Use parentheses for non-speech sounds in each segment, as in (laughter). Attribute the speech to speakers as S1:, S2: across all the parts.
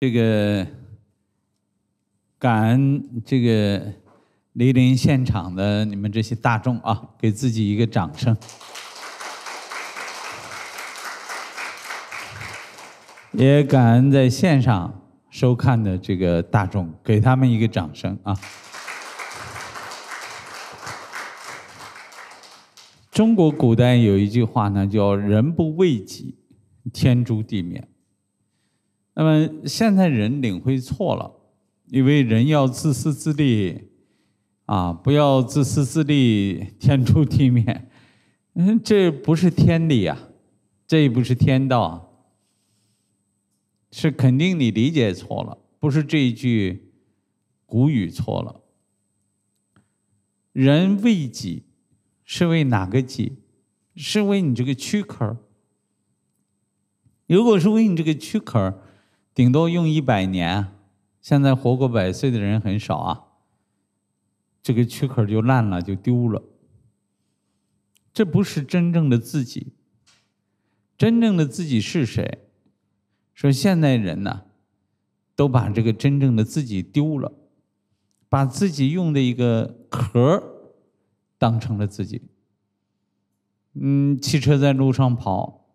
S1: 这个感恩这个莅临现场的你们这些大众啊，给自己一个掌声。也感恩在线上收看的这个大众，给他们一个掌声啊。中国古代有一句话呢，叫“人不为己，天诛地灭”。那么现在人领会错了，因为人要自私自利，啊，不要自私自利，天诛地灭，嗯，(laughs) 这不是天理啊，这也不是天道，是肯定你理解错了，不是这一句古语错了，人为己是为哪个己？是为你这个躯壳？如果是为你这个躯壳？顶多用一百年，现在活过百岁的人很少啊。这个躯壳就烂了，就丢了。这不是真正的自己。真正的自己是谁？说现在人呢，都把这个真正的自己丢了，把自己用的一个壳当成了自己。嗯，汽车在路上跑，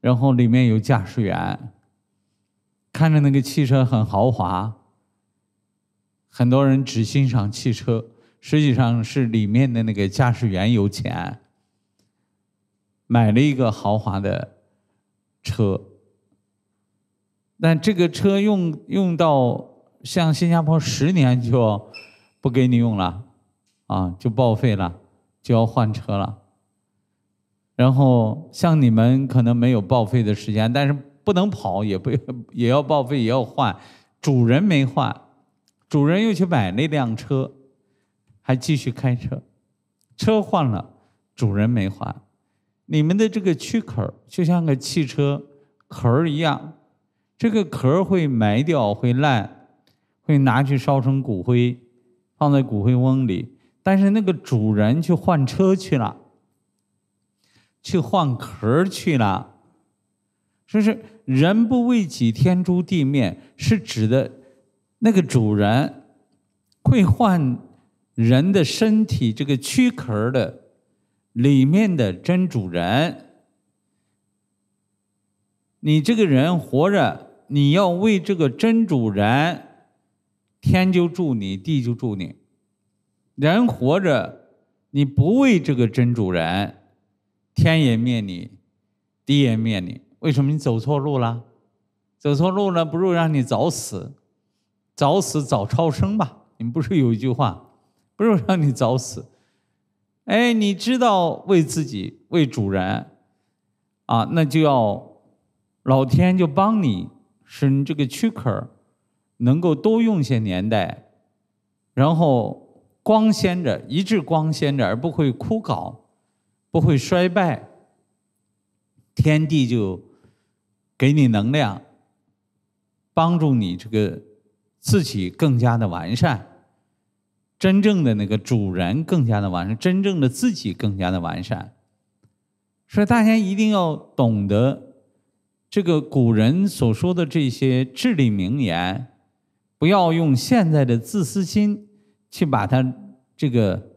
S1: 然后里面有驾驶员。看着那个汽车很豪华，很多人只欣赏汽车，实际上是里面的那个驾驶员有钱，买了一个豪华的车，但这个车用用到像新加坡十年就不给你用了，啊，就报废了，就要换车了。然后像你们可能没有报废的时间，但是。不能跑，也不 (laughs) 也要报废，也要换。主人没换，主人又去买那辆车，还继续开车。车换了，主人没换。你们的这个躯壳就像个汽车壳一样，这个壳会埋掉，会烂，会拿去烧成骨灰，放在骨灰瓮里。但是那个主人去换车去了，去换壳去了，是不是？人不为己，天诛地灭，是指的，那个主人，会换人的身体这个躯壳的里面的真主人。你这个人活着，你要为这个真主人，天就助你，地就助你；人活着，你不为这个真主人，天也灭你，地也灭你。为什么你走错路了？走错路了，不如让你早死，早死早超生吧。你不是有一句话，不如让你早死。哎，你知道为自己为主人，啊，那就要老天就帮你，使你这个躯壳能够多用些年代，然后光鲜着，一直光鲜着，而不会枯槁，不会衰败，天地就。给你能量，帮助你这个自己更加的完善，真正的那个主人更加的完善，真正的自己更加的完善。所以大家一定要懂得这个古人所说的这些至理名言，不要用现在的自私心去把它这个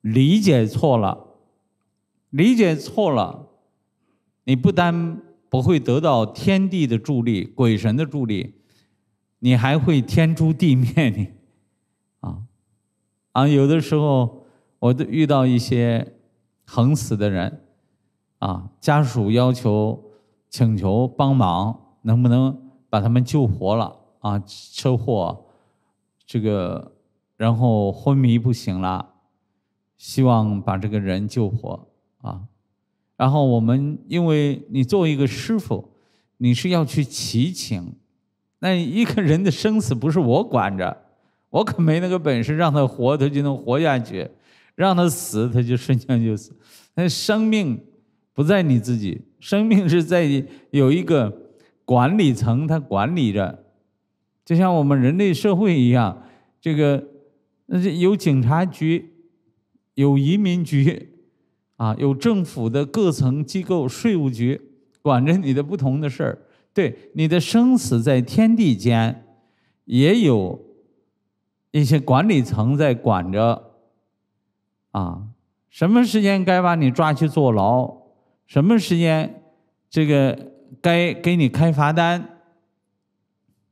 S1: 理解错了，理解错了，你不单。不会得到天地的助力、鬼神的助力，你还会天诛地灭你，啊，啊有的时候我都遇到一些横死的人，啊家属要求请求帮忙，能不能把他们救活了？啊车祸这个然后昏迷不醒了，希望把这个人救活啊。然后我们，因为你作为一个师傅，你是要去祈请，那一个人的生死不是我管着，(laughs) 我可没那个本事让他活，他就能活下去；让他死，他就瞬间就死。那生命不在你自己，生命是在有一个管理层他管理着，就像我们人类社会一样，这个有警察局，有移民局。啊，有政府的各层机构，税务局管着你的不同的事儿，对你的生死在天地间，也有一些管理层在管着。啊，什么时间该把你抓去坐牢，什么时间这个该给你开罚单，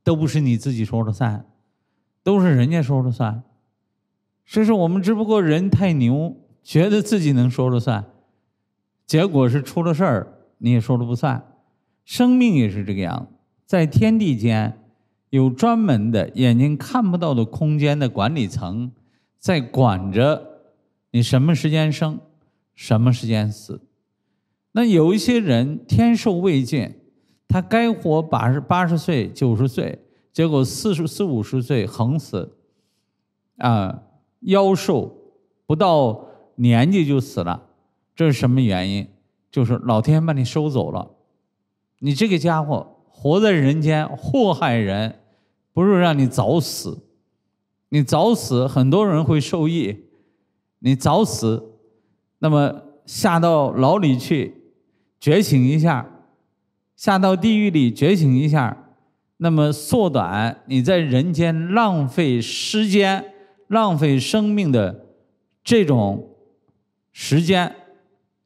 S1: 都不是你自己说了算，都是人家说了算。所以说，我们只不过人太牛。觉得自己能说了算，结果是出了事儿，你也说了不算。生命也是这个样子，在天地间有专门的眼睛看不到的空间的管理层在管着你什么时间生，什么时间死。那有一些人天寿未尽，他该活八十八十岁、九十岁，结果四十四五十岁横死，啊，夭寿不到。年纪就死了，这是什么原因？就是老天把你收走了，你这个家伙活在人间祸害人，不如让你早死。你早死，很多人会受益。你早死，那么下到牢里去觉醒一下，下到地狱里觉醒一下，那么缩短你在人间浪费时间、浪费生命的这种。时间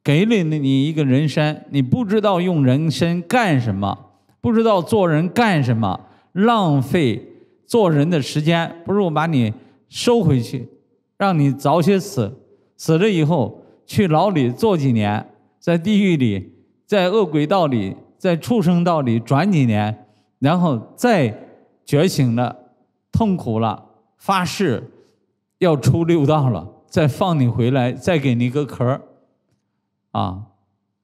S1: 给了你一个人生，你不知道用人生干什么，不知道做人干什么，浪费做人的时间，不如把你收回去，让你早些死，死了以后去牢里坐几年，在地狱里，在恶鬼道里，在畜生道里转几年，然后再觉醒了，痛苦了，发誓要出六道了。再放你回来，再给你一个壳儿，啊，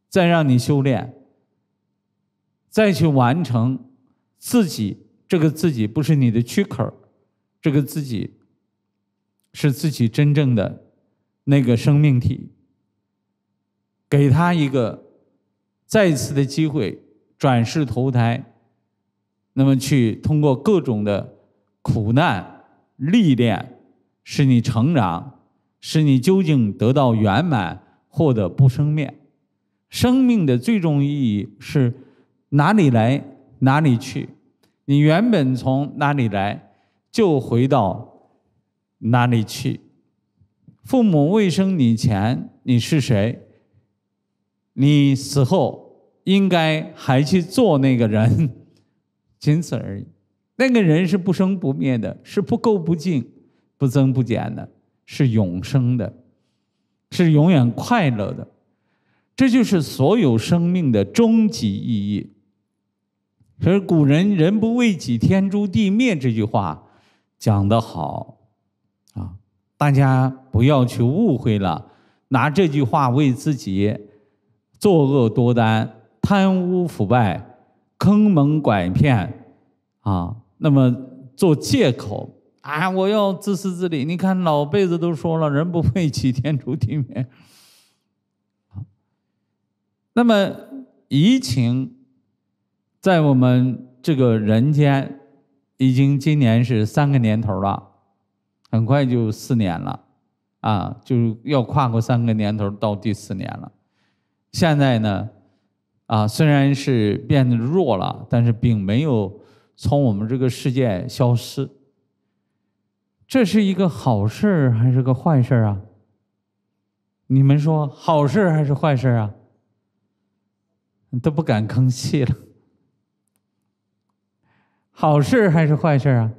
S1: 再让你修炼，再去完成自己这个自己，不是你的躯壳儿，这个自己是自己真正的那个生命体。给他一个再次的机会，转世投胎，那么去通过各种的苦难历练，使你成长。使你究竟得到圆满或者不生灭？生命的最终意义是哪里来哪里去？你原本从哪里来，就回到哪里去。父母未生你前你是谁？你死后应该还去做那个人，(laughs) 仅此而已。那个人是不生不灭的，是不垢不净、不增不减的。是永生的，是永远快乐的，这就是所有生命的终极意义。所以，古人人不为己，天诛地灭这句话讲的好啊！大家不要去误会了，拿这句话为自己作恶多端、贪污腐败、坑蒙拐骗啊，那么做借口。啊！我要自私自利。你看老辈子都说了，“人不为己，天诛地灭。”啊，那么疫情在我们这个人间已经今年是三个年头了，很快就四年了，啊，就要跨过三个年头到第四年了。现在呢，啊，虽然是变得弱了，但是并没有从我们这个世界消失。这是一个好事还是个坏事啊？你们说好事还是坏事啊？都不敢吭气了。好事还是坏事啊？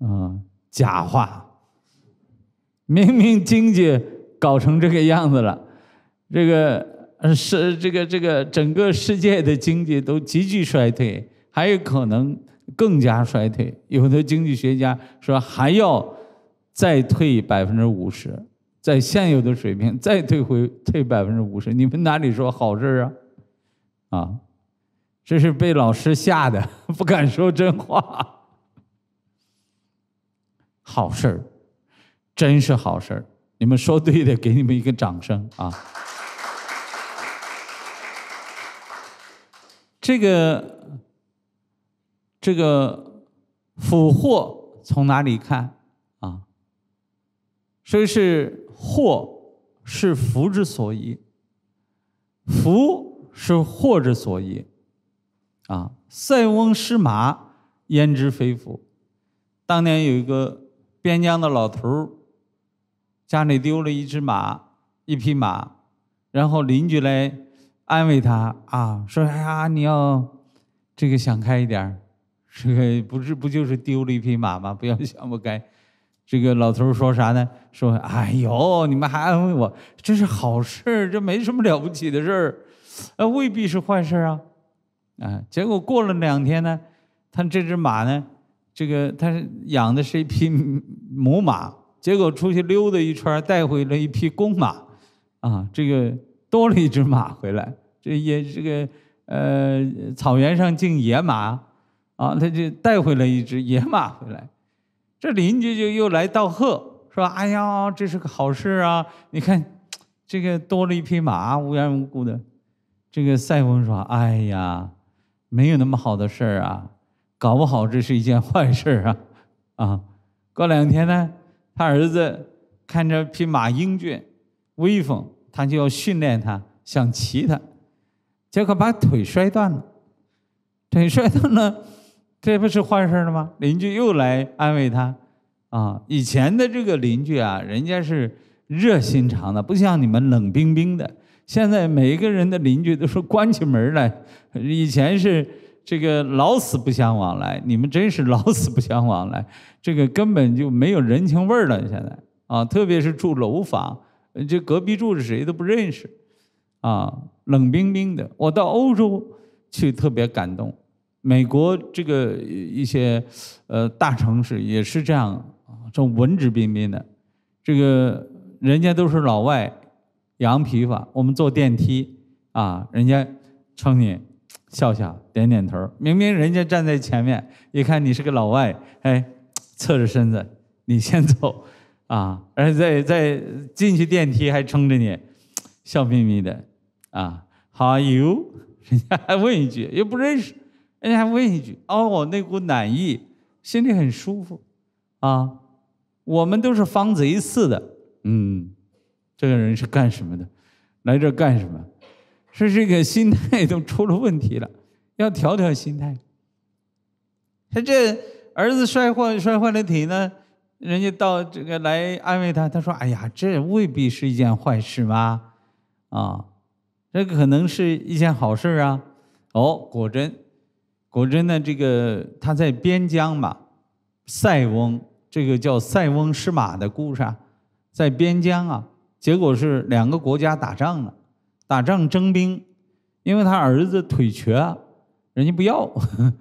S1: 嗯，假话！明明经济搞成这个样子了，这个是这个这个整个世界的经济都急剧衰退，还有可能。更加衰退，有的经济学家说还要再退百分之五十，在现有的水平再退回退百分之五十，你们哪里说好事儿啊？啊，这是被老师吓的，(laughs) 不敢说真话。好事儿，真是好事儿，你们说对的，给你们一个掌声啊！这个。这个福祸从哪里看啊？所以是祸是福之所依，福是祸之所依。啊，塞翁失马，焉知非福？当年有一个边疆的老头家里丢了一只马，一匹马，然后邻居来安慰他啊，说：“哎呀，你要这个想开一点儿。”这个不是不就是丢了一匹马吗？不要想不开。这个老头说啥呢？说哎呦，你们还安慰我，这是好事，这没什么了不起的事儿，啊，未必是坏事啊。啊，结果过了两天呢，他这只马呢，这个他养的是一匹母马，结果出去溜达一圈，带回了一匹公马，啊，这个多了一只马回来，这也这个呃，草原上进野马。啊，他就带回了一只野马回来，这邻居就又来道贺，说：“哎呀，这是个好事啊！你看，这个多了一匹马，无缘无故的。”这个塞翁说：“哎呀，没有那么好的事儿啊，搞不好这是一件坏事啊！”啊，过两天呢，他儿子看着匹马英俊、威风，他就要训练他，想骑他，结果把腿摔断了。腿摔断了。这不是坏事了吗？邻居又来安慰他，啊，以前的这个邻居啊，人家是热心肠的，不像你们冷冰冰的。现在每一个人的邻居都说关起门来，以前是这个老死不相往来，你们真是老死不相往来，这个根本就没有人情味儿了。现在啊，特别是住楼房，这隔壁住着谁都不认识，啊，冷冰冰的。我到欧洲去，特别感动。美国这个一些，呃，大城市也是这样，这文质彬彬的，这个人家都是老外，羊皮吧，我们坐电梯啊，人家冲你笑笑，点点头。明明人家站在前面，一看你是个老外，哎，侧着身子你先走啊，而且在在进去电梯还冲着你，笑眯眯的啊。h o w are you？人家还问一句，又不认识。人家问一句：“哦，我那股暖意，心里很舒服，啊，我们都是方贼似的，嗯，这个人是干什么的？来这干什么？是这个心态都出了问题了，要调调心态。”他这儿子摔坏摔坏了腿呢，人家到这个来安慰他，他说：“哎呀，这未必是一件坏事嘛，啊，这可能是一件好事啊。”哦，果真。果真呢，这个他在边疆嘛，塞翁这个叫“塞翁失马”的故事，啊，在边疆啊，结果是两个国家打仗了，打仗征兵，因为他儿子腿瘸，人家不要，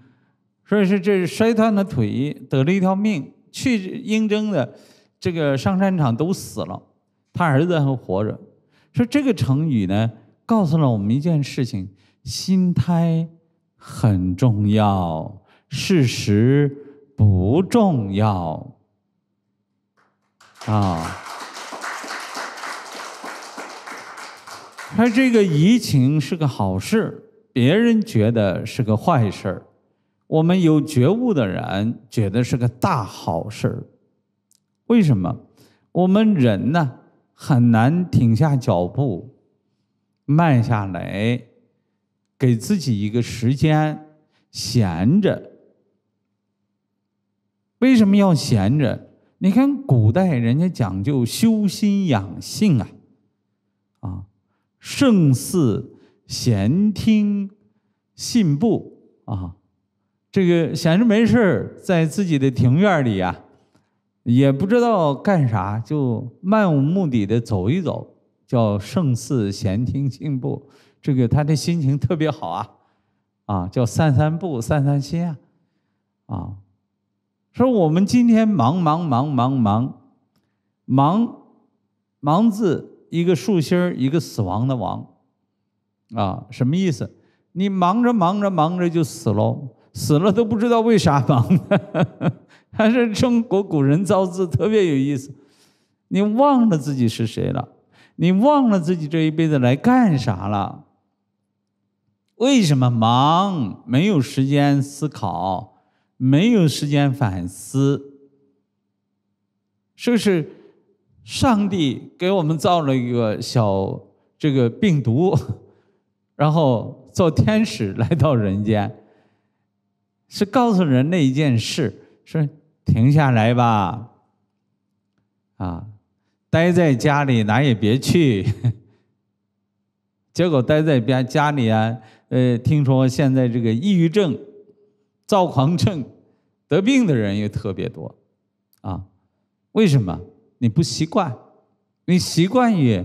S1: (laughs) 所以说这摔断了腿，得了一条命去应征的，这个上战场都死了，他儿子还活着。说这个成语呢，告诉了我们一件事情：心态。很重要，事实不重要啊。他这个疫情是个好事，别人觉得是个坏事我们有觉悟的人觉得是个大好事为什么？我们人呢，很难停下脚步，慢下来。给自己一个时间闲着。为什么要闲着？你看古代人家讲究修心养性啊，啊，胜似闲听信步啊。这个闲着没事在自己的庭院里啊，也不知道干啥，就漫无目的的走一走，叫胜似闲听信步。这个他的心情特别好啊，啊，叫散散步、散散心啊，啊，说我们今天忙忙忙忙忙，忙，忙字一个竖心一个死亡的亡，啊，什么意思？你忙着忙着忙着就死了，死了都不知道为啥忙。(laughs) 还是中国古人造字特别有意思，你忘了自己是谁了，你忘了自己这一辈子来干啥了。为什么忙？没有时间思考，没有时间反思，是不是上帝给我们造了一个小这个病毒，(laughs) 然后造天使来到人间，是告诉人类一件事：说停下来吧，啊，待在家里，哪也别去。(laughs) 结果待在边家里啊。呃，听说现在这个抑郁症、躁狂症得病的人也特别多，啊，为什么？你不习惯，你习惯于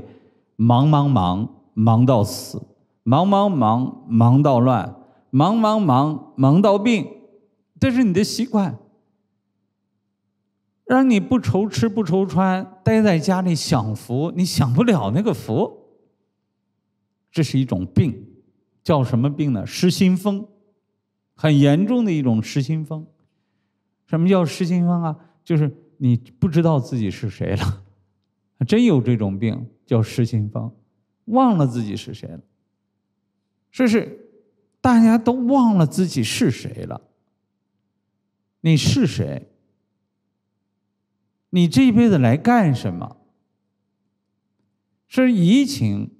S1: 忙忙忙忙到死，忙忙忙忙到乱，忙忙忙忙到病，这是你的习惯。让你不愁吃不愁穿，待在家里享福，你享不了那个福，这是一种病。叫什么病呢？失心疯，很严重的一种失心疯。什么叫失心疯啊？就是你不知道自己是谁了，(laughs) 真有这种病叫失心疯，忘了自己是谁了。这是大家都忘了自己是谁了。你是谁？你这一辈子来干什么？是疫情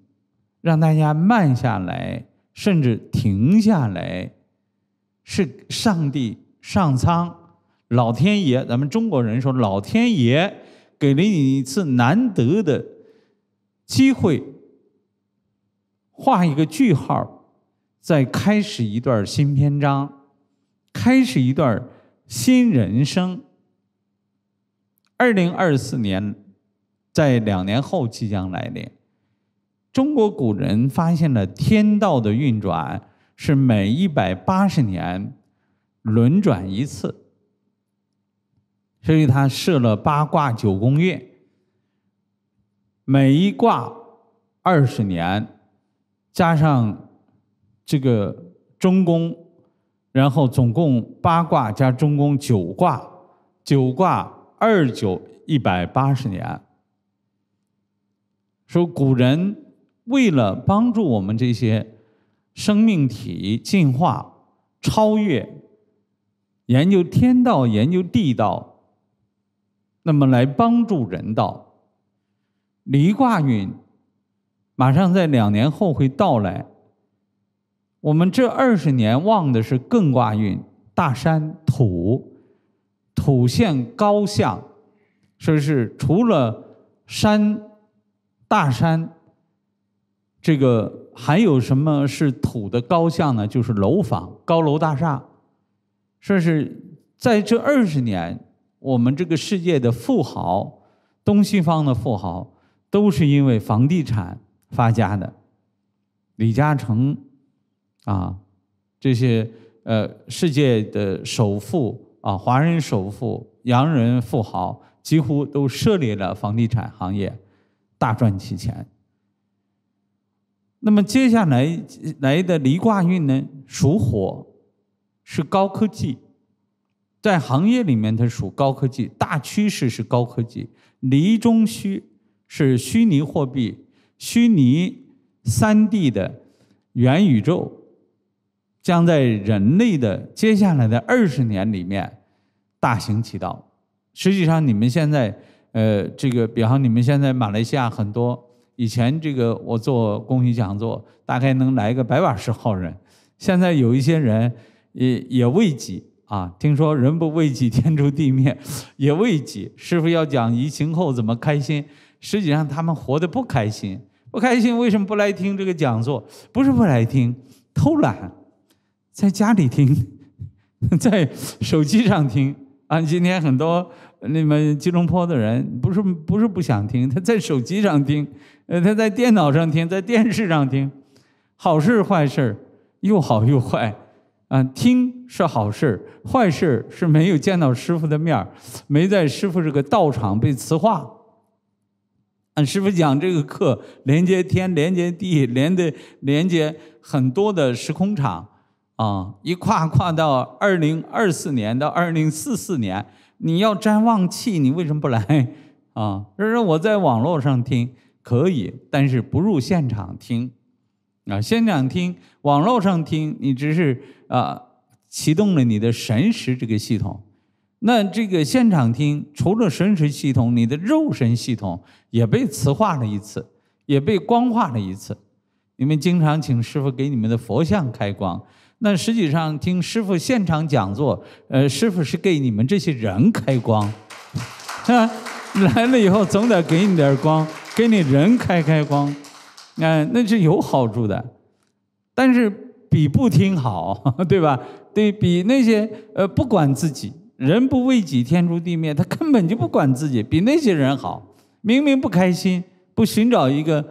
S1: 让大家慢下来。甚至停下来，是上帝、上苍、老天爷。咱们中国人说老天爷给了你一次难得的机会，画一个句号，再开始一段新篇章，开始一段新人生。二零二四年，在两年后即将来临。中国古人发现了天道的运转是每一百八十年轮转一次，所以他设了八卦九宫月，每一卦二十年，加上这个中宫，然后总共八卦加中宫九卦，九卦二九一百八十年，说古人。为了帮助我们这些生命体进化、超越，研究天道、研究地道，那么来帮助人道。离卦运马上在两年后会到来。我们这二十年旺的是艮卦运，大山土土现高相，所以是除了山大山。这个还有什么是土的高项呢？就是楼房、高楼大厦。说是在这二十年，我们这个世界的富豪，东西方的富豪，都是因为房地产发家的。李嘉诚，啊，这些呃世界的首富啊，华人首富、洋人富豪，几乎都涉猎了房地产行业，大赚其钱。那么接下来来的离卦运呢，属火，是高科技，在行业里面它属高科技，大趋势是高科技。离中虚是虚拟货币，虚拟三 D 的元宇宙将在人类的接下来的二十年里面大行其道。实际上，你们现在呃，这个，比方你们现在马来西亚很多。以前这个我做公益讲座，大概能来个百八十号人。现在有一些人，也也未己啊。听说人不为己，天诛地灭，也未己。师傅要讲疫情后怎么开心，实际上他们活得不开心。不开心为什么不来听这个讲座？不是不来听，偷懒，在家里听，(laughs) 在手机上听。啊。今天很多你们吉隆坡的人，不是不是不想听，他在手机上听。呃，他在电脑上听，在电视上听，好事坏事，又好又坏，啊，听是好事，坏事是没有见到师傅的面没在师傅这个道场被磁化。俺师傅讲这个课，连接天，连接地，连的连接很多的时空场，啊，一跨跨到二零二四年到二零四四年，你要沾旺气，你为什么不来？(laughs) 啊，这说我在网络上听。可以，但是不入现场听，啊，现场听，网络上听，你只是啊启动了你的神识这个系统。那这个现场听，除了神识系统，你的肉身系统也被磁化了一次，也被光化了一次。你们经常请师傅给你们的佛像开光，那实际上听师傅现场讲座，呃，师傅是给你们这些人开光。
S2: (laughs)
S1: (laughs) 来了以后，总得给你点光，给你人开开光，那那是有好处的。但是比不听好，(laughs) 对吧？对比那些呃不管自己，人不为己天诛地灭，他根本就不管自己，比那些人好。明明不开心，不寻找一个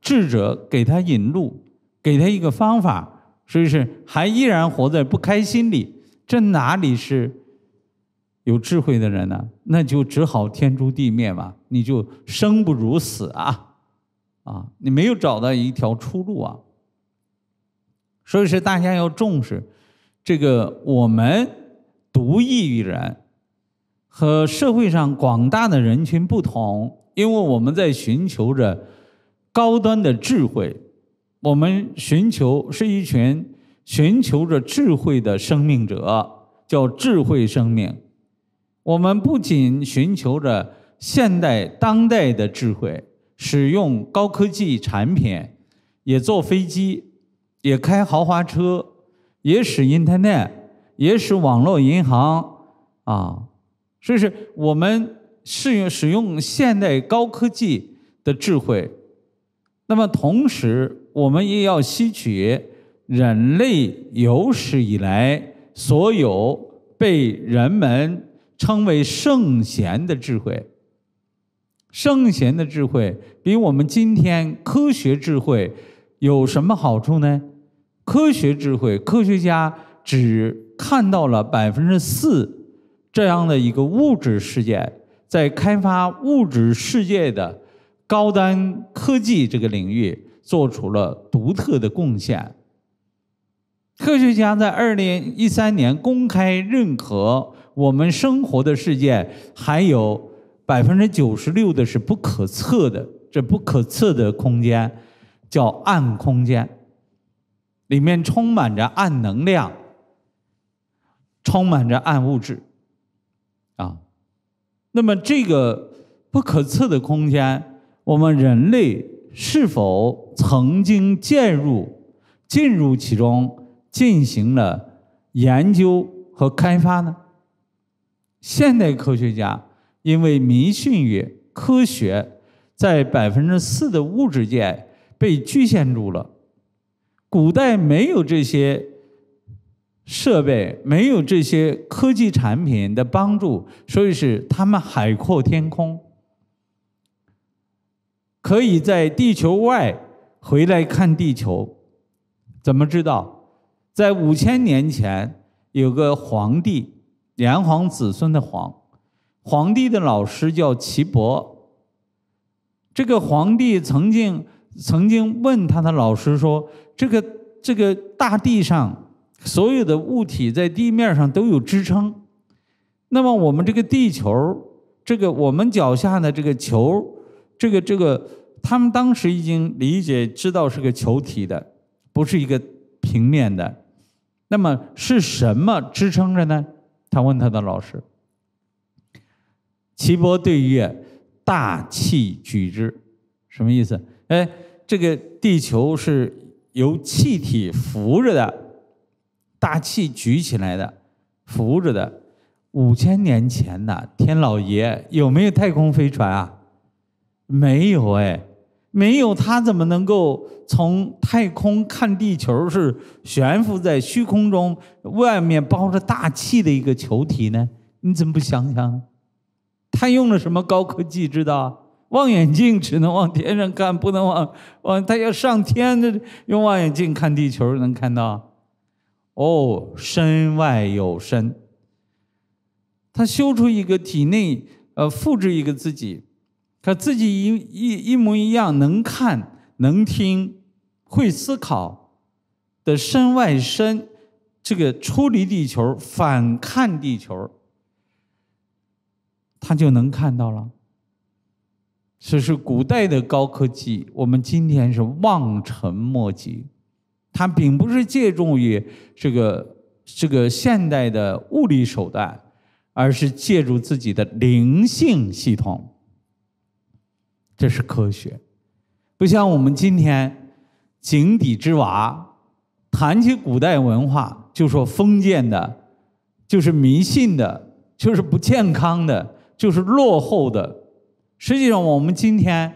S1: 智者给他引路，给他一个方法，所以是？还依然活在不开心里，这哪里是？有智慧的人呢，那就只好天诛地灭吧！你就生不如死啊！啊，你没有找到一条出路啊！所以说，大家要重视这个，我们独异于人和社会上广大的人群不同，因为我们在寻求着高端的智慧，我们寻求是一群寻求着智慧的生命者，叫智慧生命。我们不仅寻求着现代当代的智慧，使用高科技产品，也坐飞机，也开豪华车，也使 Internet，也使网络银行啊，所以是我们适用使用现代高科技的智慧。那么同时，我们也要吸取人类有史以来所有被人们。称为圣贤的智慧，圣贤的智慧比我们今天科学智慧有什么好处呢？科学智慧，科学家只看到了百分之四这样的一个物质世界，在开发物质世界的高端科技这个领域做出了独特的贡献。科学家在二零一三年公开认可。我们生活的世界还有百分之九十六的是不可测的，这不可测的空间叫暗空间，里面充满着暗能量，充满着暗物质，啊，那么这个不可测的空间，我们人类是否曾经介入进入其中进行了研究和开发呢？现代科学家因为迷信于科学，在百分之四的物质界被局限住了。古代没有这些设备，没有这些科技产品的帮助，所以是他们海阔天空，可以在地球外回来看地球。怎么知道？在五千年前有个皇帝。炎黄子孙的“黄”，皇帝的老师叫岐伯。这个皇帝曾经曾经问他的老师说：“这个这个大地上所有的物体在地面上都有支撑。那么我们这个地球，这个我们脚下的这个球，这个这个，他们当时已经理解知道是个球体的，不是一个平面的。那么是什么支撑着呢？”他问他的老师：“齐伯对曰，大气举之，什么意思？哎，这个地球是由气体扶着的，大气举起来的，扶着的。五千年前呐，天老爷有没有太空飞船啊？没有哎。”没有他怎么能够从太空看地球是悬浮在虚空中，外面包着大气的一个球体呢？你怎么不想想？他用了什么高科技？知道？望远镜只能往天上看，不能往往他要上天，的，用望远镜看地球能看到？哦，身外有身，他修出一个体内，呃，复制一个自己。他自己一一一模一样，能看能听，会思考的身外身，这个出离地球反看地球，他就能看到了。这是古代的高科技，我们今天是望尘莫及。他并不是借助于这个这个现代的物理手段，而是借助自己的灵性系统。这是科学，不像我们今天井底之蛙谈起古代文化，就说封建的，就是迷信的，就是不健康的，就是落后的。实际上，我们今天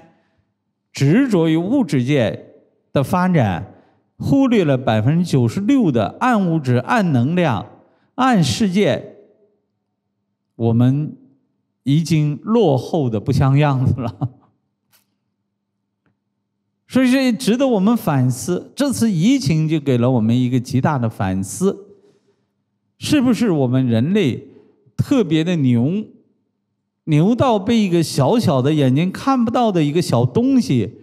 S1: 执着于物质界的发展，忽略了百分之九十六的暗物质、暗能量、暗世界，我们已经落后的不像样子了。所以这值得我们反思。这次疫情就给了我们一个极大的反思：，是不是我们人类特别的牛，牛到被一个小小的眼睛看不到的一个小东西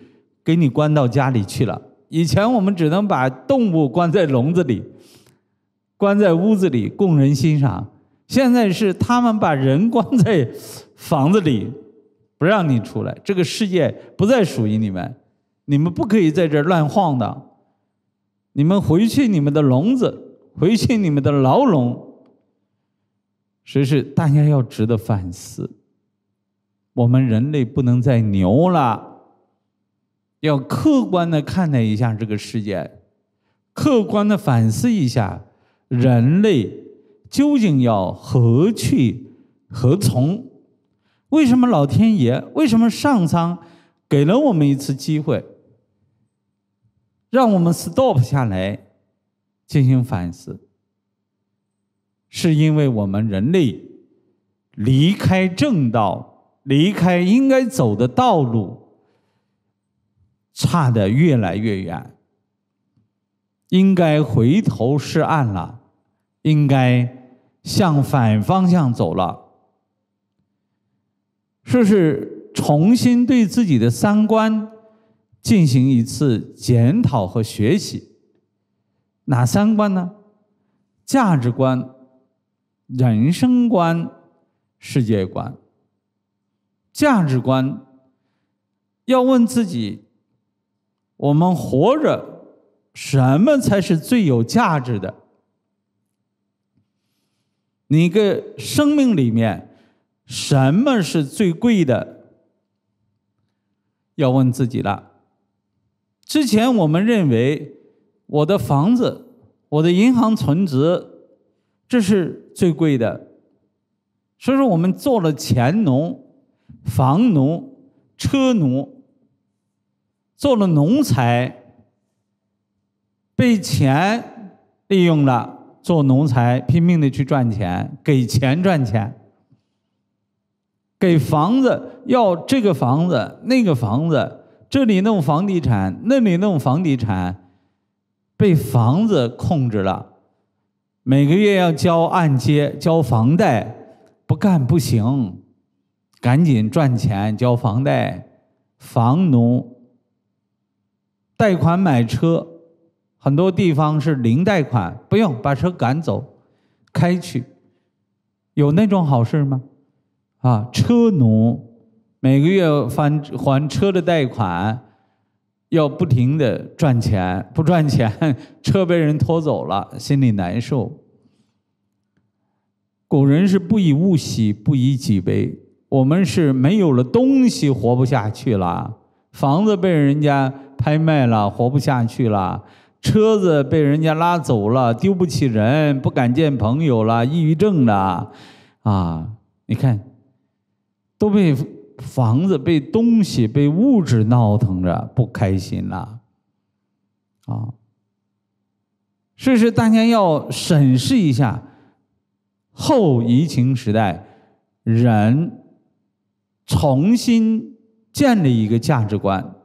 S1: 给你关到家里去了？以前我们只能把动物关在笼子里，关在屋子里供人欣赏；，现在是他们把人关在房子里，不让你出来。这个世界不再属于你们。你们不可以在这儿乱晃的，你们回去你们的笼子，回去你们的牢笼。所以是大家要值得反思，我们人类不能再牛了，要客观的看待一下这个世界，客观的反思一下人类究竟要何去何从？为什么老天爷，为什么上苍给了我们一次机会？让我们 stop 下来，进行反思，是因为我们人类离开正道，离开应该走的道路，差的越来越远，应该回头是岸了，应该向反方向走了，是不是重新对自己的三观？进行一次检讨和学习，哪三观呢？价值观、人生观、世界观。价值观要问自己：我们活着什么才是最有价值的？你个生命里面什么是最贵的？要问自己了。之前我们认为，我的房子、我的银行存折，这是最贵的。所以说，我们做了钱奴、房奴、车奴，做了奴才，被钱利用了。做奴才拼命的去赚钱，给钱赚钱，给房子要这个房子那个房子。这里弄房地产，那里弄房地产，被房子控制了。每个月要交按揭、交房贷，不干不行。赶紧赚钱交房贷，房奴。贷款买车，很多地方是零贷款，不用把车赶走，开去。有那种好事吗？啊，车奴。每个月还还车的贷款，要不停的赚钱，不赚钱 (laughs) 车被人拖走了，心里难受。古人是不以物喜，不以己悲，我们是没有了东西活不下去了，房子被人家拍卖了，活不下去了，车子被人家拉走了，丢不起人，不敢见朋友了，抑郁症了，啊，你看，都被。房子被东西被物质闹腾着不开心了，啊！所以说大家要审视一下后疫情时代人重新建立一个价值观。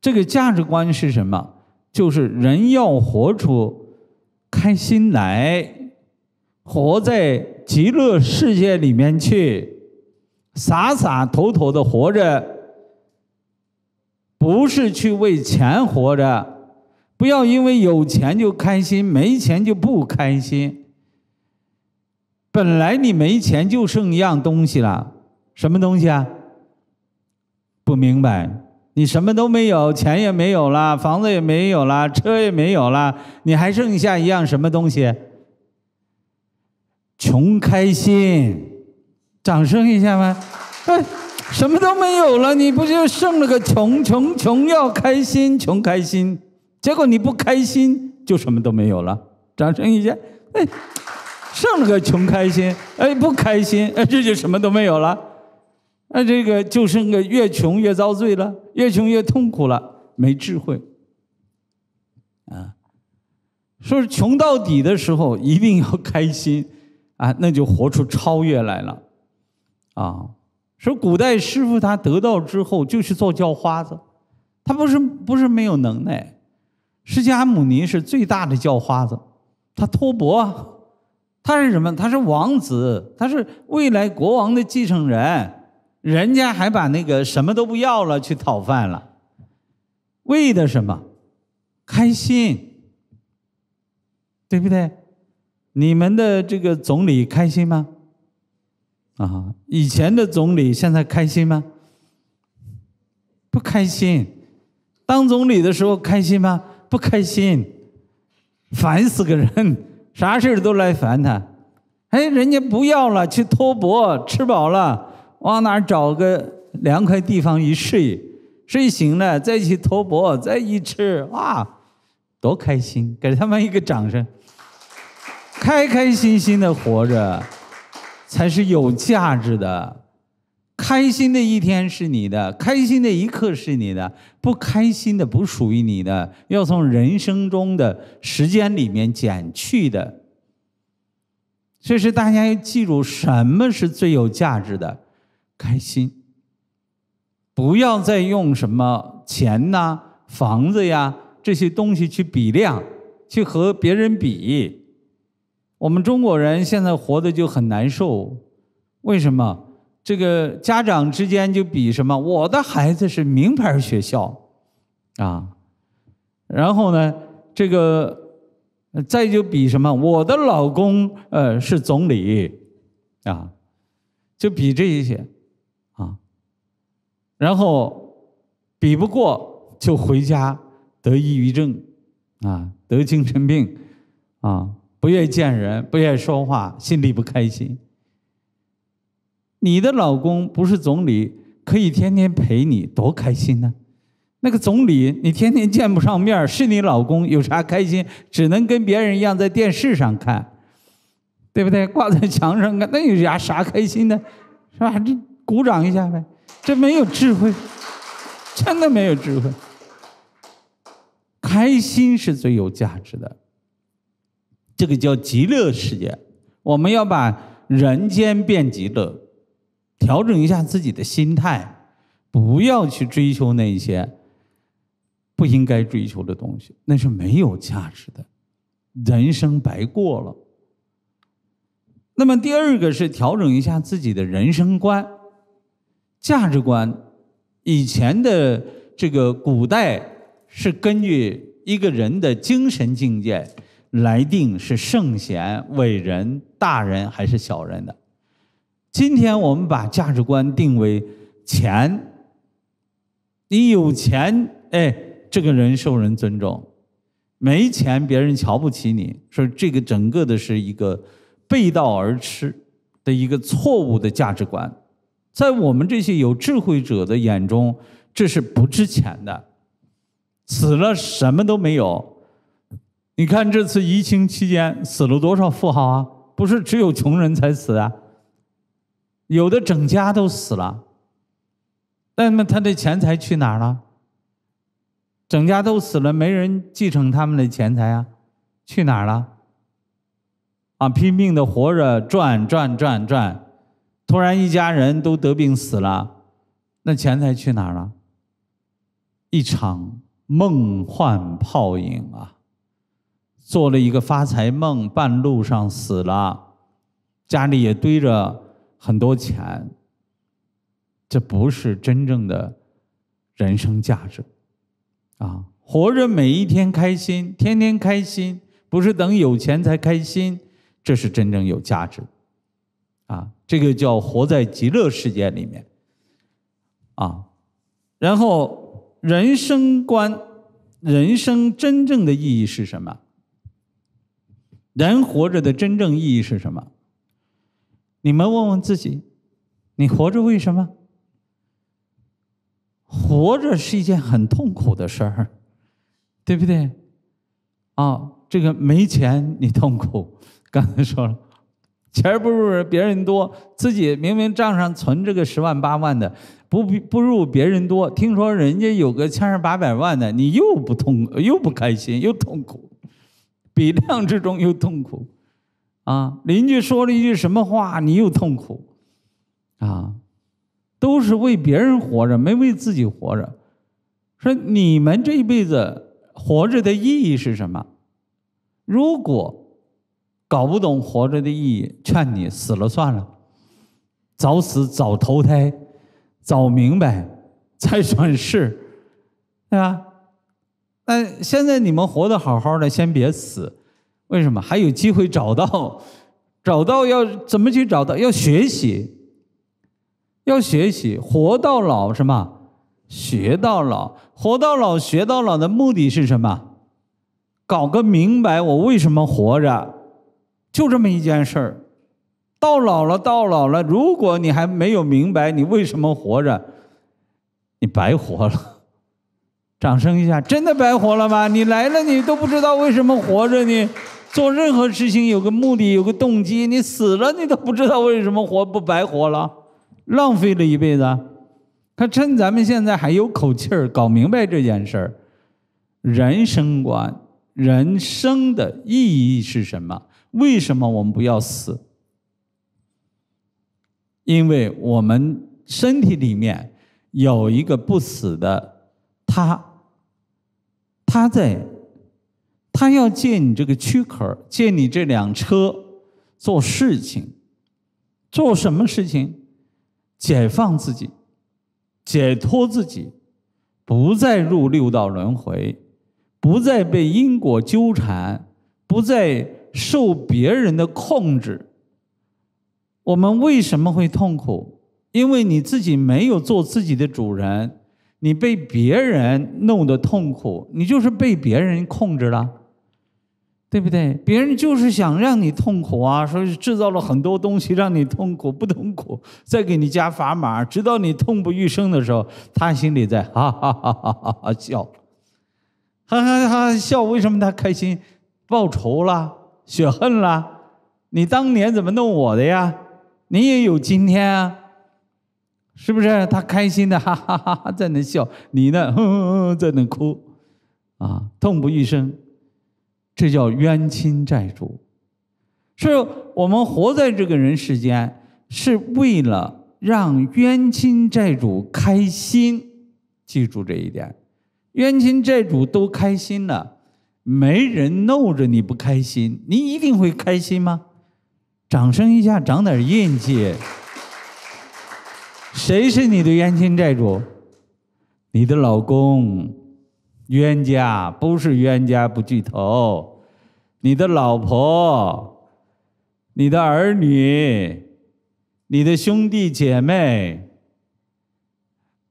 S1: 这个价值观是什么？就是人要活出开心来，活在极乐世界里面去。洒洒妥妥的活着，不是去为钱活着。不要因为有钱就开心，没钱就不开心。本来你没钱就剩一样东西了，什么东西啊？不明白，你什么都没有，钱也没有了，房子也没有了，车也没有了，你还剩下一样什么东西？穷开心。掌声一下吗？哎，什么都没有了，你不就剩了个穷穷穷要开心穷开心？结果你不开心就什么都没有了。掌声一下，哎，剩了个穷开心，哎，不开心，哎，这就什么都没有了，哎，这个就剩个越穷越遭罪了，越穷越痛苦了，没智慧。啊，说是穷到底的时候一定要开心，啊，那就活出超越来了。啊，说古代师傅他得道之后就去做叫花子，他不是不是没有能耐，释迦牟尼是最大的叫花子，他托钵，他是什么？他是王子，他是未来国王的继承人，人家还把那个什么都不要了去讨饭了，为的什么？开心，对不对？你们的这个总理开心吗？啊，以前的总理现在开心吗？不开心。当总理的时候开心吗？不开心，烦死个人，啥事儿都来烦他。哎，人家不要了，去托钵，吃饱了，往哪儿找个凉快地方一睡，睡醒了再去托钵，再一吃啊，多开心！给他们一个掌声，开开心心的活着。才是有价值的。开心的一天是你的，开心的一刻是你的；不开心的、不属于你的，要从人生中的时间里面减去的。这是大家要记住，什么是最有价值的？开心。不要再用什么钱呐、房子呀这些东西去比量，去和别人比。我们中国人现在活的就很难受，为什么？这个家长之间就比什么？我的孩子是名牌学校，啊，然后呢，这个再就比什么？我的老公呃是总理，啊，就比这些，啊，然后比不过就回家得抑郁症，啊，得精神病，啊。不愿见人，不愿说话，心里不开心。你的老公不是总理，可以天天陪你，多开心呢。那个总理，你天天见不上面，是你老公，有啥开心？只能跟别人一样在电视上看，对不对？挂在墙上看，那有啥啥开心的，是吧？这鼓掌一下呗，这没有智慧，真的没有智慧。开心是最有价值的。这个叫极乐世界，我们要把人间变极乐，调整一下自己的心态，不要去追求那些不应该追求的东西，那是没有价值的，人生白过了。那么第二个是调整一下自己的人生观、价值观。以前的这个古代是根据一个人的精神境界。来定是圣贤、伟人、大人还是小人的？今天我们把价值观定为钱，你有钱，哎，这个人受人尊重；没钱，别人瞧不起你。说这个整个的是一个背道而驰的一个错误的价值观，在我们这些有智慧者的眼中，这是不值钱的，死了什么都没有。你看，这次疫情期间死了多少富豪啊？不是只有穷人才死啊，有的整家都死了。那么他的钱财去哪儿了？整家都死了，没人继承他们的钱财啊，去哪儿了？啊，拼命的活着，赚赚赚赚，突然一家人都得病死了，那钱财去哪儿了？一场梦幻泡影啊！做了一个发财梦，半路上死了，家里也堆着很多钱。这不是真正的人生价值，啊，活着每一天开心，天天开心，不是等有钱才开心，这是真正有价值啊，这个叫活在极乐世界里面，啊，然后人生观，人生真正的意义是什么？人活着的真正意义是什么？你们问问自己，你活着为什么？活着是一件很痛苦的事儿，对不对？啊，这个没钱你痛苦，刚才说了，钱不如别人多，自己明明账上存这个十万八万的，不不不如别人多。听说人家有个千上八百万的，你又不痛，又不开心，又痛苦。比量之中又痛苦，啊！邻居说了一句什么话，你又痛苦，啊！都是为别人活着，没为自己活着。说你们这一辈子活着的意义是什么？如果搞不懂活着的意义，劝你死了算了，早死早投胎，早明白才算是，对吧？那现在你们活得好好的，先别死，为什么还有机会找到？(laughs) 找到要怎么去找到？要学习，要学习。活到老，什么？学到老。活到老，学到老的目的是什么？搞个明白，我为什么活着？就这么一件事儿。到老了，到老了，如果你还没有明白你为什么活着，你白活了。掌声一下，真的白活了吗？你来了，你都不知道为什么活着你。做任何事情有个目的，有个动机。你死了，你都不知道为什么活，不白活了，浪费了一辈子。他趁咱们现在还有口气儿，搞明白这件事儿。人生观，人生的意义是什么？为什么我们不要死？因为我们身体里面有一个不死的。他，他在，他要借你这个躯壳，借你这辆车做事情，做什么事情？解放自己，解脱自己，不再入六道轮回，不再被因果纠缠，不再受别人的控制。我们为什么会痛苦？因为你自己没有做自己的主人。你被别人弄得痛苦，你就是被别人控制了，对不对？别人就是想让你痛苦啊，说制造了很多东西让你痛苦，不痛苦，再给你加砝码，直到你痛不欲生的时候，他心里在哈哈哈哈哈哈笑，哈哈哈笑，为什么他开心？报仇了，血恨了，你当年怎么弄我的呀？你也有今天啊！是不是他开心的 (laughs) 哈哈哈哈在那笑，你呢 (laughs) 在那哭，啊，痛不欲生，这叫冤亲债主。是我们活在这个人世间，是为了让冤亲债主开心，记住这一点。冤亲债主都开心了，没人弄着你不开心，你一定会开心吗？掌声一下，长点印记。谁是你的冤亲债主？你的老公、冤家不是冤家不聚头；你的老婆、你的儿女、你的兄弟姐妹、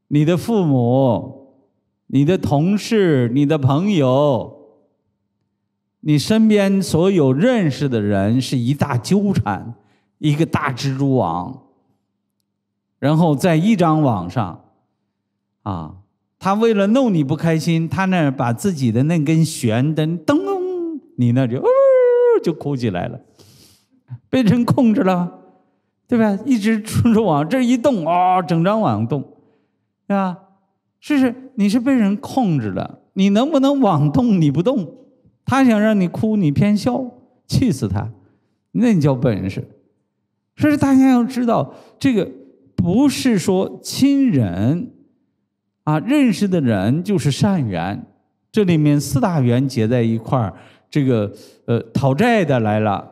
S1: 你的父母、你的同事、你的朋友，你身边所有认识的人是一大纠缠，一个大蜘蛛网。然后在一张网上，啊，他为了弄你不开心，他那把自己的那根弦，灯噔，你那就呜就哭起来了，被人控制了，对吧？一直冲着往这一动，啊，整张网动，对吧？是是，你是被人控制了，你能不能网动？你不动，他想让你哭，你偏笑，气死他，那你叫本事。所以说，大家要知道这个。不是说亲人啊，认识的人就是善缘。这里面四大缘结在一块儿，这个呃，讨债的来了，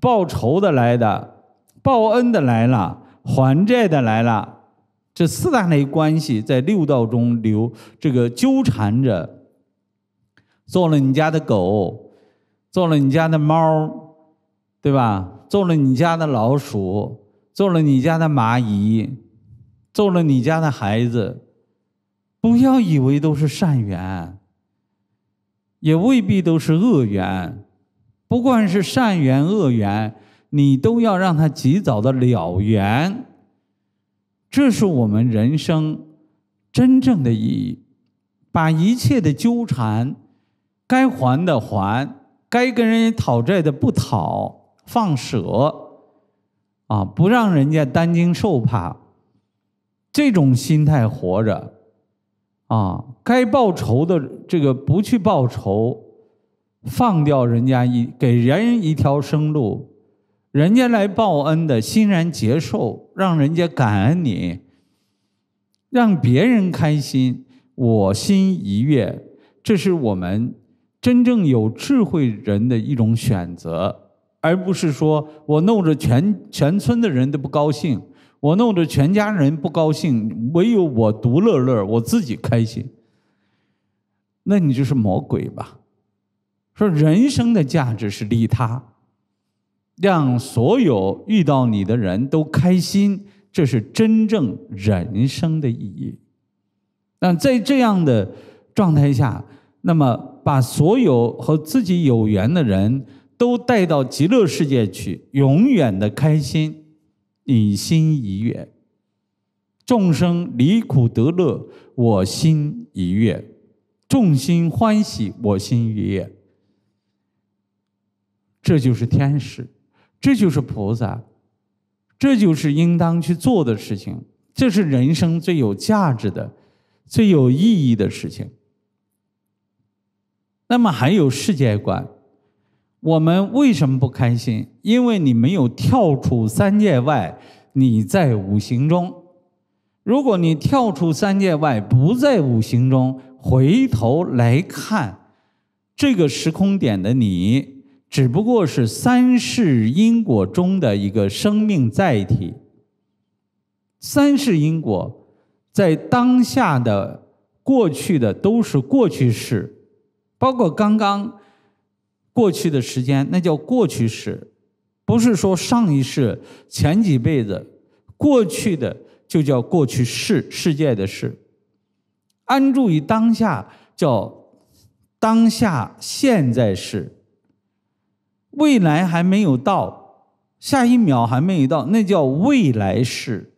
S1: 报仇的来的，报恩的来了，还债的来了，这四大类关系在六道中流，这个纠缠着。做了你家的狗，做了你家的猫，对吧？做了你家的老鼠。做了你家的蚂蚁，做了你家的孩子，不要以为都是善缘，也未必都是恶缘。不管是善缘恶缘，你都要让他及早的了缘。这是我们人生真正的意义，把一切的纠缠，该还的还，该跟人家讨债的不讨，放舍。啊，不让人家担惊受怕，这种心态活着，啊，该报仇的这个不去报仇，放掉人家一，给人一条生路，人家来报恩的，欣然接受，让人家感恩你，让别人开心，我心一悦，这是我们真正有智慧人的一种选择。而不是说我弄着全全村的人都不高兴，我弄着全家人不高兴，唯有我独乐乐，我自己开心，那你就是魔鬼吧？说人生的价值是利他，让所有遇到你的人都开心，这是真正人生的意义。那在这样的状态下，那么把所有和自己有缘的人。都带到极乐世界去，永远的开心，你心一悦；众生离苦得乐，我心一悦；众心欢喜，我心一悦。这就是天使，这就是菩萨，这就是应当去做的事情，这是人生最有价值的、最有意义的事情。那么还有世界观。我们为什么不开心？因为你没有跳出三界外，你在五行中。如果你跳出三界外，不在五行中，回头来看这个时空点的你，只不过是三世因果中的一个生命载体。三世因果在当下的过去的都是过去式，包括刚刚。过去的时间，那叫过去式，不是说上一世、前几辈子过去的就叫过去世世界的事。安住于当下，叫当下现在式，未来还没有到，下一秒还没有到，那叫未来式。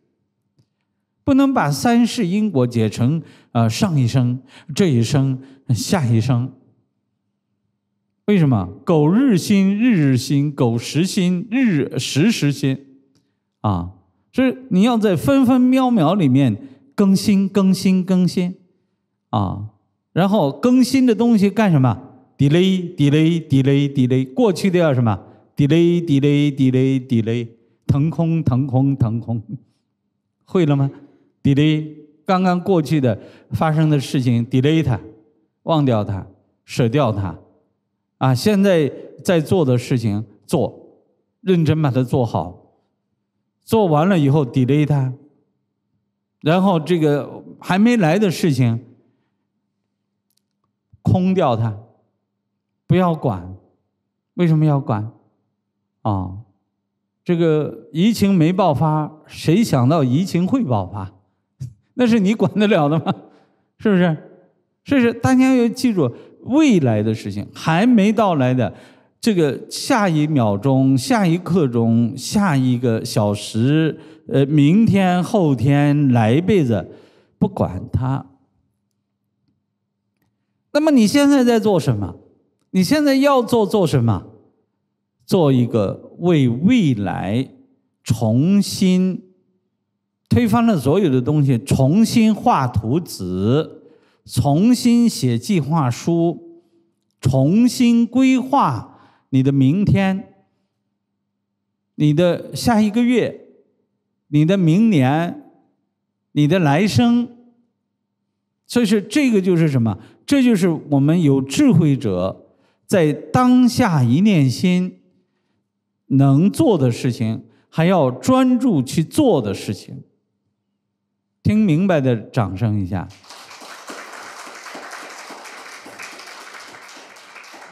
S1: 不能把三世因果解成啊，上一生、这一生、下一生。为什么？苟日新，日日新，苟时新，日时时新，啊！所以你要在分分秒秒里面更新、更新、更新，啊！然后更新的东西干什么？Delay，Delay，Delay，Delay。过去的要什么？Delay，Delay，Delay，Delay。腾空，腾空，腾空。会了吗？Delay，刚刚过去的发生的事情，Delay 它，忘掉它，舍掉它。啊，现在在做的事情做，认真把它做好，做完了以后 d e l a y 它，然后这个还没来的事情空掉它，不要管。为什么要管？啊，这个疫情没爆发，谁想到疫情会爆发？(laughs) 那是你管得了的吗？是不是？是不是？大家要记住。未来的事情还没到来的，这个下一秒钟、下一刻钟、下一个小时，呃，明天、后天、来一辈子，不管它。那么你现在在做什么？你现在要做做什么？做一个为未来重新推翻了所有的东西，重新画图纸。重新写计划书，重新规划你的明天，你的下一个月，你的明年，你的来生。所以，说，这个就是什么？这就是我们有智慧者在当下一念心能做的事情，还要专注去做的事情。听明白的，掌声一下。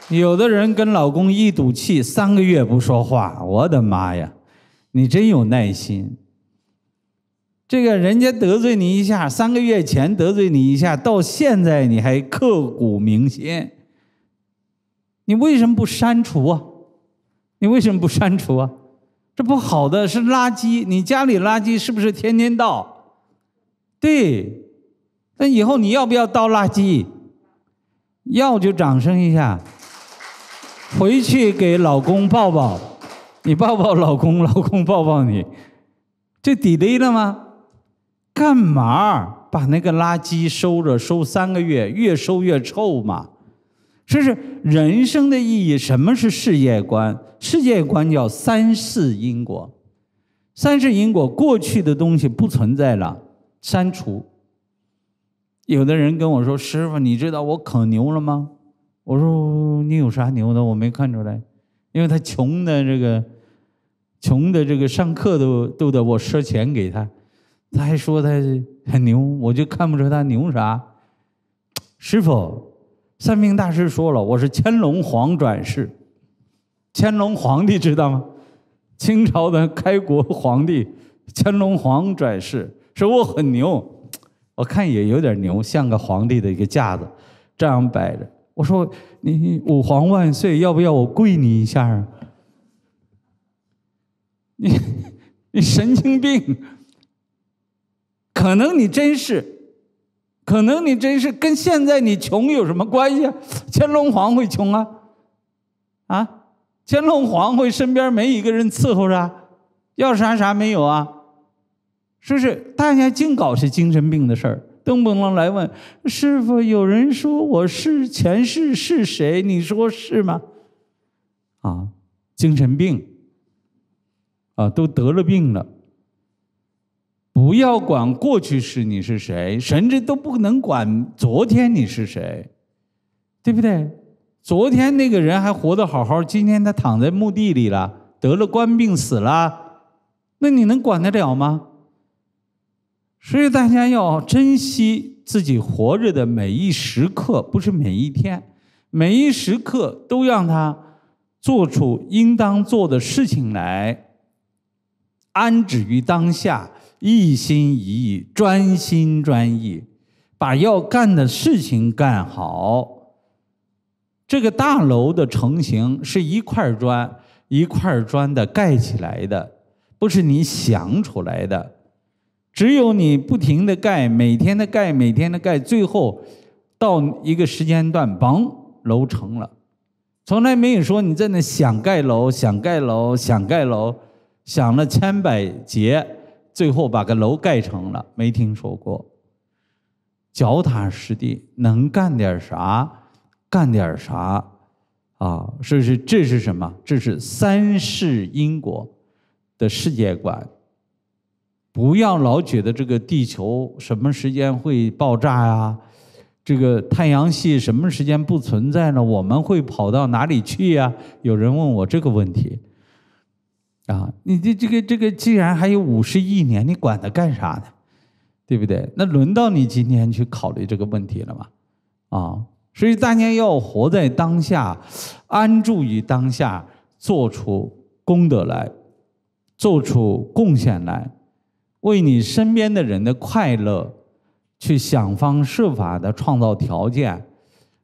S1: 有的人跟老公一赌气，三个月不说话，我的妈呀，你真有耐心。这个人家得罪你一下，三个月前得罪你一下，到现在你还刻骨铭心。你为什么不删除啊？你为什么不删除啊？这不好的是垃圾，你家里垃圾是不是天天倒？对，那以后你要不要倒垃圾？要就掌声一下。回去给老公抱抱，你抱抱老公，老公抱抱你。这 delay 了吗？干嘛把那个垃圾收着收三个月，越收越臭嘛？这是人生的意义，什么是世界观？世界观叫三世因果，三世因果，过去的东西不存在了，删除。有的人跟我说：“师傅，你知道我可牛了吗？”我说你有啥牛的？我没看出来，因为他穷的这个，穷的这个上课都都得我赊钱给他，他还说他很牛，我就看不出他牛啥。师傅，三明大师说了，我是乾隆皇转世，乾隆皇帝知道吗？清朝的开国皇帝，乾隆皇转世，说我很牛，我看也有点牛，像个皇帝的一个架子，这样摆着。我说你五皇万岁，要不要我跪你一下？啊？你你神经病？可能你真是，可能你真是跟现在你穷有什么关系？啊？乾隆皇会穷啊？啊，乾隆皇会身边没一个人伺候着，要啥啥没有啊？是不是大家净搞些精神病的事儿？动不动来问师傅，有人说我是前世是谁？你说是吗？啊，精神病，啊，都得了病了。不要管过去是你是谁，甚至都不能管昨天你是谁，对不对？昨天那个人还活得好好，今天他躺在墓地里了，得了官病死了，那你能管得了吗？所以大家要珍惜自己活着的每一时刻，不是每一天，每一时刻都让他做出应当做的事情来。安止于当下，一心一意，专心专意，把要干的事情干好。这个大楼的成型是一块砖一块砖的盖起来的，不是你想出来的。只有你不停的盖，每天的盖，每天的盖，最后到一个时间段，嘣，楼成了。从来没有说你在那想盖楼，想盖楼，想盖楼，想了千百劫，最后把个楼盖成了，没听说过。脚踏实地，能干点啥，干点啥，啊，这是这是什么？这是三世因果的世界观。不要老觉得这个地球什么时间会爆炸呀？这个太阳系什么时间不存在呢？我们会跑到哪里去呀？有人问我这个问题。啊，你这这个这个，既然还有五十亿年，你管它干啥呢？对不对？那轮到你今天去考虑这个问题了吗？啊，所以大家要活在当下，安住于当下，做出功德来，做出贡献来。为你身边的人的快乐，去想方设法的创造条件，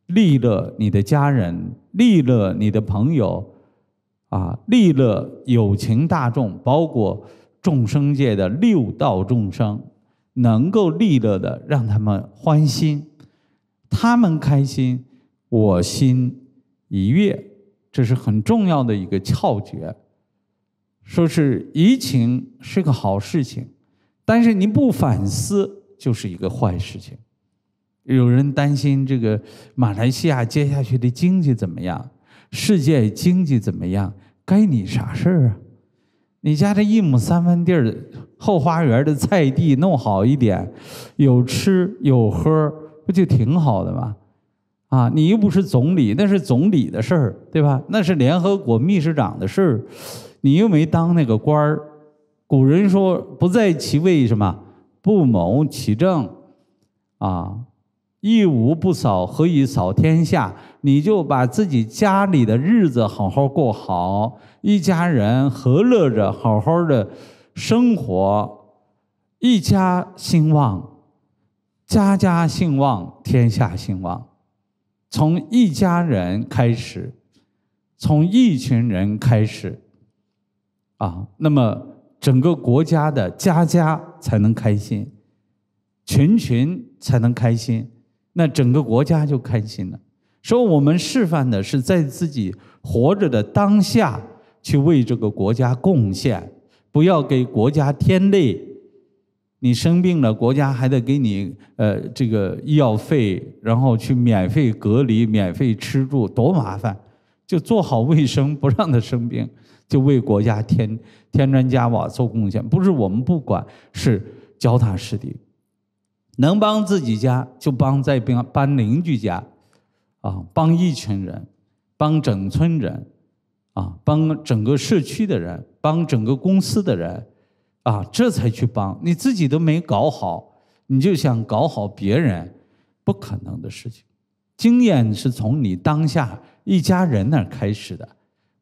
S1: 利乐你的家人，利乐你的朋友，啊，利乐友情大众，包括众生界的六道众生，能够利乐的让他们欢心，他们开心，我心一悦，这是很重要的一个窍诀。说是怡情是个好事情。但是您不反思就是一个坏事情。有人担心这个马来西亚接下去的经济怎么样，世界经济怎么样，该你啥事儿啊？你家这一亩三分地儿后花园的菜地弄好一点，有吃有喝，不就挺好的吗？啊，你又不是总理，那是总理的事儿，对吧？那是联合国秘书长的事儿，你又没当那个官儿。古人说：“不在其位，什么？不谋其政。啊，一屋不扫，何以扫天下？你就把自己家里的日子好好过好，一家人和乐着，好好的生活，一家兴旺，家家兴旺，天下兴旺。从一家人开始，从一群人开始。啊，那么。”整个国家的家家才能开心，群群才能开心，那整个国家就开心了。所以，我们示范的是在自己活着的当下，去为这个国家贡献，不要给国家添累。你生病了，国家还得给你呃这个医药费，然后去免费隔离、免费吃住，多麻烦！就做好卫生，不让他生病。就为国家添添砖加瓦做贡献，不是我们不管，是脚踏实地，能帮自己家就帮在边帮邻居家，啊，帮一群人，帮整村人，啊，帮整个社区的人，帮整个公司的人，啊，这才去帮你自己都没搞好，你就想搞好别人，不可能的事情。经验是从你当下一家人那儿开始的。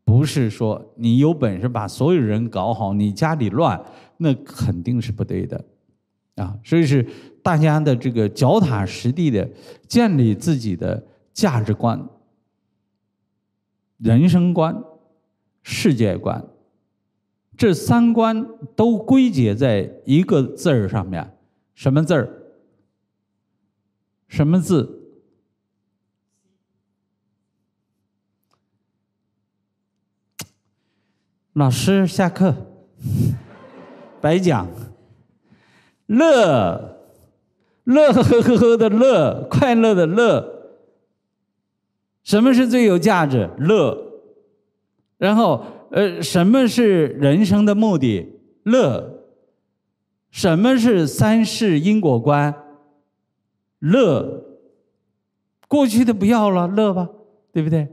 S1: 不是说你有本事把所有人搞好，你家里乱，那肯定是不对的，啊！所以是大家的这个脚踏实地的建立自己的价值观、人生观、世界观，这三观都归结在一个字儿上面，什么字儿？什么字？老师下课，白讲，乐，乐呵呵呵呵的乐，快乐的乐，什么是最有价值？乐，然后呃，什么是人生的目的？乐，什么是三世因果观？乐，过去的不要了，乐吧，对不对？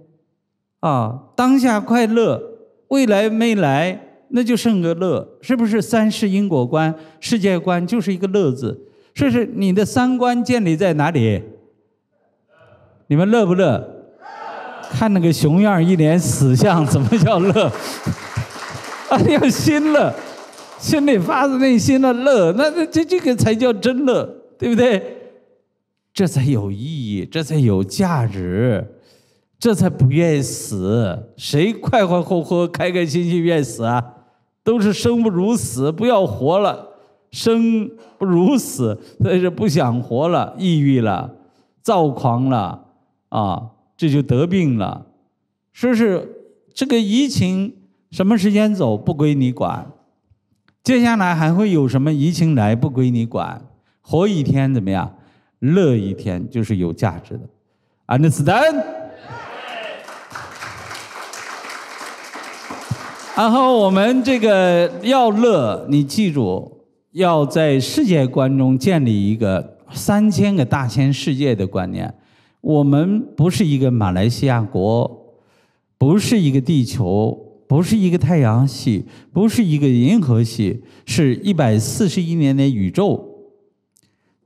S1: 啊，当下快乐。未来没来，那就剩个乐，是不是？三世因果观、世界观就是一个乐字，说是你的三观建立在哪里？你们乐不乐？看那个熊样，一脸死相，怎么叫乐？(laughs) 啊，要心乐，心里发自内心的乐，那那这这个才叫真乐，对不对？这才有意义，这才有价值。这才不愿意死，谁快快活活、开开心心愿死啊？都是生不如死，不要活了，生不如死，那是不想活了，抑郁了，躁狂了，啊，这就得病了，是不是？这个疫情什么时间走不归你管？接下来还会有什么疫情来不归你管？活一天怎么样？乐一天就是有价值的。Understand？然后我们这个要乐，你记住，要在世界观中建立一个三千个大千世界的观念。我们不是一个马来西亚国，不是一个地球，不是一个太阳系，不是一个银河系，是一百四十亿年的宇宙。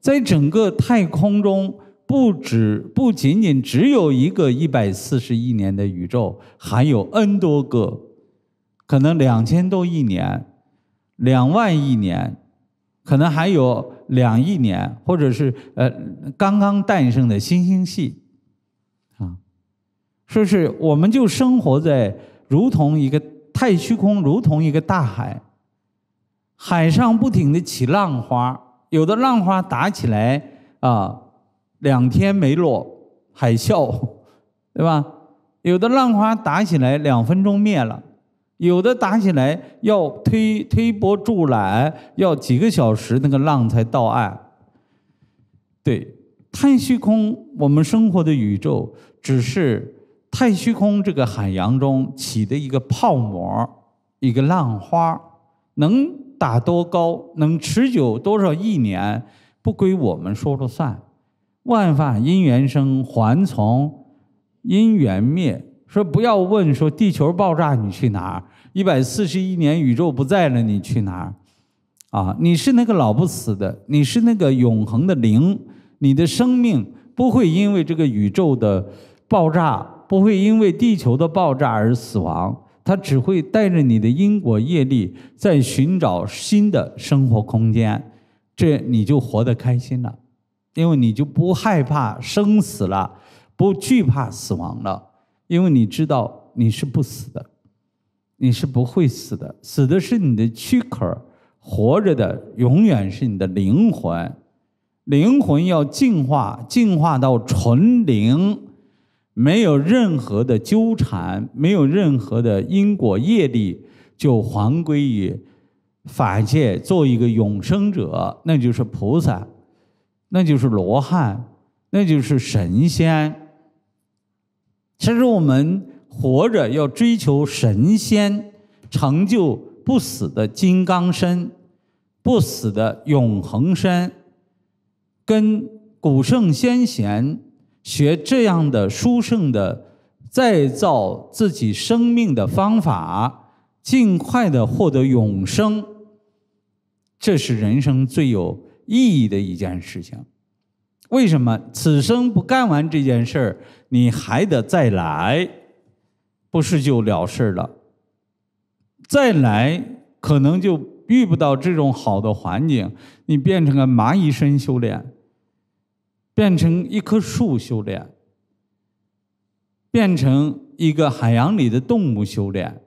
S1: 在整个太空中，不止不仅仅只有一个一百四十亿年的宇宙，还有 N 多个。可能两千多亿年，两万亿年，可能还有两亿年，或者是呃刚刚诞生的新星系，啊，说是我们就生活在如同一个太虚空，如同一个大海，海上不停的起浪花，有的浪花打起来啊两天没落海啸，对吧？有的浪花打起来两分钟灭了。有的打起来要推推波助澜，要几个小时那个浪才到岸。对，太虚空，我们生活的宇宙只是太虚空这个海洋中起的一个泡膜一个浪花能打多高，能持久多少亿年，不归我们说了算。万法因缘生，还从因缘灭。说不要问说地球爆炸你去哪儿？一百四十一年宇宙不在了你去哪儿？啊，你是那个老不死的，你是那个永恒的灵，你的生命不会因为这个宇宙的爆炸，不会因为地球的爆炸而死亡。它只会带着你的因果业力，在寻找新的生活空间。这你就活得开心了，因为你就不害怕生死了，不惧怕死亡了。因为你知道你是不死的，你是不会死的，死的是你的躯壳，活着的永远是你的灵魂。灵魂要净化，净化到纯灵，没有任何的纠缠，没有任何的因果业力，就还归于法界，做一个永生者，那就是菩萨，那就是罗汉，那就是神仙。其实我们活着要追求神仙成就不死的金刚身，不死的永恒身，跟古圣先贤学这样的殊胜的再造自己生命的方法，尽快的获得永生，这是人生最有意义的一件事情。为什么？此生不干完这件事儿。你还得再来，不是就了事了？再来可能就遇不到这种好的环境，你变成个蚂蚁身修炼，变成一棵树修炼，变成一个海洋里的动物修炼，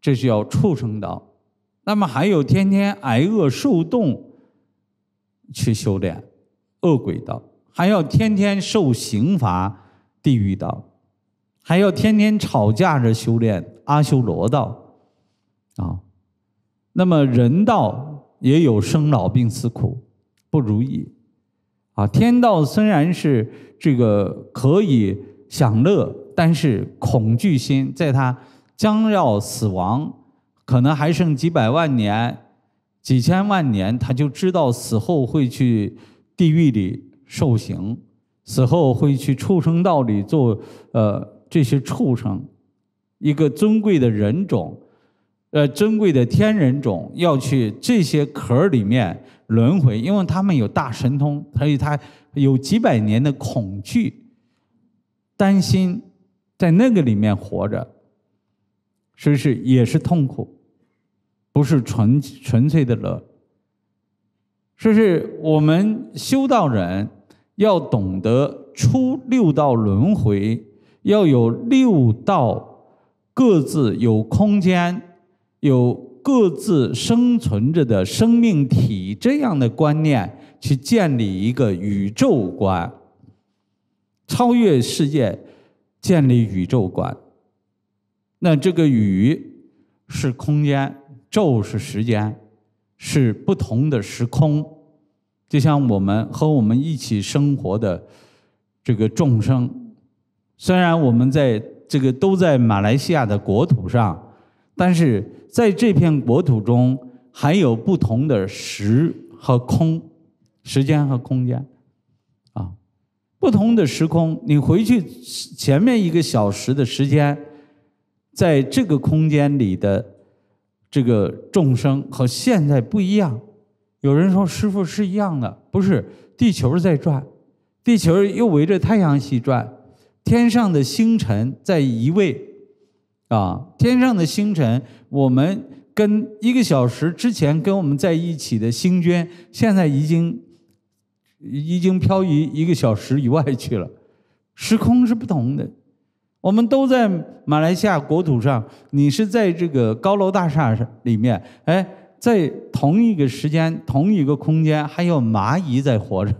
S1: 这是要畜生道。那么还有天天挨饿受冻去修炼，饿鬼道，还要天天受刑罚。地狱道还要天天吵架着修炼阿修罗道啊，那么人道也有生老病死苦不如意啊，天道虽然是这个可以享乐，但是恐惧心在他将要死亡，可能还剩几百万年、几千万年，他就知道死后会去地狱里受刑。死后会去畜生道里做，呃，这些畜生，一个尊贵的人种，呃，尊贵的天人种要去这些壳里面轮回，因为他们有大神通，所以他有几百年的恐惧、担心，在那个里面活着，不是也是痛苦，不是纯纯粹的乐。说是我们修道人。要懂得出六道轮回，要有六道各自有空间，有各自生存着的生命体这样的观念，去建立一个宇宙观，超越世界，建立宇宙观。那这个宇是空间，宙是时间，是不同的时空。就像我们和我们一起生活的这个众生，虽然我们在这个都在马来西亚的国土上，但是在这片国土中，还有不同的时和空，时间和空间，啊，不同的时空，你回去前面一个小时的时间，在这个空间里的这个众生和现在不一样。有人说，师傅是一样的，不是地球在转，地球又围着太阳系转，天上的星辰在移位，啊，天上的星辰，我们跟一个小时之前跟我们在一起的星君，现在已经，已经漂移一个小时以外去了，时空是不同的，我们都在马来西亚国土上，你是在这个高楼大厦里面，哎。在同一个时间、同一个空间，还有蚂蚁在活着，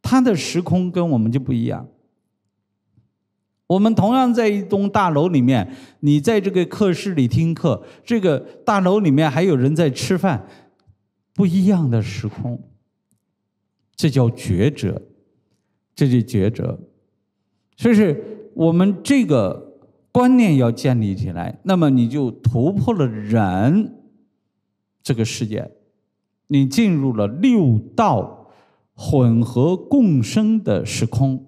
S1: 它的时空跟我们就不一样。我们同样在一栋大楼里面，你在这个课室里听课，这个大楼里面还有人在吃饭，不一样的时空，这叫抉择，这就抉择。所以是我们这个观念要建立起来，那么你就突破了人。这个世界，你进入了六道混合共生的时空，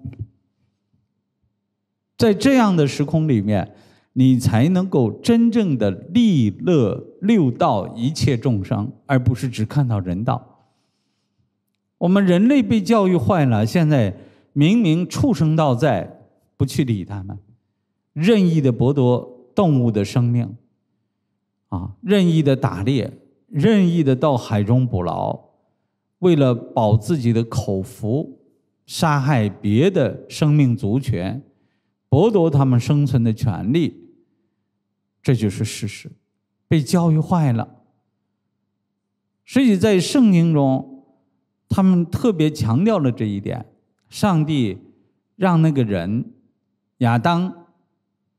S1: 在这样的时空里面，你才能够真正的利乐六道一切众生，而不是只看到人道。我们人类被教育坏了，现在明明畜生道在，不去理他们，任意的剥夺动物的生命，啊，任意的打猎。任意的到海中捕捞，为了保自己的口福，杀害别的生命族群，剥夺他们生存的权利，这就是事实。被教育坏了，所以在圣经中，他们特别强调了这一点。上帝让那个人亚当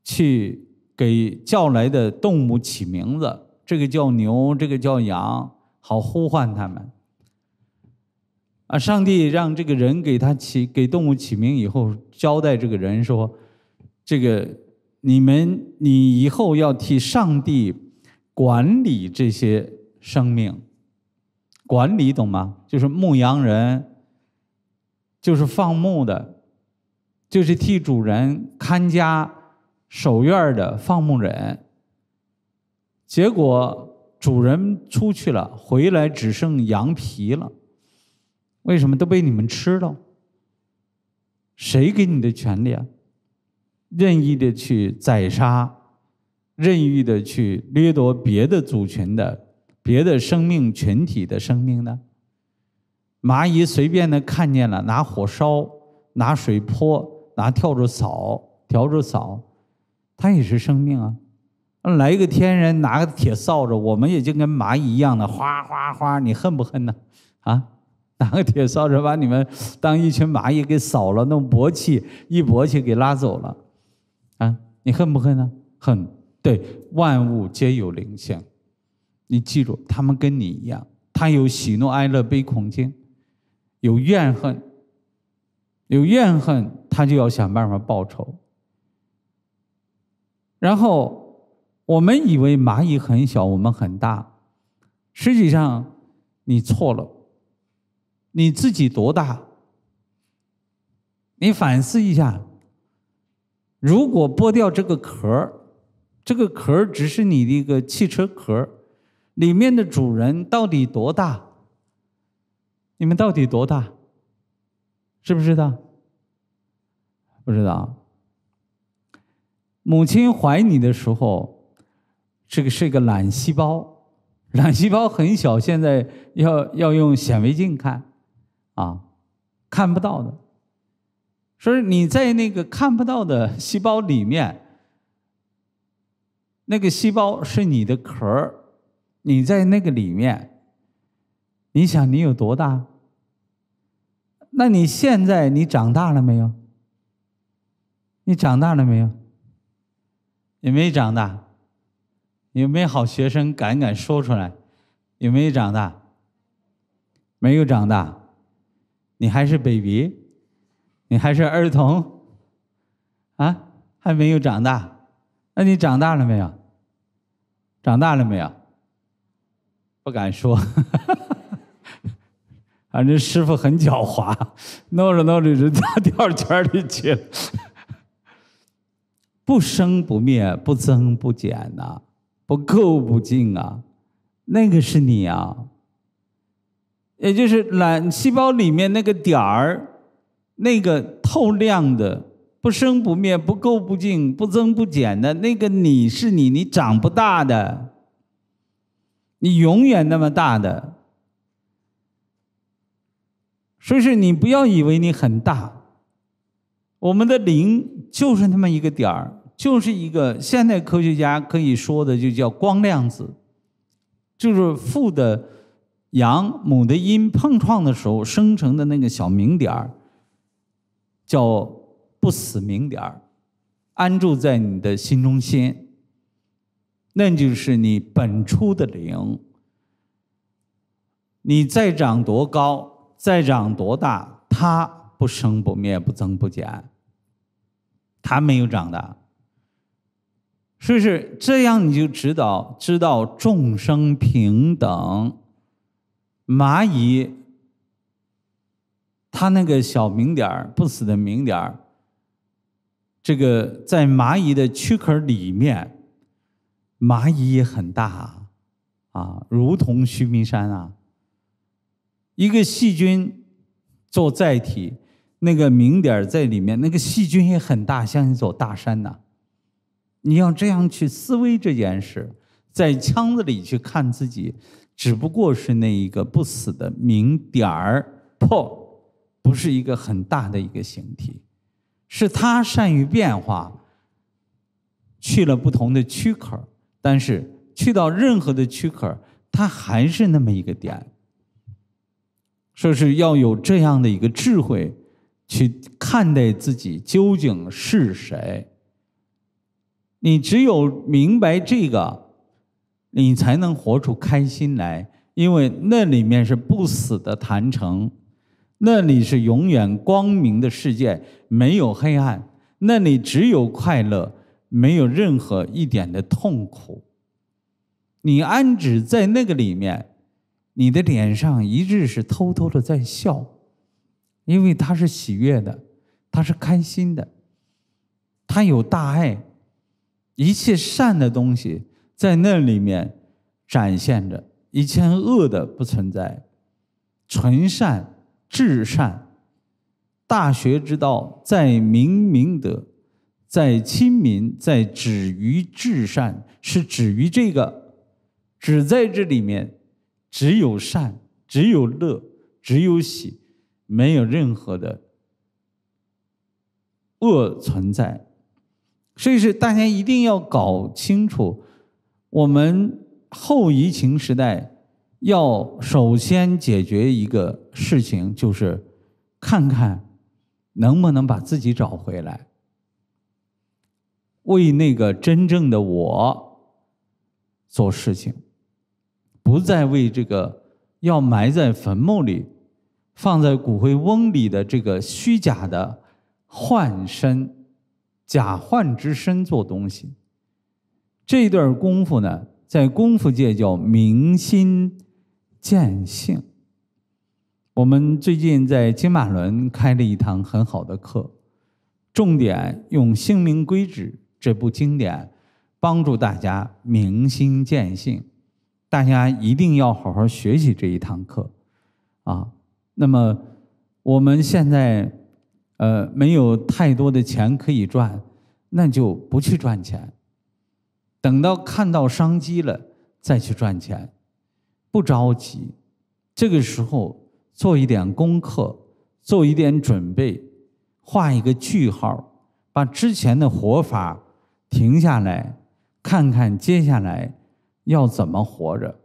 S1: 去给叫来的动物起名字。这个叫牛，这个叫羊，好呼唤他们。啊！上帝让这个人给他起给动物起名以后，交代这个人说：“这个你们，你以后要替上帝管理这些生命，管理懂吗？就是牧羊人，就是放牧的，就是替主人看家守院的放牧人。”结果主人出去了，回来只剩羊皮了。为什么都被你们吃了？谁给你的权利啊？任意的去宰杀，任意的去掠夺别的族群的、别的生命群体的生命呢？蚂蚁随便的看见了，拿火烧，拿水泼，拿笤帚扫，笤帚扫，它也是生命啊。来一个天人，拿个铁扫帚，我们也就跟蚂蚁一样的，哗哗哗！你恨不恨呢？啊，拿个铁扫帚把你们当一群蚂蚁给扫了，弄簸箕一簸箕给拉走了，啊，你恨不恨呢？恨！对，万物皆有灵性，你记住，他们跟你一样，他有喜怒哀乐悲恐惊，有怨恨，有怨恨他就要想办法报仇，然后。我们以为蚂蚁很小，我们很大。实际上，你错了。你自己多大？你反思一下。如果剥掉这个壳这个壳只是你的一个汽车壳里面的主人到底多大？你们到底多大？知不知道？不知道。母亲怀你的时候。这个是一个卵细胞，卵细胞很小，现在要要用显微镜看，啊，看不到的。所以你在那个看不到的细胞里面，那个细胞是你的壳儿，你在那个里面，你想你有多大？那你现在你长大了没有？你长大了没有？也没长大。有没有好学生敢敢说出来？有没有长大？没有长大，你还是 baby，你还是儿童，啊，还没有长大。那你长大了没有？长大了没有？不敢说，(laughs) 反正师傅很狡猾，弄着弄着就掉圈里去了。(laughs) 不生不灭，不增不减呐。不垢不净啊，那个是你啊，也就是卵细胞里面那个点儿，那个透亮的，不生不灭、不垢不净、不增不减的那个你是你，你长不大的，你永远那么大的，所以说你不要以为你很大，我们的灵就是那么一个点儿。就是一个现代科学家可以说的，就叫光量子，就是父的阳、母的阴碰撞的时候生成的那个小明点儿，叫不死明点儿，安住在你的心中心，那就是你本初的灵。你再长多高，再长多大，它不生不灭，不增不减，它没有长大。是不是这样，你就知道，知道众生平等。蚂蚁，它那个小明点不死的明点这个在蚂蚁的躯壳里面，蚂蚁也很大，啊，如同须弥山啊。一个细菌做载体，那个明点在里面，那个细菌也很大，像一座大山呐。你要这样去思维这件事，在腔子里去看自己，只不过是那一个不死的明点儿破，不是一个很大的一个形体，是他善于变化，去了不同的躯壳，但是去到任何的躯壳，他还是那么一个点。说是要有这样的一个智慧，去看待自己究竟是谁。你只有明白这个，你才能活出开心来。因为那里面是不死的坛城，那里是永远光明的世界，没有黑暗，那里只有快乐，没有任何一点的痛苦。你安止在那个里面，你的脸上一直是偷偷的在笑，因为他是喜悦的，他是开心的，他有大爱。一切善的东西在那里面展现着，一切恶的不存在。纯善、至善，大学之道，在明明德，在亲民，在止于至善，是止于这个，止在这里面，只有善，只有乐，只有喜，没有任何的恶存在。所以是大家一定要搞清楚，我们后疫情时代要首先解决一个事情，就是看看能不能把自己找回来，为那个真正的我做事情，不再为这个要埋在坟墓里、放在骨灰瓮里的这个虚假的幻身。假幻之身做东西，这段功夫呢，在功夫界叫明心见性。我们最近在金马伦开了一堂很好的课，重点用《性命规旨》这部经典，帮助大家明心见性。大家一定要好好学习这一堂课，啊。那么我们现在。呃，没有太多的钱可以赚，那就不去赚钱。等到看到商机了，再去赚钱，不着急。这个时候做一点功课，做一点准备，画一个句号，把之前的活法停下来，看看接下来要怎么活着，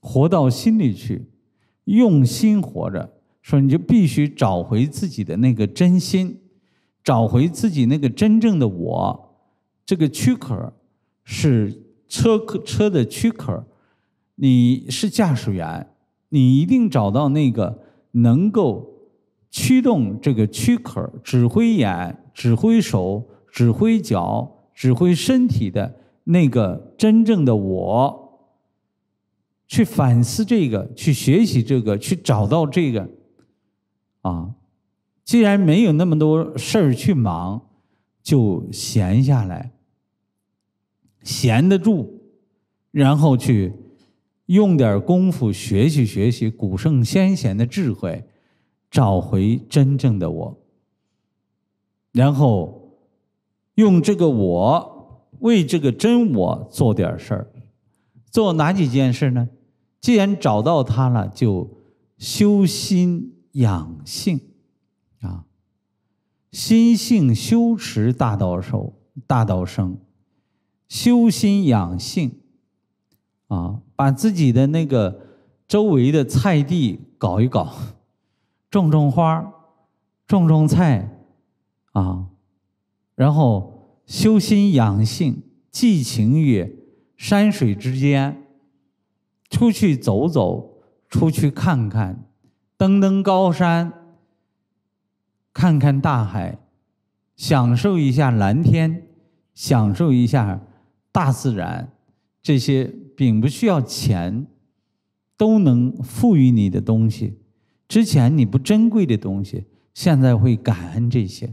S1: 活到心里去，用心活着。说你就必须找回自己的那个真心，找回自己那个真正的我。这个躯壳是车车的躯壳，你是驾驶员，你一定找到那个能够驱动这个躯壳，指挥眼、指挥手、指挥脚、指挥身体的那个真正的我，去反思这个，去学习这个，去找到这个。啊，既然没有那么多事儿去忙，就闲下来，闲得住，然后去用点功夫学习学习古圣先贤的智慧，找回真正的我，然后用这个我为这个真我做点事儿。做哪几件事呢？既然找到他了，就修心。养性，啊，心性修持大道，收大道生，修心养性，啊，把自己的那个周围的菜地搞一搞，(laughs) 种种花种种菜，啊，然后修心养性，寄情于山水之间，出去走走，出去看看。登登高山，看看大海，享受一下蓝天，享受一下大自然，这些并不需要钱，都能赋予你的东西。之前你不珍贵的东西，现在会感恩这些，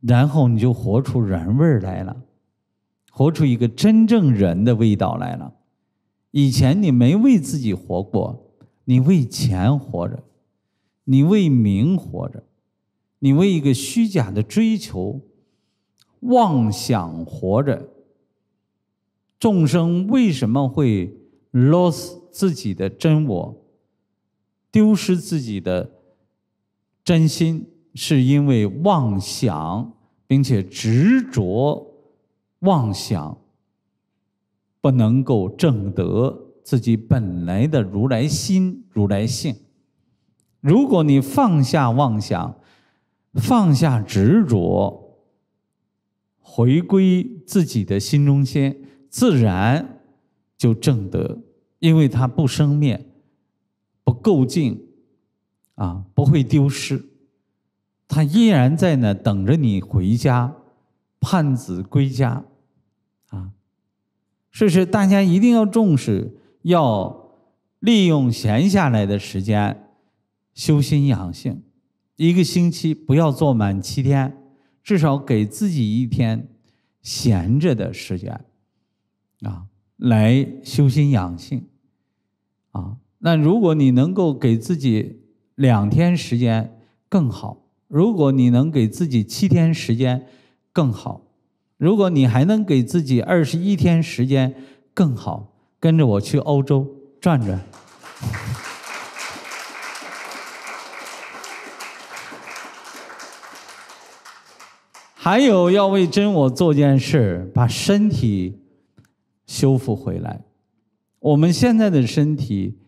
S1: 然后你就活出人味儿来了，活出一个真正人的味道来了。以前你没为自己活过。你为钱活着，你为名活着，你为一个虚假的追求、妄想活着。众生为什么会 loss 自己的真我，丢失自己的真心？是因为妄想，并且执着妄想，不能够正得。自己本来的如来心、如来性。如果你放下妄想，放下执着，回归自己的心中间，自然就正德，因为它不生灭，不垢净，啊，不会丢失，它依然在那等着你回家，盼子归家，啊，所以说大家一定要重视。要利用闲下来的时间修心养性，一个星期不要做满七天，至少给自己一天闲着的时间啊，来修心养性啊。那如果你能够给自己两天时间更好，如果你能给自己七天时间更好，如果你还能给自己二十一天时间更好。跟着我去欧洲转转，还有要为真我做件事，把身体修复回来。我们现在的身体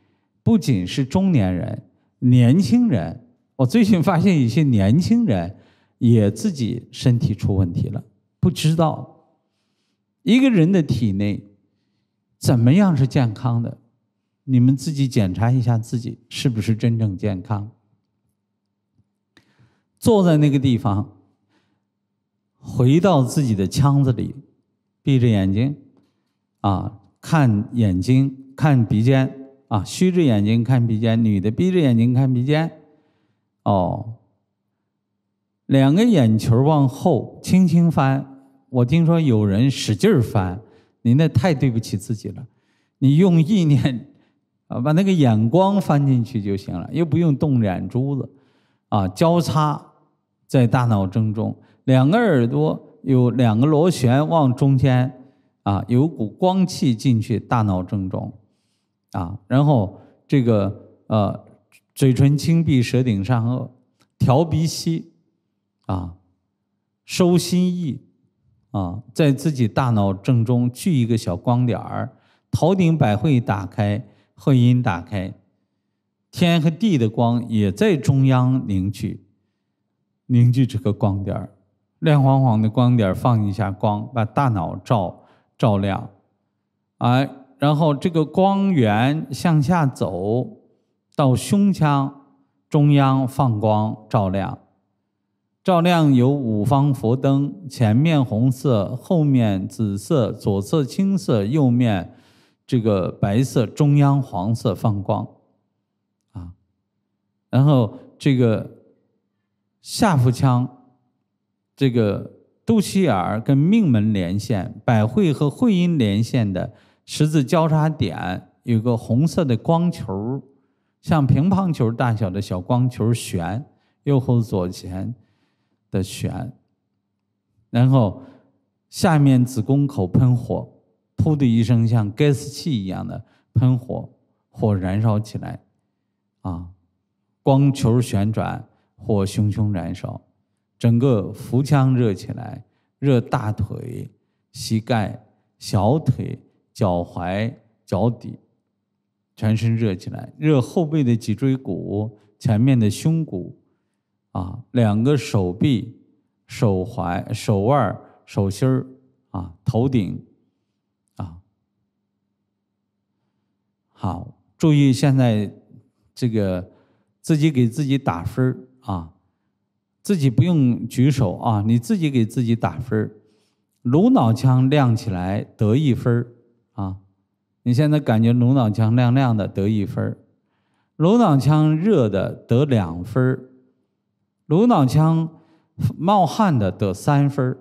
S1: 不仅是中年人，年轻人，我最近发现一些年轻人也自己身体出问题了，不知道一个人的体内。怎么样是健康的？你们自己检查一下自己是不是真正健康。坐在那个地方，回到自己的腔子里，闭着眼睛，啊，看眼睛，看鼻尖，啊，虚着眼睛看鼻尖，女的闭着眼睛看鼻尖，哦，两个眼球往后轻轻翻，我听说有人使劲翻。你那太对不起自己了，你用意念啊，把那个眼光翻进去就行了，又不用动眼珠子，啊，交叉在大脑正中，两个耳朵有两个螺旋往中间，啊，有股光气进去大脑正中，啊，然后这个呃，嘴唇轻闭，舌顶上颚，调鼻息，啊，收心意。啊，在自己大脑正中聚一个小光点儿，头顶百会打开，会阴打开，天和地的光也在中央凝聚，凝聚这个光点儿，亮晃晃的光点儿放一下光，把大脑照照亮，哎，然后这个光源向下走到胸腔中央放光照亮。照亮有五方佛灯，前面红色，后面紫色，左侧青色，右面这个白色，中央黄色放光，啊，然后这个下腹腔，这个肚脐眼儿跟命门连线，百会和会阴连线的十字交叉点有个红色的光球像乒乓球大小的小光球旋，右后左前。的旋，然后下面子宫口喷火，噗的一声，像 gas 气一样的喷火，火燃烧起来，啊，光球旋转，火熊熊燃烧，整个腹腔热起来，热大腿、膝盖、小腿、脚踝、脚底，全身热起来，热后背的脊椎骨，前面的胸骨。啊，两个手臂、手踝、手腕、手心儿啊，头顶啊，好，注意现在这个自己给自己打分儿啊，自己不用举手啊，你自己给自己打分儿，颅脑腔亮起来得一分啊，你现在感觉颅脑腔亮亮的得一分颅脑腔热的得两分颅脑腔冒汗的得三分儿，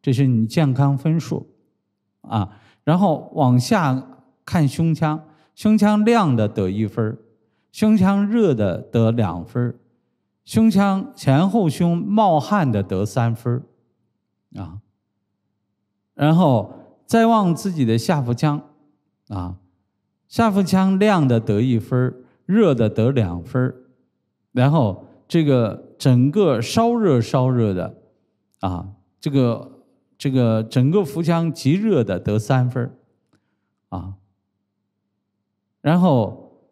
S1: 这是你健康分数，啊，然后往下看胸腔，胸腔亮的得一分儿，胸腔热的得两分儿，胸腔前后胸冒汗的得三分儿，啊，然后再望自己的下腹腔，啊，下腹腔亮的得一分儿，热的得两分儿，然后。这个整个烧热烧热的，啊，这个这个整个腹腔极热的得三分啊，然后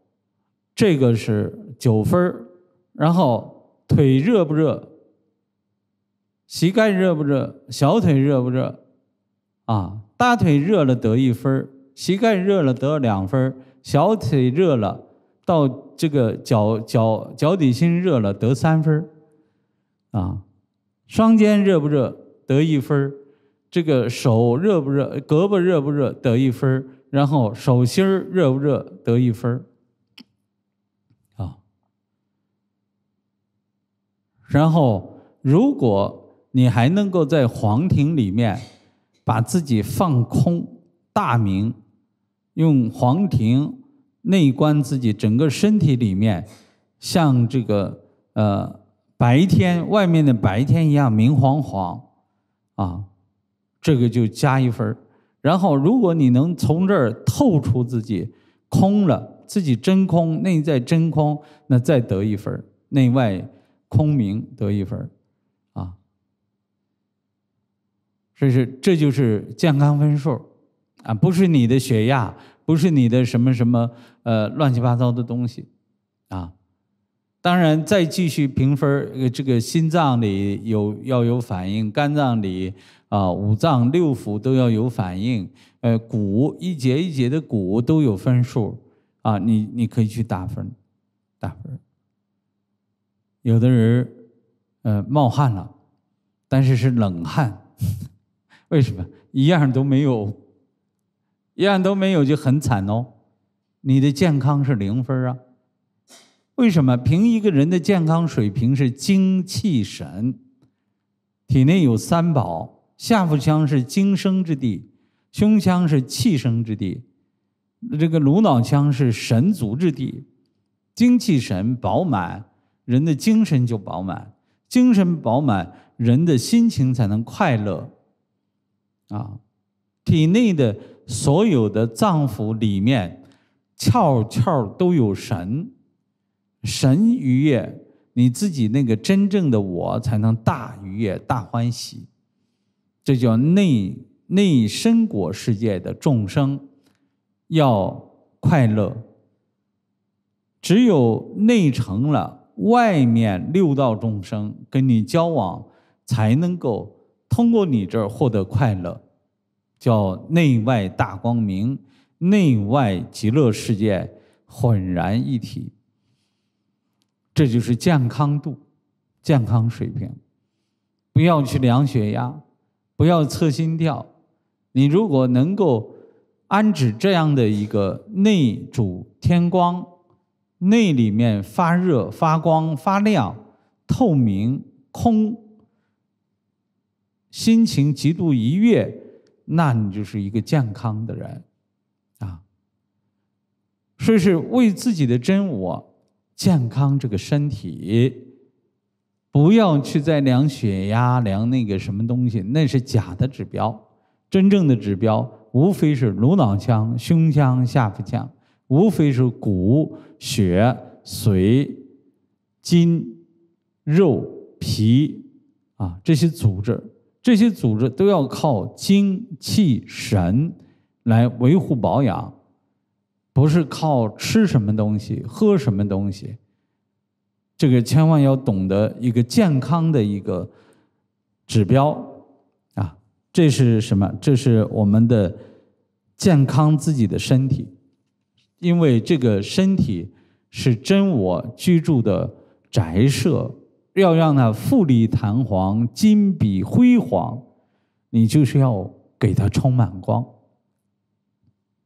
S1: 这个是九分然后腿热不热？膝盖热不热？小腿热不热？啊，大腿热了得一分膝盖热了得两分小腿热了到。这个脚脚脚底心热了得三分啊，双肩热不热得一分这个手热不热，胳膊热不热得一分然后手心热不热得一分啊，然后如果你还能够在皇庭里面把自己放空，大明用皇庭。内观自己，整个身体里面像这个呃白天外面的白天一样明晃晃，啊，这个就加一分然后，如果你能从这儿透出自己空了，自己真空，内在真空，那再得一分内外空明得一分啊，这是这就是健康分数啊，不是你的血压，不是你的什么什么。呃，乱七八糟的东西，啊，当然再继续评分儿，这个心脏里有要有反应，肝脏里啊，五脏六腑都要有反应，呃，骨一节一节的骨都有分数，啊，你你可以去打分，打分。有的人呃冒汗了，但是是冷汗，(laughs) 为什么？一样都没有，一样都没有就很惨哦。你的健康是零分啊？为什么？凭一个人的健康水平是精气神，体内有三宝：下腹腔是精生之地，胸腔是气生之地，这个颅脑腔是神足之地。精气神饱满，人的精神就饱满；精神饱满，人的心情才能快乐。啊，体内的所有的脏腑里面。窍窍都有神，神愉悦，你自己那个真正的我才能大愉悦、大欢喜。这叫内内身果世界的众生要快乐，只有内成了，外面六道众生跟你交往，才能够通过你这儿获得快乐，叫内外大光明。内外极乐世界浑然一体，这就是健康度、健康水平。不要去量血压，不要测心跳。你如果能够安置这样的一个内主天光，内里面发热、发光、发亮、透明、空，心情极度愉悦，那你就是一个健康的人。说是为自己的真我健康，这个身体不要去再量血压、量那个什么东西，那是假的指标。真正的指标，无非是颅脑腔、胸腔、下腹腔，无非是骨、血、髓、筋、肉、皮啊这些组织，这些组织都要靠精气神来维护保养。不是靠吃什么东西、喝什么东西，这个千万要懂得一个健康的一个指标啊！这是什么？这是我们的健康自己的身体，因为这个身体是真我居住的宅舍，要让它富丽堂皇、金碧辉煌，你就是要给它充满光，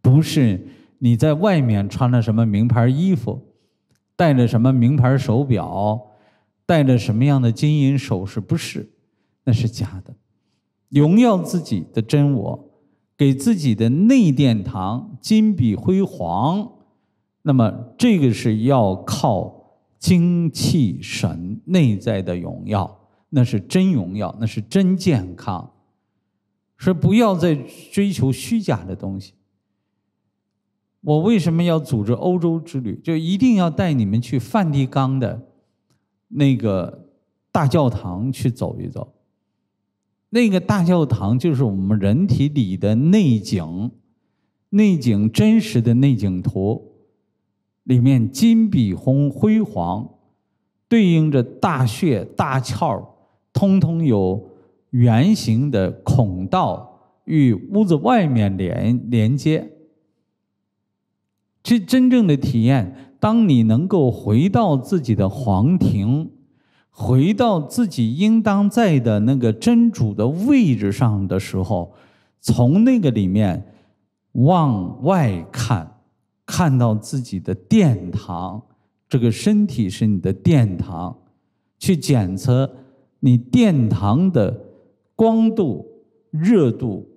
S1: 不是。你在外面穿了什么名牌衣服，戴着什么名牌手表，戴着什么样的金银首饰？不是，那是假的。荣耀自己的真我，给自己的内殿堂金碧辉煌。那么这个是要靠精气神内在的荣耀，那是真荣耀，那是真健康。是不要再追求虚假的东西。我为什么要组织欧洲之旅？就一定要带你们去梵蒂冈的那个大教堂去走一走。那个大教堂就是我们人体里的内景，内景真实的内景图，里面金碧红辉煌，对应着大穴大窍，通通有圆形的孔道与屋子外面连连接。去真正的体验，当你能够回到自己的皇庭，回到自己应当在的那个真主的位置上的时候，从那个里面往外看，看到自己的殿堂，这个身体是你的殿堂，去检测你殿堂的光度、热度、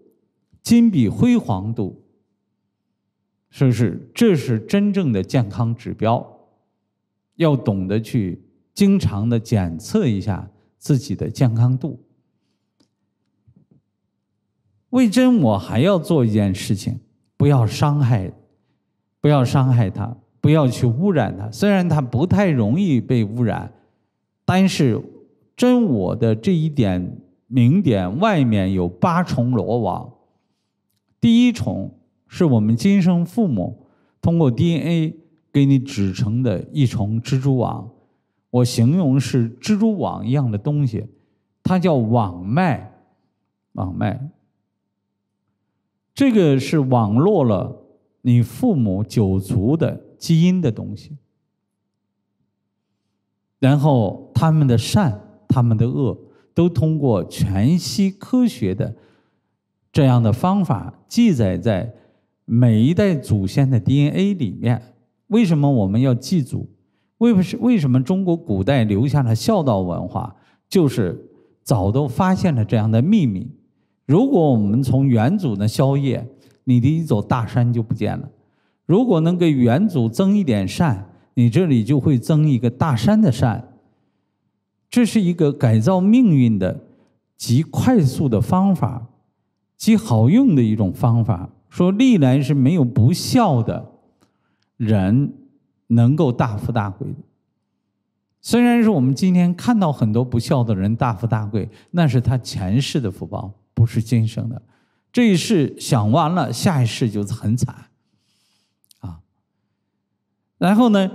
S1: 金碧辉煌度。是不是？这是真正的健康指标，要懂得去经常的检测一下自己的健康度。为真我还要做一件事情，不要伤害，不要伤害它，不要去污染它。虽然它不太容易被污染，但是真我的这一点明点外面有八重罗网，第一重。是我们今生父母通过 DNA 给你织成的一重蜘蛛网，我形容是蜘蛛网一样的东西，它叫网脉，网脉，这个是网络了你父母九族的基因的东西，然后他们的善，他们的恶，都通过全息科学的这样的方法记载在。每一代祖先的 DNA 里面，为什么我们要祭祖？为不是为什么中国古代留下了孝道文化，就是早都发现了这样的秘密。如果我们从远祖的消业，你的一座大山就不见了。如果能给远祖增一点善，你这里就会增一个大山的善。这是一个改造命运的极快速的方法，极好用的一种方法。说历来是没有不孝的人能够大富大贵的。虽然说我们今天看到很多不孝的人大富大贵，那是他前世的福报，不是今生的。这一世享完了，下一世就很惨，啊。然后呢，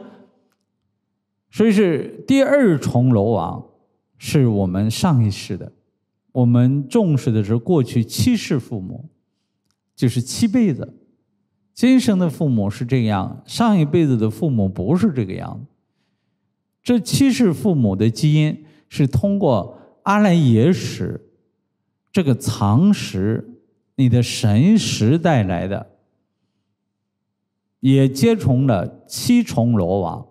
S1: 所以是第二重楼王是我们上一世的。我们重视的是过去七世父母。就是七辈子，今生的父母是这样，上一辈子的父母不是这个样子。这七世父母的基因是通过阿赖耶识这个藏识，你的神识带来的，也接从了七重罗网，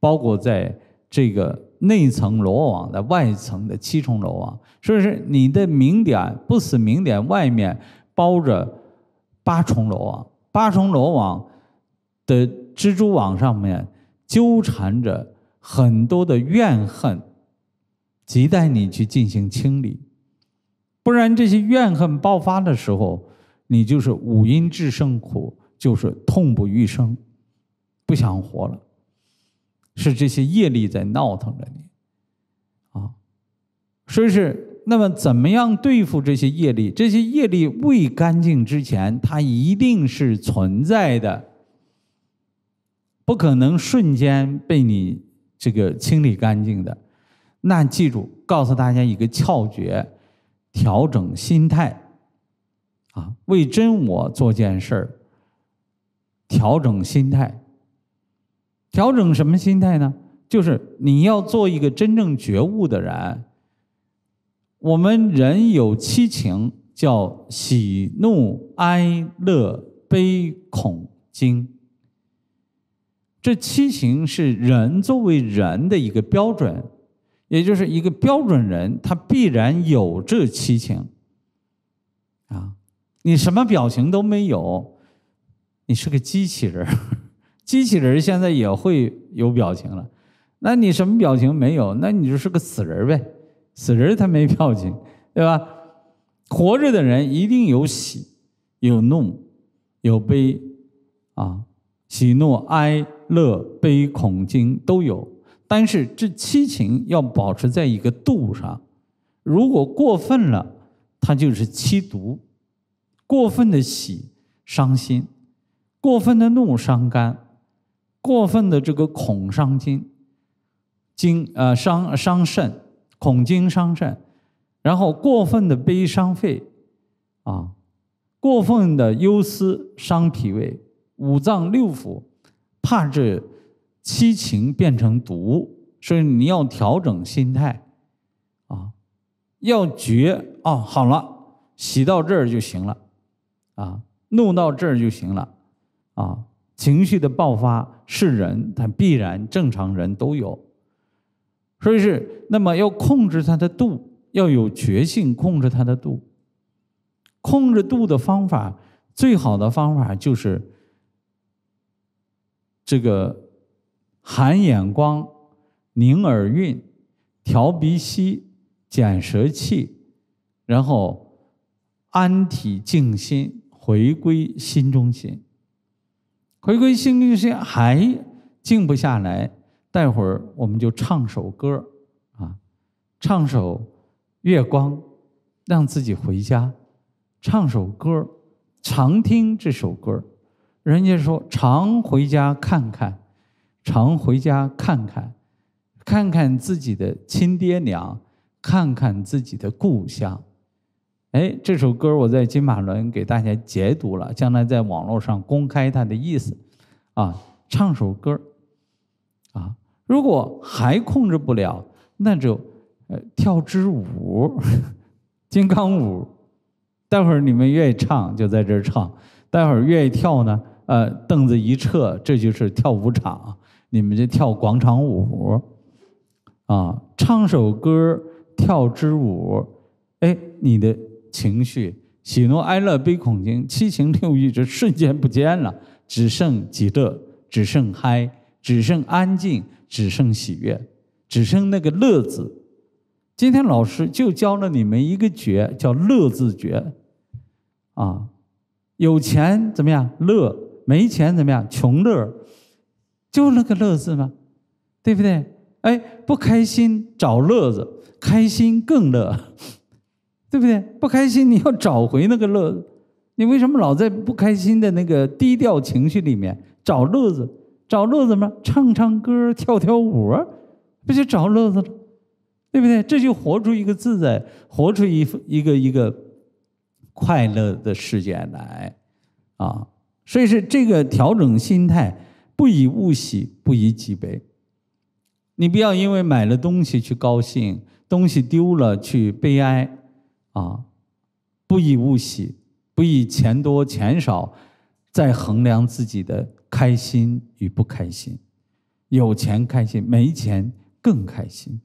S1: 包裹在这个内层罗网的外层的七重罗网，所以说你的明点、不死明点外面。包着八重楼网，八重楼网的蜘蛛网上面纠缠着很多的怨恨，亟待你去进行清理，不然这些怨恨爆发的时候，你就是五阴炽盛苦，就是痛不欲生，不想活了，是这些业力在闹腾着你，啊，所以是。那么，怎么样对付这些业力？这些业力未干净之前，它一定是存在的，不可能瞬间被你这个清理干净的。那记住，告诉大家一个窍诀：调整心态，啊，为真我做件事儿。调整心态，调整什么心态呢？就是你要做一个真正觉悟的人。我们人有七情，叫喜怒哀乐悲恐惊。这七情是人作为人的一个标准，也就是一个标准人，他必然有这七情。啊，你什么表情都没有，你是个机器人 (laughs) 机器人现在也会有表情了，那你什么表情没有？那你就是个死人呗。死人他没票情，对吧？活着的人一定有喜、有怒、有悲，啊，喜怒哀乐悲恐惊都有。但是这七情要保持在一个度上，如果过分了，它就是七毒。过分的喜伤心，过分的怒伤肝，过分的这个恐伤精，精啊伤伤肾。恐惊伤肾，然后过分的悲伤肺，啊，过分的忧思伤脾胃，五脏六腑怕这七情变成毒，所以你要调整心态，啊，要觉哦好了，喜到这儿就行了，啊，怒到这儿就行了，啊，情绪的爆发是人，但必然正常人都有。所以是，那么要控制它的度，要有决心控制它的度。控制度的方法，最好的方法就是这个：含眼光，凝耳韵，调鼻息，减舌气，然后安体静心，回归心中心。回归心中心还静不下来。待会儿我们就唱首歌啊，唱首月光，让自己回家。唱首歌常听这首歌人家说常回家看看，常回家看看，看看自己的亲爹娘，看看自己的故乡。哎，这首歌我在金马伦给大家解读了，将来在网络上公开它的意思。啊，唱首歌啊，如果还控制不了，那就呃跳支舞，(laughs) 金刚舞。待会儿你们愿意唱就在这唱，待会儿愿意跳呢，呃凳子一撤，这就是跳舞场，你们就跳广场舞。啊，唱首歌，跳支舞，哎，你的情绪喜怒哀乐悲恐惊七情六欲，这瞬间不见了，只剩极乐，只剩嗨。只剩安静，只剩喜悦，只剩那个乐字。今天老师就教了你们一个诀，叫乐字诀。啊，有钱怎么样乐？没钱怎么样穷乐？就那个乐字吗？对不对？哎，不开心找乐子，开心更乐，对不对？不开心你要找回那个乐，你为什么老在不开心的那个低调情绪里面找乐子？找乐子吗？唱唱歌，跳跳舞，不就找乐子了，对不对？这就活出一个自在，活出一一个一个快乐的世界来，啊！所以说，这个调整心态，不以物喜，不以己悲。你不要因为买了东西去高兴，东西丢了去悲哀，啊！不以物喜，不以钱多钱少再衡量自己的。开心与不开心，有钱开心，没钱更开心，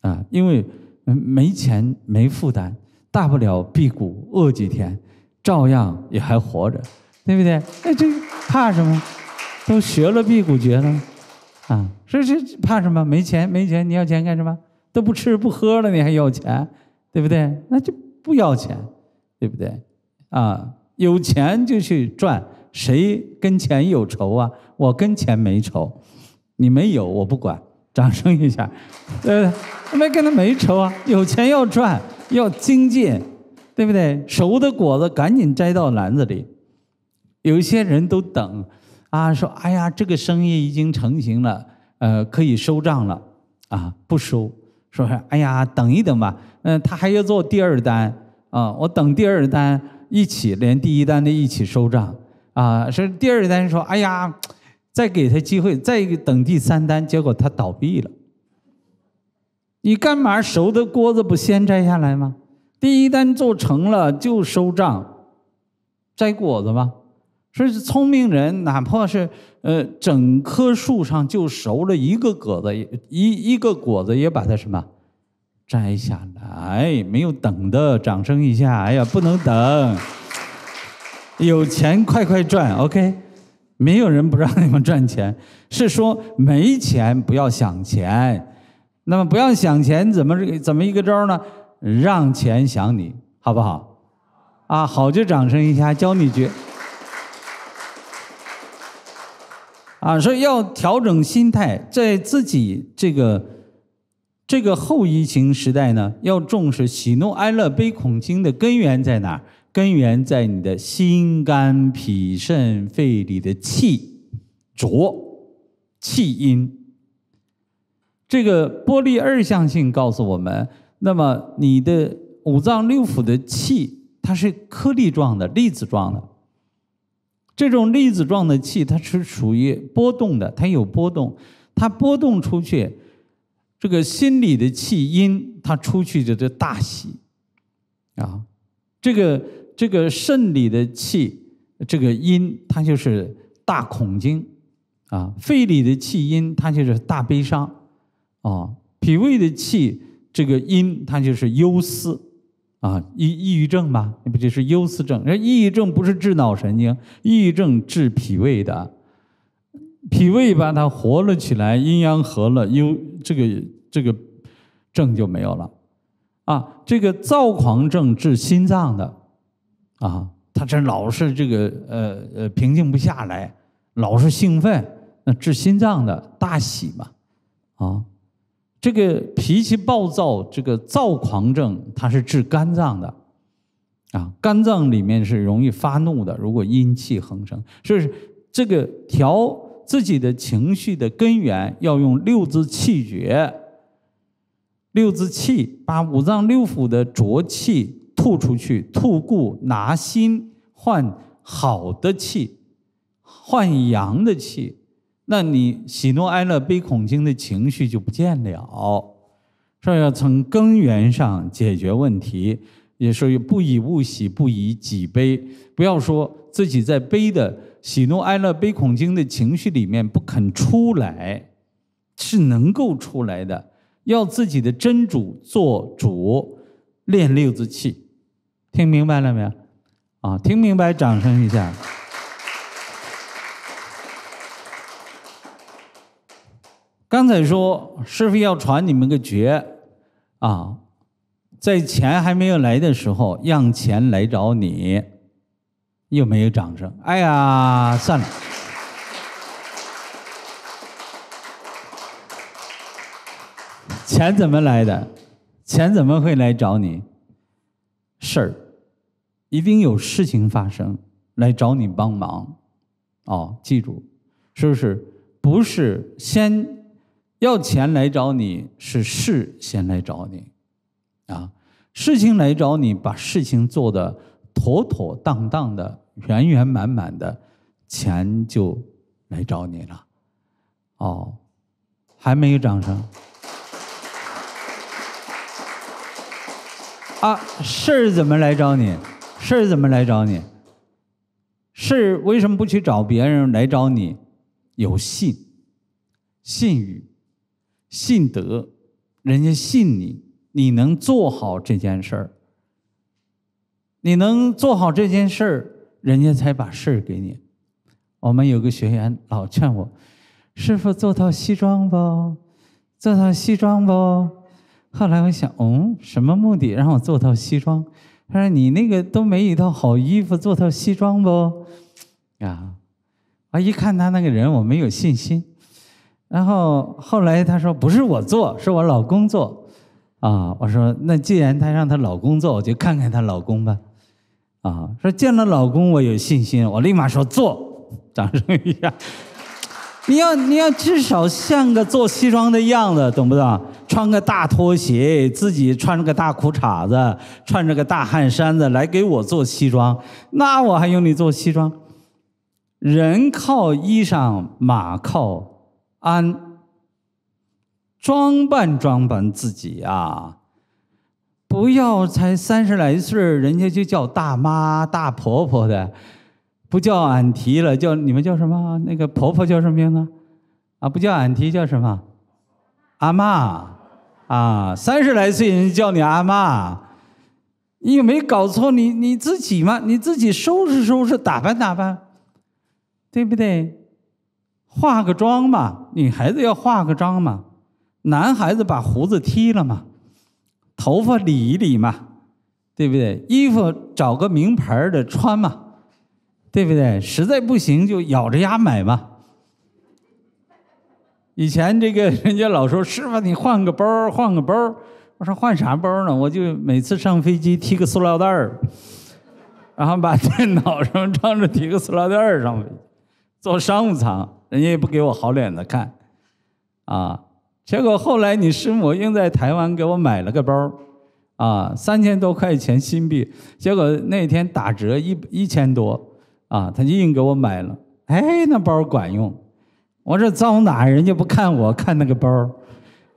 S1: 啊，因为没钱没负担，大不了辟谷饿几天，照样也还活着，对不对？哎，这怕什么？都学了辟谷诀了，啊，这这怕什么？没钱没钱，你要钱干什么？都不吃不喝了，你还要钱，对不对？那就不要钱，对不对？啊，有钱就去赚。谁跟钱有仇啊？我跟钱没仇，你没有我不管。掌声一下，呃，没跟他没仇啊。有钱要赚，要精进，对不对？熟的果子赶紧摘到篮子里。有一些人都等，啊，说哎呀，这个生意已经成型了，呃，可以收账了啊，不收，说是哎呀，等一等吧，嗯，他还要做第二单啊，我等第二单一起连第一单的一起收账。啊，是第二单说，哎呀，(tsk) 再给他机会，再等第三单，结果他倒闭了。你干嘛熟的果子不先摘下来吗？第一单做成了就收账，摘果子吧。所以聪明人哪怕是呃整棵树上就熟了一个果子，一一个果子也把它什么摘下来。没有等的，掌声一下。哎呀，不能等。有钱快快赚，OK，没有人不让你们赚钱，是说没钱不要想钱。那么不要想钱，怎么怎么一个招呢？让钱想你好不好？啊，好就掌声一下，教你一句。啊，所以要调整心态，在自己这个这个后疫情时代呢，要重视喜怒哀乐悲恐惊的根源在哪儿？根源在你的心肝脾肾肺里的气浊气阴。这个波粒二象性告诉我们，那么你的五脏六腑的气，它是颗粒状的、粒子状的。这种粒子状的气，它是属于波动的，它有波动，它波动出去，这个心里的气阴，它出去就就大喜啊，这个。这个肾里的气，这个阴，它就是大恐惊，啊，肺里的气阴，它就是大悲伤，啊，脾胃的气，这个阴，它就是忧思，啊，抑抑郁症吧，那不就是忧思症？抑郁症不是治脑神经，抑郁症治脾胃的，脾胃把它活了起来，阴阳和了，忧这个这个症就没有了，啊，这个躁狂症治心脏的。啊，他这老是这个呃呃平静不下来，老是兴奋。那治心脏的大喜嘛，啊，这个脾气暴躁，这个躁狂症，它是治肝脏的，啊，肝脏里面是容易发怒的。如果阴气横生，所以这个调自己的情绪的根源，要用六字气诀，六字气，把五脏六腑的浊气。吐出去，吐故拿新，换好的气，换阳的气，那你喜怒哀乐悲恐惊的情绪就不见了。说要从根源上解决问题，也说不以物喜，不以己悲。不要说自己在悲的喜怒哀乐悲恐惊的情绪里面不肯出来，是能够出来的。要自己的真主做主，练六字气。听明白了没有？啊，听明白，掌声一下。刚才说师傅要传你们个诀，啊，在钱还没有来的时候，让钱来找你，又没有掌声。哎呀，算了。钱怎么来的？钱怎么会来找你？事儿。一定有事情发生来找你帮忙，哦，记住，是不是？不是先要钱来找你，是事先来找你，啊，事情来找你，把事情做的妥妥当当的、圆圆满满的，钱就来找你了，哦，还没有掌声？啊，事儿怎么来找你？事儿怎么来找你？事儿为什么不去找别人来找你？有信、信誉、信德，人家信你，你能做好这件事儿，你能做好这件事儿，人家才把事儿给你。我们有个学员老劝我：“师傅做套西装吧，做套西装吧。”后来我想，嗯，什么目的让我做套西装？他说：“你那个都没一套好衣服，做套西装不？啊，啊！一看他那个人，我没有信心。然后后来他说不是我做，是我老公做。啊，我说那既然他让他老公做，我就看看他老公吧。啊，说见了老公我有信心，我立马说做，掌声一下。”你要你要至少像个做西装的样子，懂不懂？穿个大拖鞋，自己穿着个大裤衩子，穿着个大汗衫子来给我做西装，那我还用你做西装？人靠衣裳，马靠鞍，装扮装扮自己啊！不要才三十来岁人家就叫大妈、大婆婆的。不叫俺提了，叫你们叫什么？那个婆婆叫什么名字？啊，不叫俺提，叫什么？阿妈啊，三十来岁人叫你阿妈，你有没有搞错，你你自己嘛，你自己收拾收拾，打扮打扮，对不对？化个妆嘛，女孩子要化个妆嘛，男孩子把胡子剃了嘛，头发理一理嘛，对不对？衣服找个名牌的穿嘛。对不对？实在不行就咬着牙买吧。以前这个人家老说师傅你换个包换个包，我说换啥包呢？我就每次上飞机提个塑料袋儿，然后把电脑上装着提个塑料袋儿上飞机。坐商务舱人家也不给我好脸子看，啊！结果后来你师母硬在台湾给我买了个包，啊，三千多块钱新币，结果那天打折一一千多。啊，他就硬给我买了。哎，那包管用。我这脏哪，人家不看我，看那个包，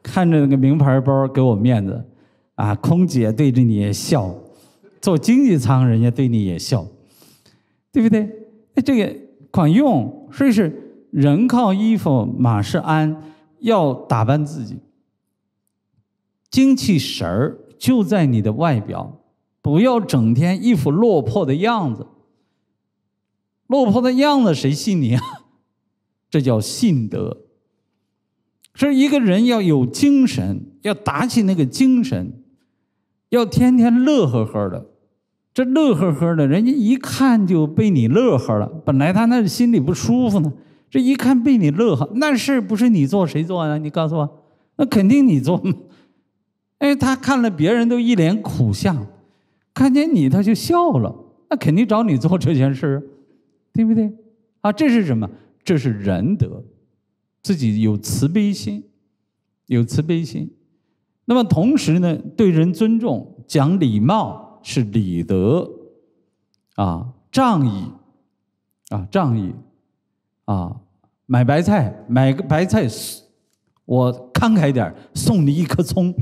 S1: 看着那个名牌包给我面子。啊，空姐对着你也笑，坐经济舱人家对你也笑，对不对？哎，这个管用。所以是人靠衣服马是鞍，要打扮自己。精气神儿就在你的外表，不要整天一副落魄的样子。落魄的样子，谁信你啊？(laughs) 这叫信德。是一个人要有精神，要打起那个精神，要天天乐呵呵的。这乐呵呵的，人家一看就被你乐呵了。本来他那心里不舒服呢，这一看被你乐呵，那事不是你做谁做呢？你告诉我，那肯定你做。哎，他看了别人都一脸苦相，看见你他就笑了，那肯定找你做这件事。对不对？啊，这是什么？这是仁德，自己有慈悲心，有慈悲心。那么同时呢，对人尊重、讲礼貌是礼德，啊，仗义，啊，仗义，啊，买白菜买个白菜，我慷慨点，送你一颗葱，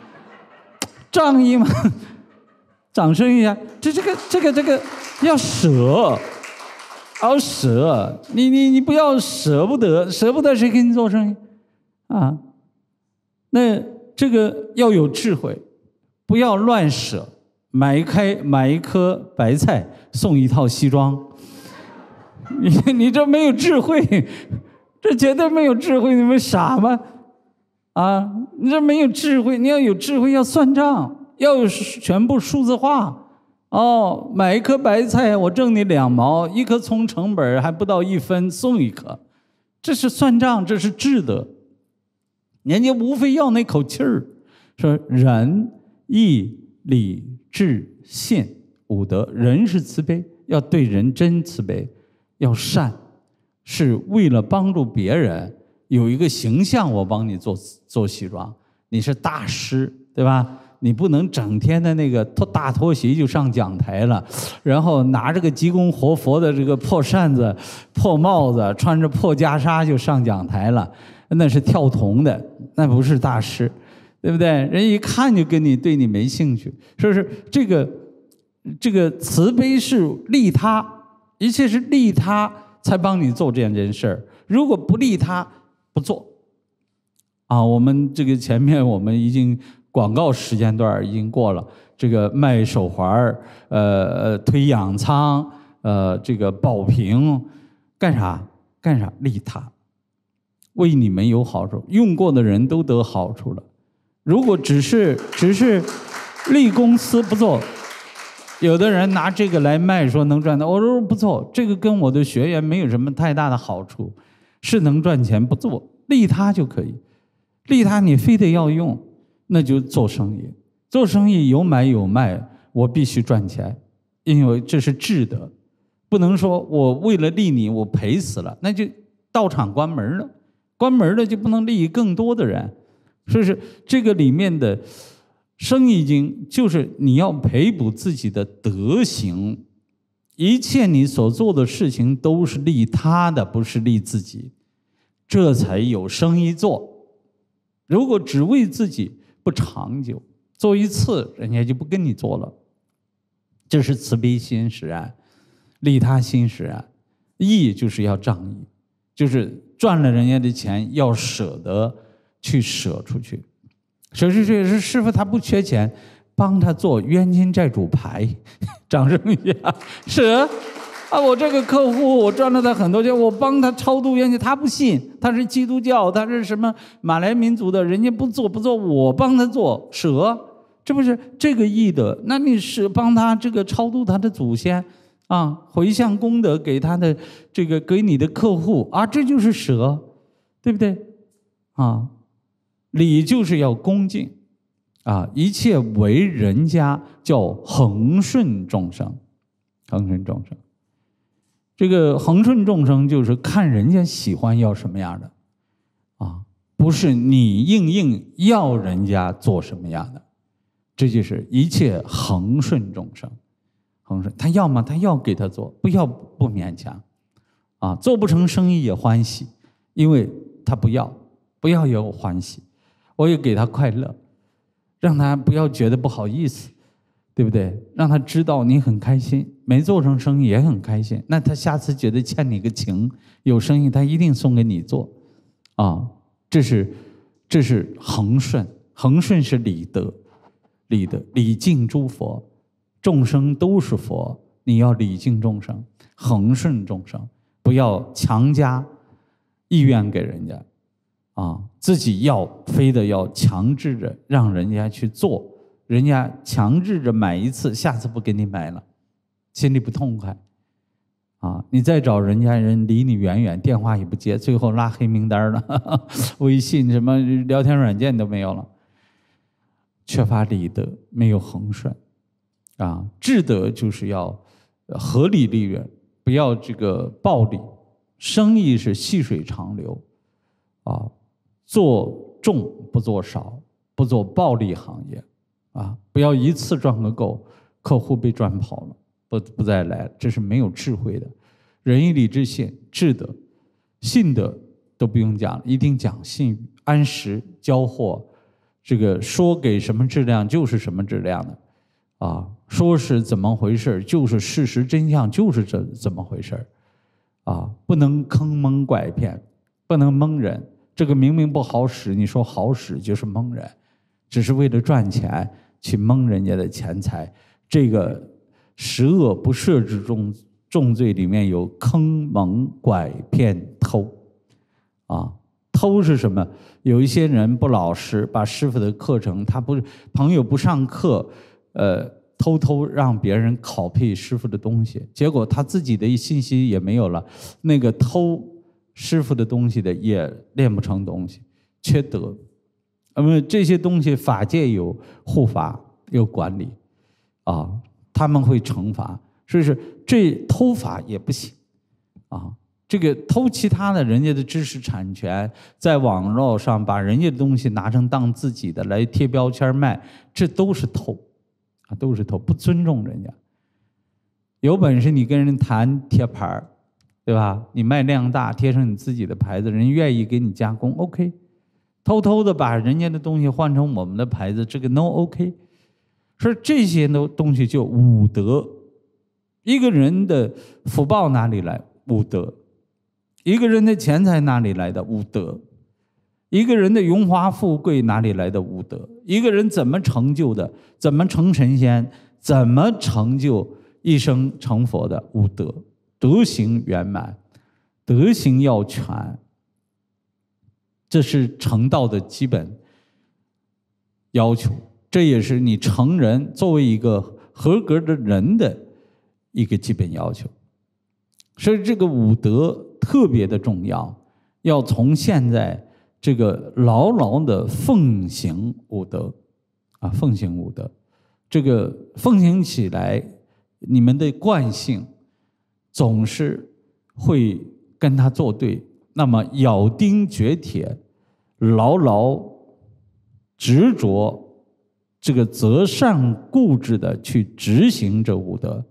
S1: (laughs) 仗义嘛！(laughs) 掌声一下，这这个这个这个要舍。好舍，你你你不要舍不得，舍不得谁给你做生意，啊？那这个要有智慧，不要乱舍。买一开买一颗白菜送一套西装，你你这没有智慧，这绝对没有智慧，你们傻吗？啊，你这没有智慧，你要有智慧，要算账，要有全部数字化。哦，买一颗白菜，我挣你两毛；一颗葱，成本还不到一分，送一颗。这是算账，这是智德。人家无非要那口气儿，说仁义礼智信五德。仁是慈悲，要对人真慈悲，要善，是为了帮助别人。有一个形象，我帮你做做西装，你是大师，对吧？你不能整天的那个脱大拖鞋就上讲台了，然后拿着个济公活佛的这个破扇子、破帽子，穿着破袈裟就上讲台了，那是跳铜的，那不是大师，对不对？人一看就跟你对你没兴趣。说是这个，这个慈悲是利他，一切是利他才帮你做这样件事儿。如果不利他，不做。啊，我们这个前面我们已经。广告时间段已经过了，这个卖手环儿，呃，推养仓，呃，这个保平，干啥？干啥？利他，为你们有好处，用过的人都得好处了。如果只是只是利公司不做，有的人拿这个来卖，说能赚到。我说不错，这个跟我的学员没有什么太大的好处，是能赚钱不做，利他就可以。利他你非得要用。那就做生意，做生意有买有卖，我必须赚钱，因为这是智德，不能说我为了利你，我赔死了，那就道场关门了，关门了就不能利益更多的人，所以说这个里面的生意经，就是你要培补自己的德行，一切你所做的事情都是利他的，不是利自己，这才有生意做，如果只为自己。不长久，做一次人家就不跟你做了，这是慈悲心使然，利他心使然，义就是要仗义，就是赚了人家的钱要舍得去舍出去，舍出去是师傅他不缺钱，帮他做冤亲债主牌，(laughs) 掌声一下，舍。啊，我这个客户，我赚了他很多钱，我帮他超度冤亲，他不信，他是基督教，他是什么马来民族的，人家不做不做，我帮他做舍，这不是这个义德？那你是帮他这个超度他的祖先，啊，回向功德给他的这个给你的客户啊，这就是舍，对不对？啊，礼就是要恭敬，啊，一切为人家叫恒顺众生，恒顺众生。这个恒顺众生就是看人家喜欢要什么样的，啊，不是你硬硬要人家做什么样的，这就是一切恒顺众生，恒顺他要吗？他要给他做，不要不勉强，啊，做不成生意也欢喜，因为他不要，不要也欢喜，我也给他快乐，让他不要觉得不好意思。对不对？让他知道你很开心，没做成生意也很开心。那他下次觉得欠你个情，有生意他一定送给你做。啊，这是，这是恒顺，恒顺是礼德，礼德礼敬诸佛，众生都是佛，你要礼敬众生，恒顺众生，不要强加意愿给人家。啊，自己要非得要强制着让人家去做。人家强制着买一次，下次不给你买了，心里不痛快，啊！你再找人家人离你远远，电话也不接，最后拉黑名单了，(laughs) 微信什么聊天软件都没有了，缺乏理德，没有恒顺，啊！智德就是要合理利润，不要这个暴利，生意是细水长流，啊，做重不做少，不做暴利行业。啊，不要一次赚个够，客户被赚跑了，不不再来这是没有智慧的。仁义礼智信，智德、信德都不用讲，一定讲信，按时交货。这个说给什么质量就是什么质量的，啊，说是怎么回事儿就是事实真相，就是这怎么回事儿，啊，不能坑蒙拐骗，不能蒙人。这个明明不好使，你说好使就是蒙人，只是为了赚钱。去蒙人家的钱财，这个十恶不赦之重重罪里面有坑蒙拐骗偷，啊，偷是什么？有一些人不老实，把师傅的课程他不朋友不上课，呃，偷偷让别人拷贝师傅的东西，结果他自己的信息也没有了。那个偷师傅的东西的也练不成东西，缺德。那么这些东西，法界有护法有管理，啊，他们会惩罚，所以说这偷法也不行，啊，这个偷其他的人家的知识产权，在网络上把人家的东西拿成当自己的来贴标签卖，这都是偷，啊，都是偷，不尊重人家。有本事你跟人谈贴牌儿，对吧？你卖量大，贴上你自己的牌子，人愿意给你加工，OK。偷偷的把人家的东西换成我们的牌子，这个 n OK？o 说这些的东西就五德，一个人的福报哪里来？五德，一个人的钱财哪里来的？五德，一个人的荣华富贵哪里来的？五德，一个人怎么成就的？怎么成神仙？怎么成就一生成佛的？五德，德行圆满，德行要全。这是成道的基本要求，这也是你成人作为一个合格的人的一个基本要求。所以，这个武德特别的重要，要从现在这个牢牢的奉行武德啊，奉行武德。这个奉行起来，你们的惯性总是会跟他作对。那么咬钉嚼铁，牢牢执着这个择善固执的去执行这五德，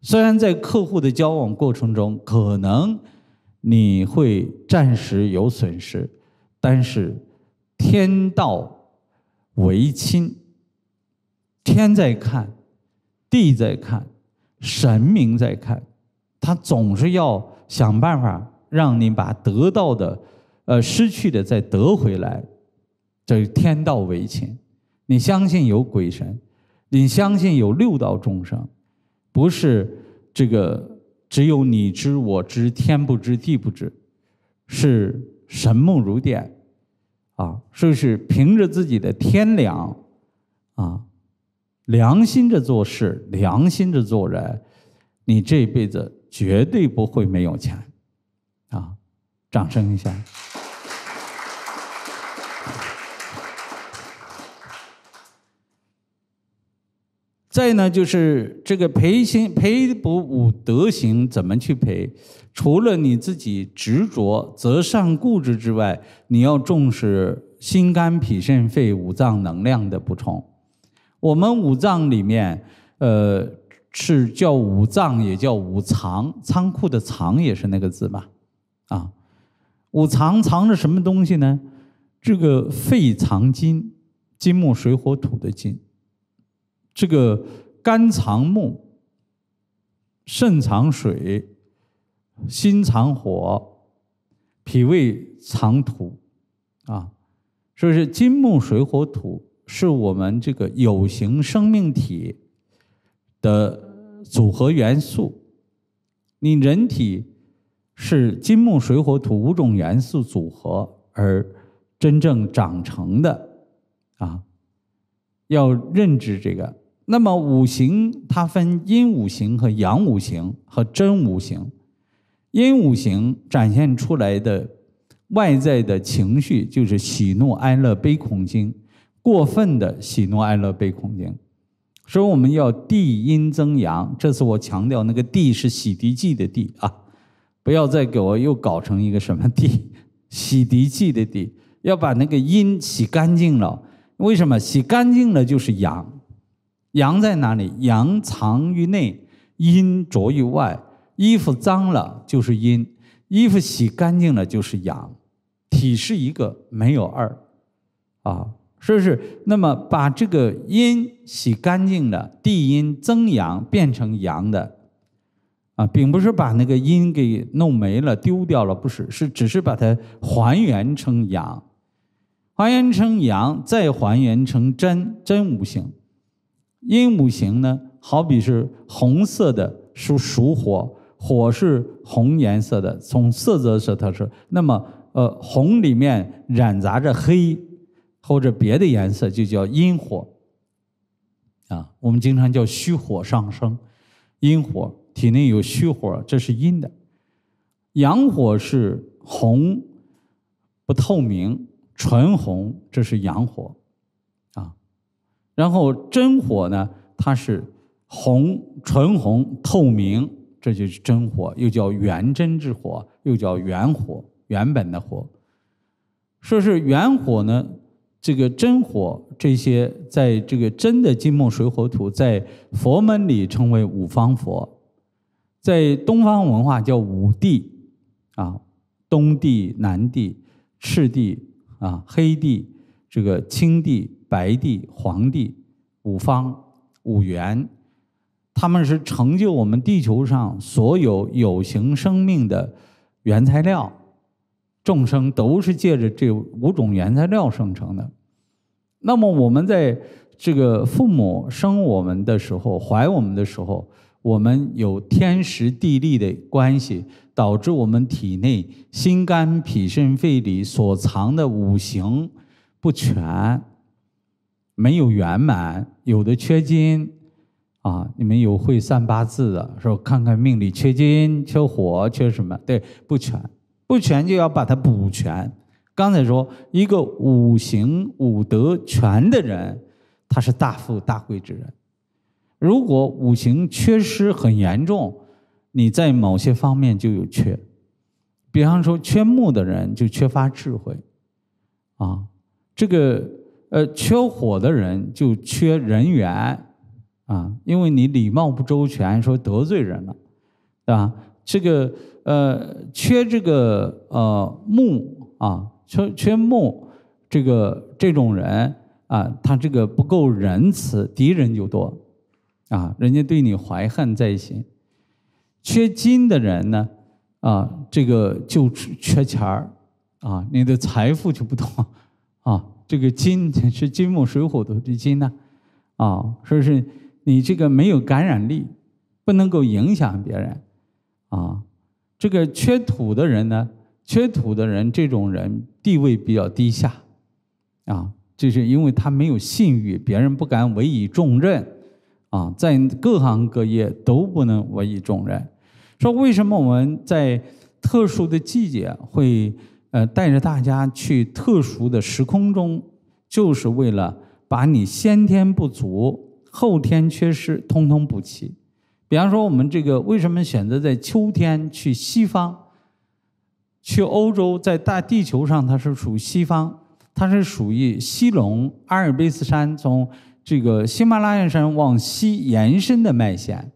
S1: 虽然在客户的交往过程中，可能你会暂时有损失，但是天道为亲，天在看，地在看，神明在看，他总是要想办法。让你把得到的，呃，失去的再得回来，这天道为情。你相信有鬼神，你相信有六道众生，不是这个只有你知我知天不知地不知，是神目如电啊！所以是凭着自己的天良啊，良心着做事，良心着做人，你这辈子绝对不会没有钱。掌声一下。再呢，就是这个培心培补五德行怎么去培？除了你自己执着、择善固执之外，你要重视心肝脾肾肺五脏能量的补充。我们五脏里面，呃，是叫五脏也叫五藏，仓库的藏也是那个字吧？啊。五藏藏着什么东西呢？这个肺藏金，金木水火土的金；这个肝藏木，肾藏水，心藏火，脾胃藏土。啊，所以说金木水火土是我们这个有形生命体的组合元素。你人体。是金木水火土五种元素组合而真正长成的啊！要认知这个。那么五行它分阴五行和阳五行和真五行。阴五行展现出来的外在的情绪就是喜怒哀乐悲恐惊，过分的喜怒哀乐悲恐惊。所以我们要地阴增阳。这次我强调那个地是洗涤剂的地啊。不要再给我又搞成一个什么地 (laughs) 洗涤剂的地，要把那个阴洗干净了。为什么洗干净了就是阳？阳在哪里？阳藏于内，阴着于外。衣服脏了就是阴，衣服洗干净了就是阳。体是一个，没有二，啊，是不是？那么把这个阴洗干净了，地阴增阳变成阳的。啊，并不是把那个阴给弄没了、丢掉了，不是，是只是把它还原成阳，还原成阳，再还原成真真五行，阴五行呢，好比是红色的属属火，火是红颜色的，从色泽上它是，那么呃，红里面染杂着黑或者别的颜色，就叫阴火，啊，我们经常叫虚火上升，阴火。体内有虚火，这是阴的；阳火是红、不透明、纯红，这是阳火，啊。然后真火呢，它是红、纯红、透明，这就是真火，又叫元真之火，又叫元火，原本的火。说是元火呢，这个真火这些，在这个真的金木水火土，在佛门里称为五方佛。在东方文化叫五帝啊，东帝、南帝、赤帝啊、黑帝、这个青帝、白帝、黄帝五方五元，他们是成就我们地球上所有有形生命的原材料，众生都是借着这五种原材料生成的。那么我们在这个父母生我们的时候、怀我们的时候。我们有天时地利的关系，导致我们体内心肝脾肾肺里所藏的五行不全，没有圆满，有的缺金啊。你们有会算八字的，说看看命里缺金、缺火、缺什么？对，不全，不全就要把它补全。刚才说，一个五行五德全的人，他是大富大贵之人。如果五行缺失很严重，你在某些方面就有缺。比方说，缺木的人就缺乏智慧，啊，这个呃，缺火的人就缺人缘，啊，因为你礼貌不周全，说得罪人了，对吧？这个呃，缺这个呃木啊，缺缺木，这个这种人啊，他这个不够仁慈，敌人就多。啊，人家对你怀恨在心。缺金的人呢，啊，这个就缺钱儿，啊，你的财富就不同，啊，这个金是金木水火土之金呢，啊，说是你这个没有感染力，不能够影响别人，啊，这个缺土的人呢，缺土的人这种人地位比较低下，啊，就是因为他没有信誉，别人不敢委以重任。啊，在各行各业都不能委以重任。说为什么我们在特殊的季节会呃带着大家去特殊的时空中，就是为了把你先天不足、后天缺失通通补齐。比方说，我们这个为什么选择在秋天去西方，去欧洲，在大地球上它是属于西方，它是属于西龙阿尔卑斯山中。这个喜马拉雅山往西延伸的脉线，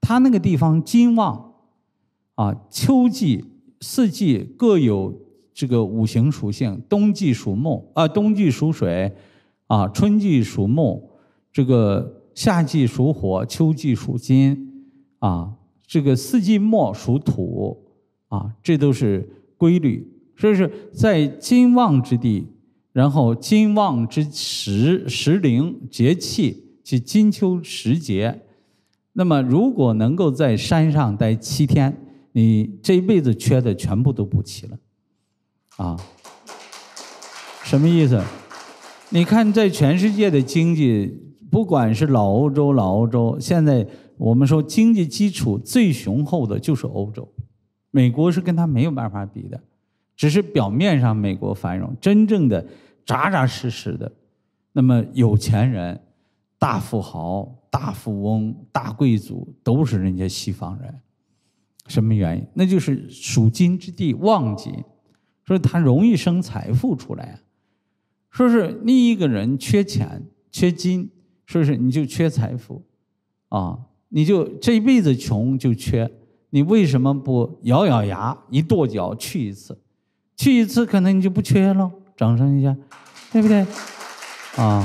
S1: 它那个地方金旺，啊，秋季、四季各有这个五行属性，冬季属木，啊，冬季属水，啊，春季属木，这个夏季属火，秋季属金，啊，这个四季末属土，啊，这都是规律，所以是在金旺之地。然后金旺之时，时令节气即金秋时节，那么如果能够在山上待七天，你这辈子缺的全部都补齐了，啊，什么意思？你看，在全世界的经济，不管是老欧洲、老欧洲，现在我们说经济基础最雄厚的就是欧洲，美国是跟他没有办法比的。只是表面上美国繁荣，真正的扎扎实实的，那么有钱人、大富豪、大富翁、大贵族都是人家西方人。什么原因？那就是属金之地旺金，所以它容易生财富出来。说是另一个人缺钱、缺金，说是你就缺财富？啊，你就这辈子穷就缺，你为什么不咬咬牙一跺脚去一次？去一次可能你就不缺了，掌声一下，对不对？啊，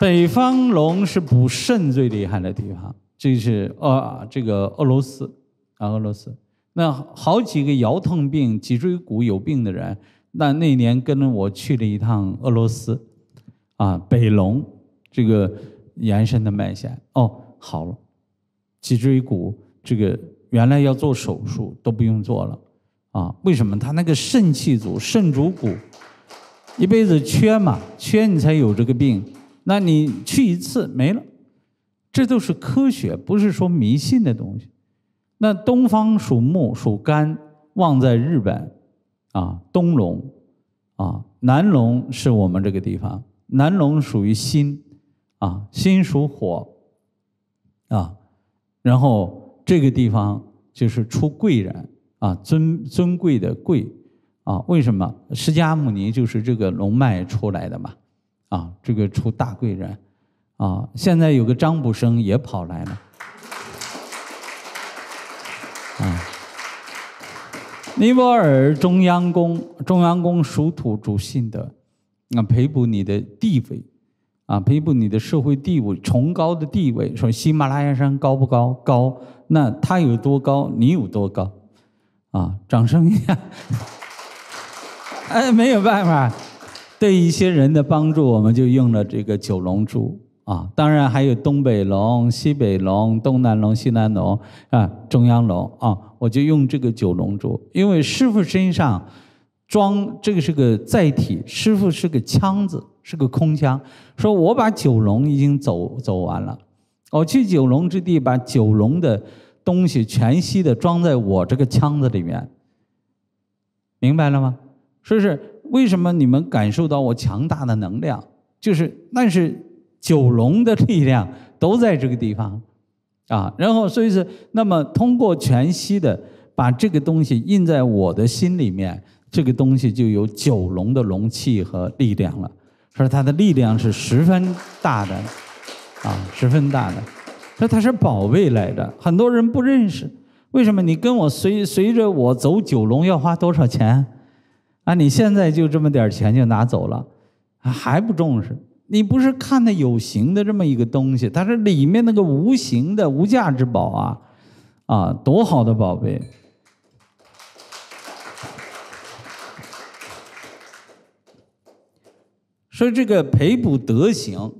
S1: 北方龙是补肾最厉害的地方，这是啊，这个俄罗斯啊，俄罗斯那好几个腰痛病、脊椎骨有病的人，那那年跟着我去了一趟俄罗斯，啊，北龙这个延伸的脉线哦，好了，脊椎骨这个原来要做手术都不用做了。啊，为什么他那个肾气足，肾主骨，一辈子缺嘛，缺你才有这个病。那你去一次没了，这都是科学，不是说迷信的东西。那东方属木属肝，旺在日本，啊东龙，啊南龙是我们这个地方，南龙属于心，啊心属火，啊，然后这个地方就是出贵人。啊，尊尊贵的贵，啊，为什么释迦牟尼就是这个龙脉出来的嘛？啊，这个出大贵人，啊，现在有个张卜生也跑来了，啊，尼泊尔中央宫，中央宫属土主性的，那培补你的地位，啊，培补你的社会地位，崇高的地位。说喜马拉雅山高不高？高，那它有多高？你有多高？啊，掌声一下！(laughs) 哎，没有办法，对一些人的帮助，我们就用了这个九龙珠啊。当然还有东北龙、西北龙、东南龙、西南龙啊，中央龙啊，我就用这个九龙珠。因为师傅身上装这个是个载体，师傅是个腔子，是个空腔。说我把九龙已经走走完了，我去九龙之地，把九龙的。东西全息的装在我这个腔子里面，明白了吗？所以是为什么你们感受到我强大的能量？就是那是九龙的力量都在这个地方，啊，然后所以说，那么通过全息的把这个东西印在我的心里面，这个东西就有九龙的龙气和力量了。所以它的力量是十分大的，啊，十分大的。说它是宝贝来的，很多人不认识，为什么？你跟我随随着我走九龙要花多少钱？啊，你现在就这么点钱就拿走了，还不重视？你不是看的有形的这么一个东西，它是里面那个无形的无价之宝啊，啊，多好的宝贝！所以这个培补德行，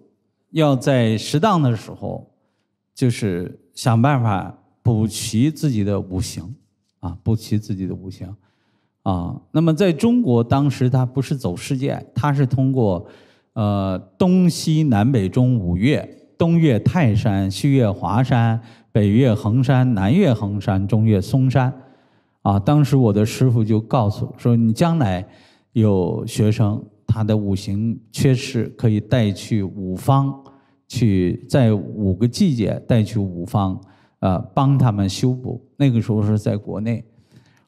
S1: 要在适当的时候。就是想办法补齐自己的五行，啊，补齐自己的五行，啊。那么在中国，当时他不是走世界，他是通过，呃，东西南北中五岳，东岳泰山，西岳华山，北岳恒山，南岳衡山，中岳嵩山，啊。当时我的师傅就告诉说，你将来有学生他的五行缺失，可以带去五方。去在五个季节带去五方，呃，帮他们修补。那个时候是在国内。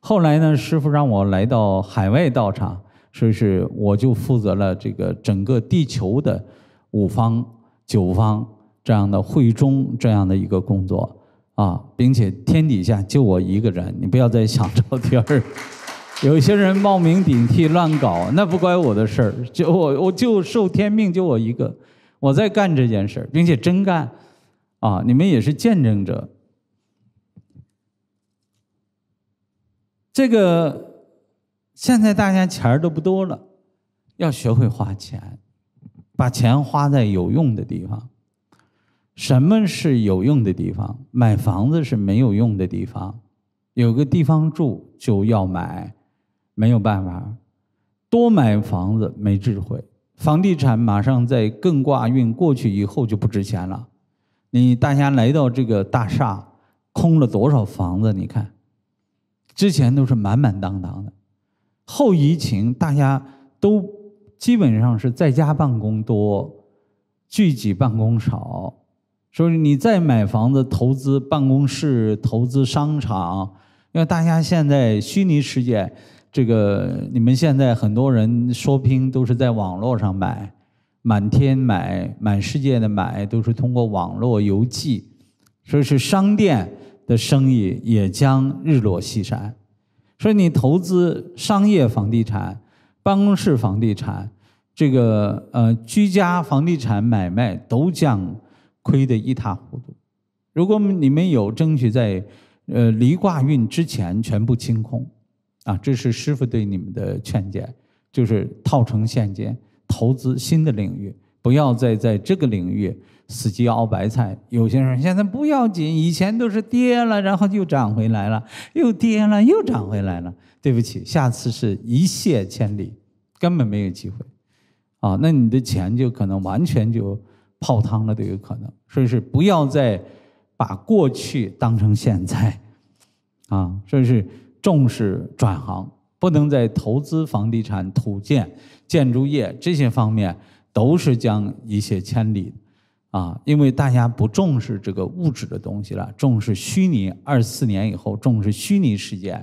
S1: 后来呢，师傅让我来到海外道场，说是我就负责了这个整个地球的五方九方这样的会中这样的一个工作啊，并且天底下就我一个人，你不要再想照片儿。(laughs) 有些人冒名顶替乱搞，那不关我的事儿，就我我就受天命，就我一个。我在干这件事儿，并且真干，啊！你们也是见证者。这个现在大家钱儿都不多了，要学会花钱，把钱花在有用的地方。什么是有用的地方？买房子是没有用的地方，有个地方住就要买，没有办法，多买房子没智慧。房地产马上在更挂运过去以后就不值钱了，你大家来到这个大厦，空了多少房子？你看，之前都是满满当当的，后疫情大家都基本上是在家办公多，聚集办公少，所以你再买房子、投资办公室、投资商场，因为大家现在虚拟世界。这个你们现在很多人说拼都是在网络上买，满天买、满世界的买，都是通过网络邮寄。说是商店的生意也将日落西山。说你投资商业房地产、办公室房地产、这个呃居家房地产买卖都将亏得一塌糊涂。如果你们有争取在呃离卦运之前全部清空。啊，这是师傅对你们的劝诫，就是套成现金，投资新的领域，不要再在这个领域死鸡熬白菜。有些人现在不要紧，以前都是跌了，然后又涨回来了，又跌了又涨回来了。对不起，下次是一泻千里，根本没有机会，啊，那你的钱就可能完全就泡汤了都有可能。所以是不要再把过去当成现在，啊，所以是。重视转行，不能在投资房地产、土建、建筑业这些方面都是将一泻千里，啊！因为大家不重视这个物质的东西了，重视虚拟。二四年以后，重视虚拟世界，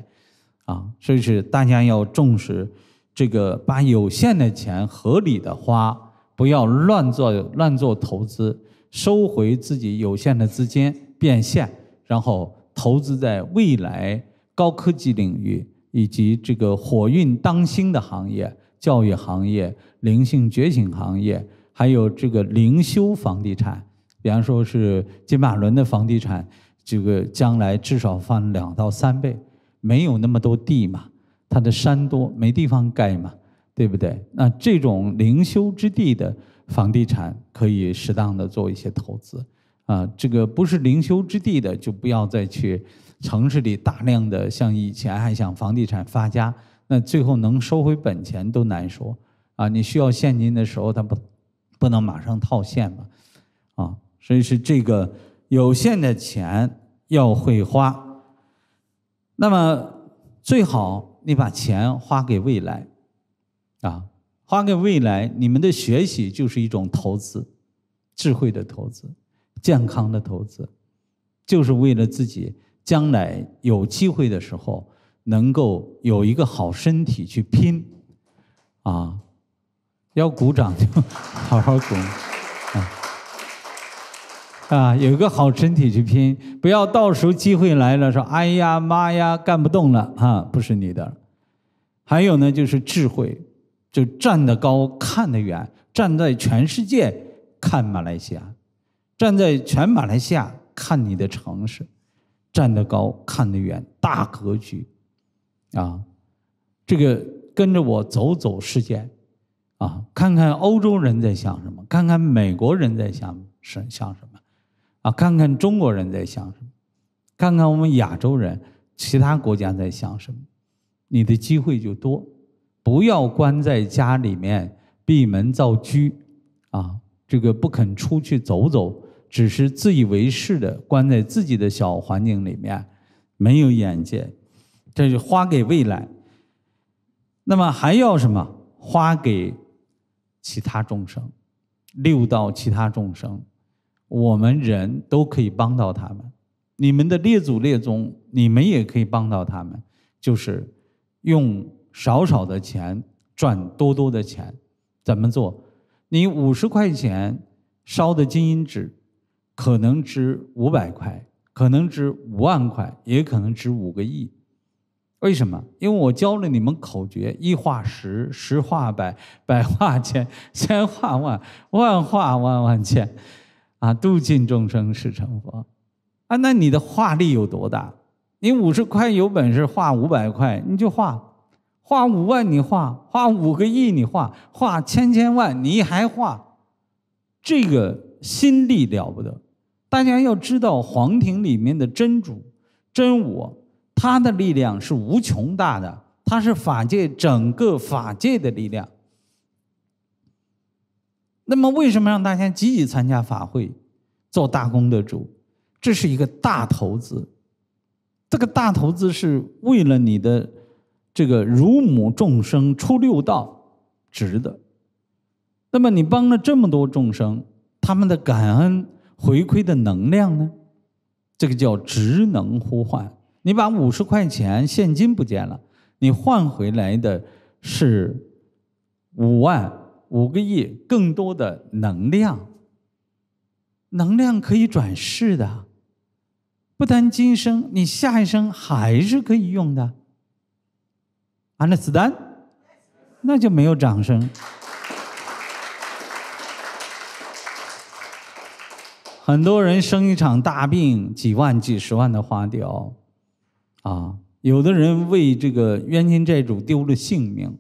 S1: 啊！所以是大家要重视这个，把有限的钱合理的花，不要乱做乱做投资，收回自己有限的资金变现，然后投资在未来。高科技领域以及这个火运当兴的行业，教育行业、灵性觉醒行业，还有这个灵修房地产，比方说是金马伦的房地产，这个将来至少翻两到三倍。没有那么多地嘛，它的山多，没地方盖嘛，对不对？那这种灵修之地的房地产可以适当的做一些投资啊。这个不是灵修之地的，就不要再去。城市里大量的像以前还想房地产发家，那最后能收回本钱都难说啊！你需要现金的时候，他不不能马上套现嘛？啊，所以是这个有限的钱要会花，那么最好你把钱花给未来，啊，花给未来，你们的学习就是一种投资，智慧的投资，健康的投资，就是为了自己。将来有机会的时候，能够有一个好身体去拼，啊，要鼓掌就好好鼓，啊，有一个好身体去拼，不要到时候机会来了说哎呀妈呀干不动了啊，不是你的。还有呢，就是智慧，就站得高看得远，站在全世界看马来西亚，站在全马来西亚看你的城市。站得高看得远，大格局，啊，这个跟着我走走世界，啊，看看欧洲人在想什么，看看美国人在想什想什么，啊，看看中国人在想什么，看看我们亚洲人其他国家在想什么，你的机会就多，不要关在家里面闭门造车，啊，这个不肯出去走走。只是自以为是的关在自己的小环境里面，没有眼界，这就花给未来。那么还要什么？花给其他众生，六道其他众生，我们人都可以帮到他们。你们的列祖列宗，你们也可以帮到他们。就是用少少的钱赚多多的钱，怎么做？你五十块钱烧的金银纸。可能值五百块，可能值五万块，也可能值五个亿。为什么？因为我教了你们口诀：一化十，十化百，百化千，(laughs) 千化万，万化万万千。啊，度尽众生是成佛。啊，那你的画力有多大？你五十块有本事画五百块，你就画；画五万，你画；画五个亿，你画；画千千万，你还画。这个心力了不得。大家要知道，皇庭里面的真主、真我，他的力量是无穷大的，他是法界整个法界的力量。那么，为什么让大家积极参加法会、做大功德主？这是一个大投资，这个大投资是为了你的这个乳母众生出六道值得。那么，你帮了这么多众生，他们的感恩。回馈的能量呢？这个叫职能呼唤。你把五十块钱现金不见了，你换回来的是五万、五个亿、更多的能量。能量可以转世的，不谈今生，你下一生还是可以用的。understand，那就没有掌声。很多人生一场大病，几万、几十万的花掉，啊，有的人为这个冤亲债主丢了性命，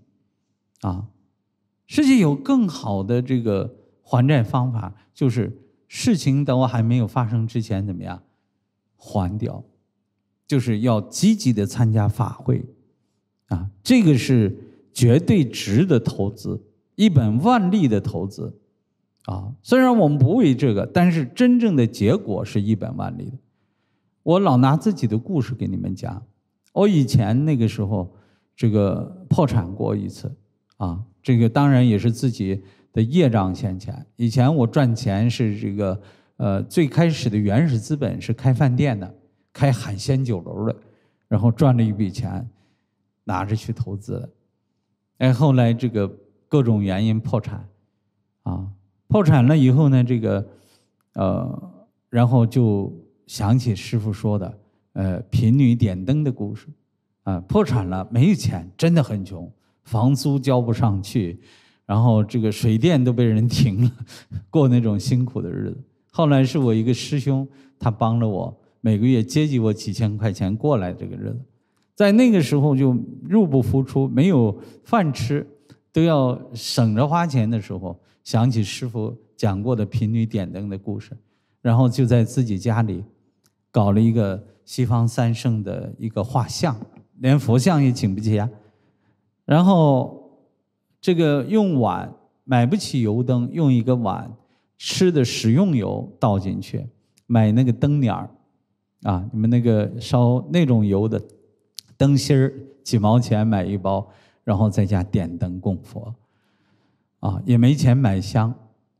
S1: 啊，实际有更好的这个还债方法，就是事情等我还没有发生之前，怎么样还掉？就是要积极的参加法会，啊，这个是绝对值得投资，一本万利的投资。啊，虽然我们不为这个，但是真正的结果是一本万利的。我老拿自己的故事给你们讲。我以前那个时候，这个破产过一次，啊，这个当然也是自己的业障欠钱。以前我赚钱是这个，呃，最开始的原始资本是开饭店的，开海鲜酒楼的，然后赚了一笔钱，拿着去投资，哎，后来这个各种原因破产，啊。破产了以后呢，这个，呃，然后就想起师傅说的，呃，贫女点灯的故事，啊，破产了，没有钱，真的很穷，房租交不上去，然后这个水电都被人停了，过那种辛苦的日子。后来是我一个师兄，他帮了我，每个月接济我几千块钱过来，这个日子，在那个时候就入不敷出，没有饭吃，都要省着花钱的时候。想起师傅讲过的贫女点灯的故事，然后就在自己家里搞了一个西方三圣的一个画像，连佛像也请不起啊。然后这个用碗买不起油灯，用一个碗吃的食用油倒进去，买那个灯捻儿啊，你们那个烧那种油的灯芯儿，几毛钱买一包，然后在家点灯供佛。啊，也没钱买香，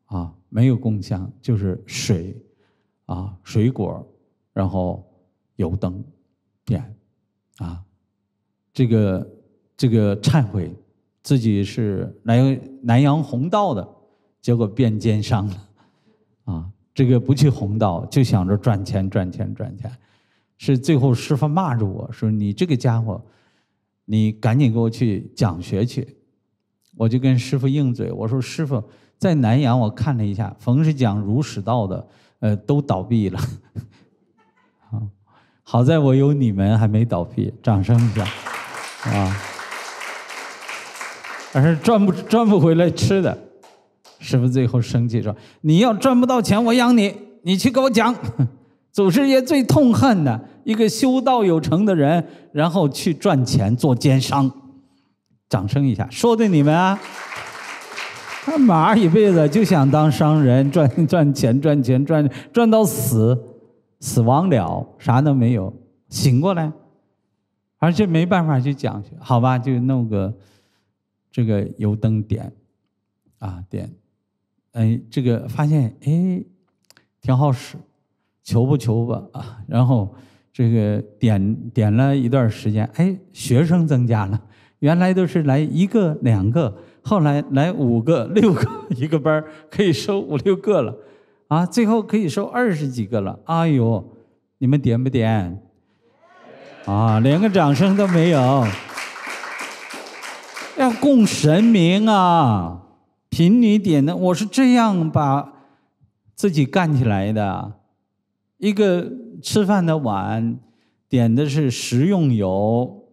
S1: 啊，没有供香，就是水，啊，水果，然后油灯，点，啊，这个这个忏悔，自己是南南洋弘道的，结果变奸商了，啊，这个不去弘道，就想着赚钱赚钱赚钱，是最后师傅骂着我说你这个家伙，你赶紧给我去讲学去。我就跟师傅硬嘴，我说师傅，在南阳我看了一下，逢是讲儒释道的，呃，都倒闭了。(laughs) 啊，好在我有你们还没倒闭，掌声一下，啊。但是赚不赚不回来吃的，师傅最后生气说：“你要赚不到钱，我养你，你去给我讲。(laughs) 祖师爷最痛恨的一个修道有成的人，然后去赚钱做奸商。”掌声一下，说的你们啊！他马儿一辈子就想当商人，赚赚钱赚钱赚赚到死，死亡了，啥都没有，醒过来，而且没办法去讲去，好吧，就弄个这个油灯点啊点，哎，这个发现哎挺好使，求不求吧啊？然后这个点点了一段时间，哎，学生增加了。原来都是来一个两个，后来来五个 (laughs) 六个，一个班可以收五六个了，啊，最后可以收二十几个了。哎呦，你们点不点？啊，连个掌声都没有。要供神明啊，凭你点的，我是这样把自己干起来的。一个吃饭的碗，点的是食用油、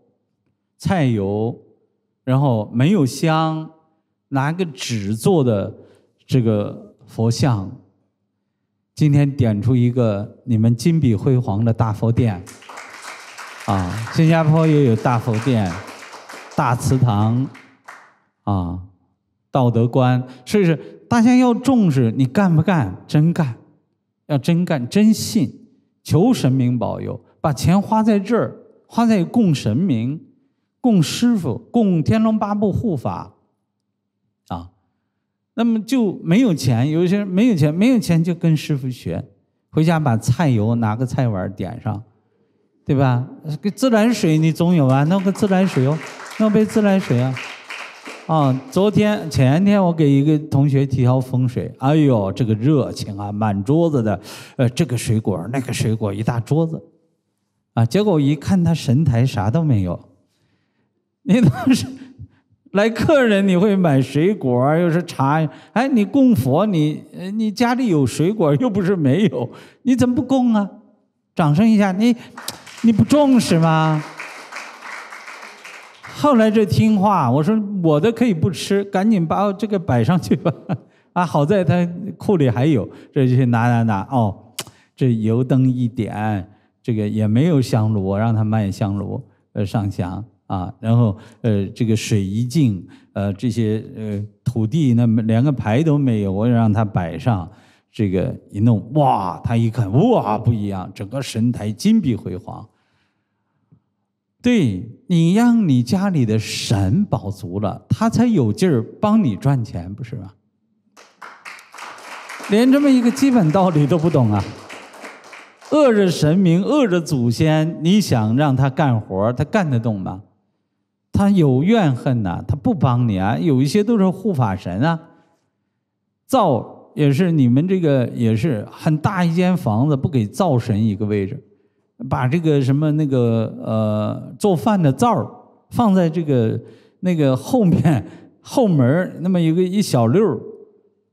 S1: 菜油。然后没有香，拿个纸做的这个佛像。今天点出一个你们金碧辉煌的大佛殿，啊，新加坡也有大佛殿、大祠堂，啊，道德观，所以是大家要重视，你干不干？真干，要真干，真信，求神明保佑，把钱花在这儿，花在供神明。供师傅，供天龙八部护法，啊，那么就没有钱，有些人没有钱，没有钱就跟师傅学，回家把菜油拿个菜碗点上，对吧？给自来水你总有啊，弄个自来水哦，弄杯自来水啊。啊，昨天前天我给一个同学提到风水，哎呦这个热情啊，满桌子的，呃这个水果那个水果一大桌子，啊，结果我一看他神台啥都没有。(laughs) 你当时来客人，你会买水果，又是茶。哎，你供佛，你你家里有水果又不是没有，你怎么不供啊？掌声一下，你你不重视吗？后来这听话，我说我的可以不吃，赶紧把这个摆上去吧。(laughs) 啊，好在他库里还有，这就去拿拿拿。哦，这油灯一点，这个也没有香炉，让他卖香炉，呃，上香。啊，然后呃，这个水一净，呃，这些呃土地那连个牌都没有，我让它摆上，这个一弄，哇，他一看哇，不一样，整个神台金碧辉煌。对你让你家里的神保足了，他才有劲儿帮你赚钱，不是吗？连这么一个基本道理都不懂啊！饿着神明，饿着祖先，你想让他干活他干得动吗？他有怨恨呐，他不帮你啊。有一些都是护法神啊，灶也是你们这个也是很大一间房子，不给灶神一个位置，把这个什么那个呃做饭的灶放在这个那个后面后门那么一个一小溜儿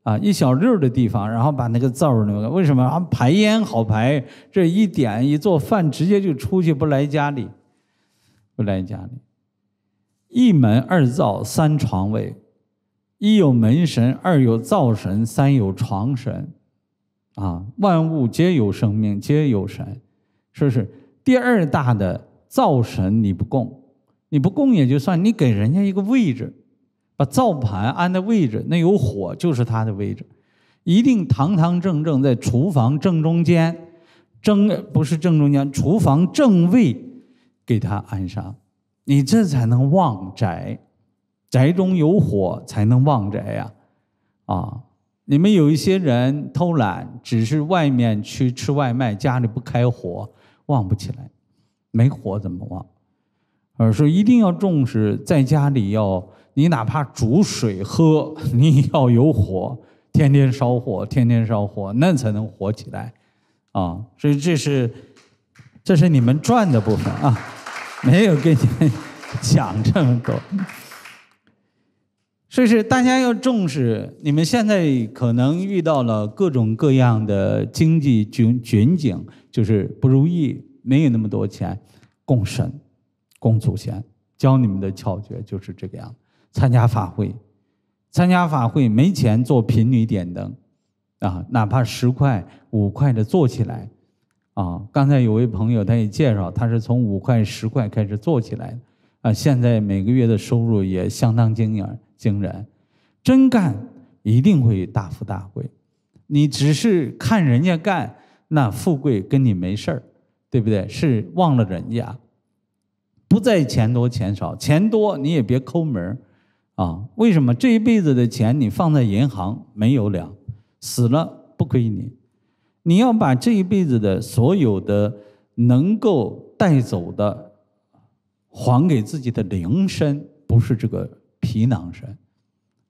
S1: 啊一小溜儿的地方，然后把那个灶那了。为什么啊排烟好排？这一点一做饭，直接就出去不来家里，不来家里。一门二灶三床位，一有门神，二有灶神，三有床神，啊，万物皆有生命，皆有神，是不是？第二大的灶神你不供，你不供也就算，你给人家一个位置，把灶盘安的位置，那有火就是他的位置，一定堂堂正正，在厨房正中间，正不是正中间，厨房正位给他安上。你这才能旺宅，宅中有火才能旺宅呀，啊！你们有一些人偷懒，只是外面去吃外卖，家里不开火，旺不起来，没火怎么旺？而是一定要重视，在家里要你哪怕煮水喝，你要有火，天天烧火，天天烧火，那才能火起来啊！所以这是，这是你们赚的部分啊。(laughs) 没有跟你们讲这么多，所以是大家要重视。你们现在可能遇到了各种各样的经济窘窘境，就是不如意，没有那么多钱供神、供祖先。教你们的窍诀就是这个样：参加法会，参加法会没钱做贫女点灯啊，哪怕十块、五块的做起来。啊，刚才有位朋友他也介绍，他是从五块十块开始做起来的，啊，现在每个月的收入也相当惊眼惊人，真干一定会大富大贵，你只是看人家干，那富贵跟你没事儿，对不对？是忘了人家，不在钱多钱少，钱多你也别抠门啊，为什么这一辈子的钱你放在银行没有了，死了不亏你。你要把这一辈子的所有的能够带走的，还给自己的灵身，不是这个皮囊身。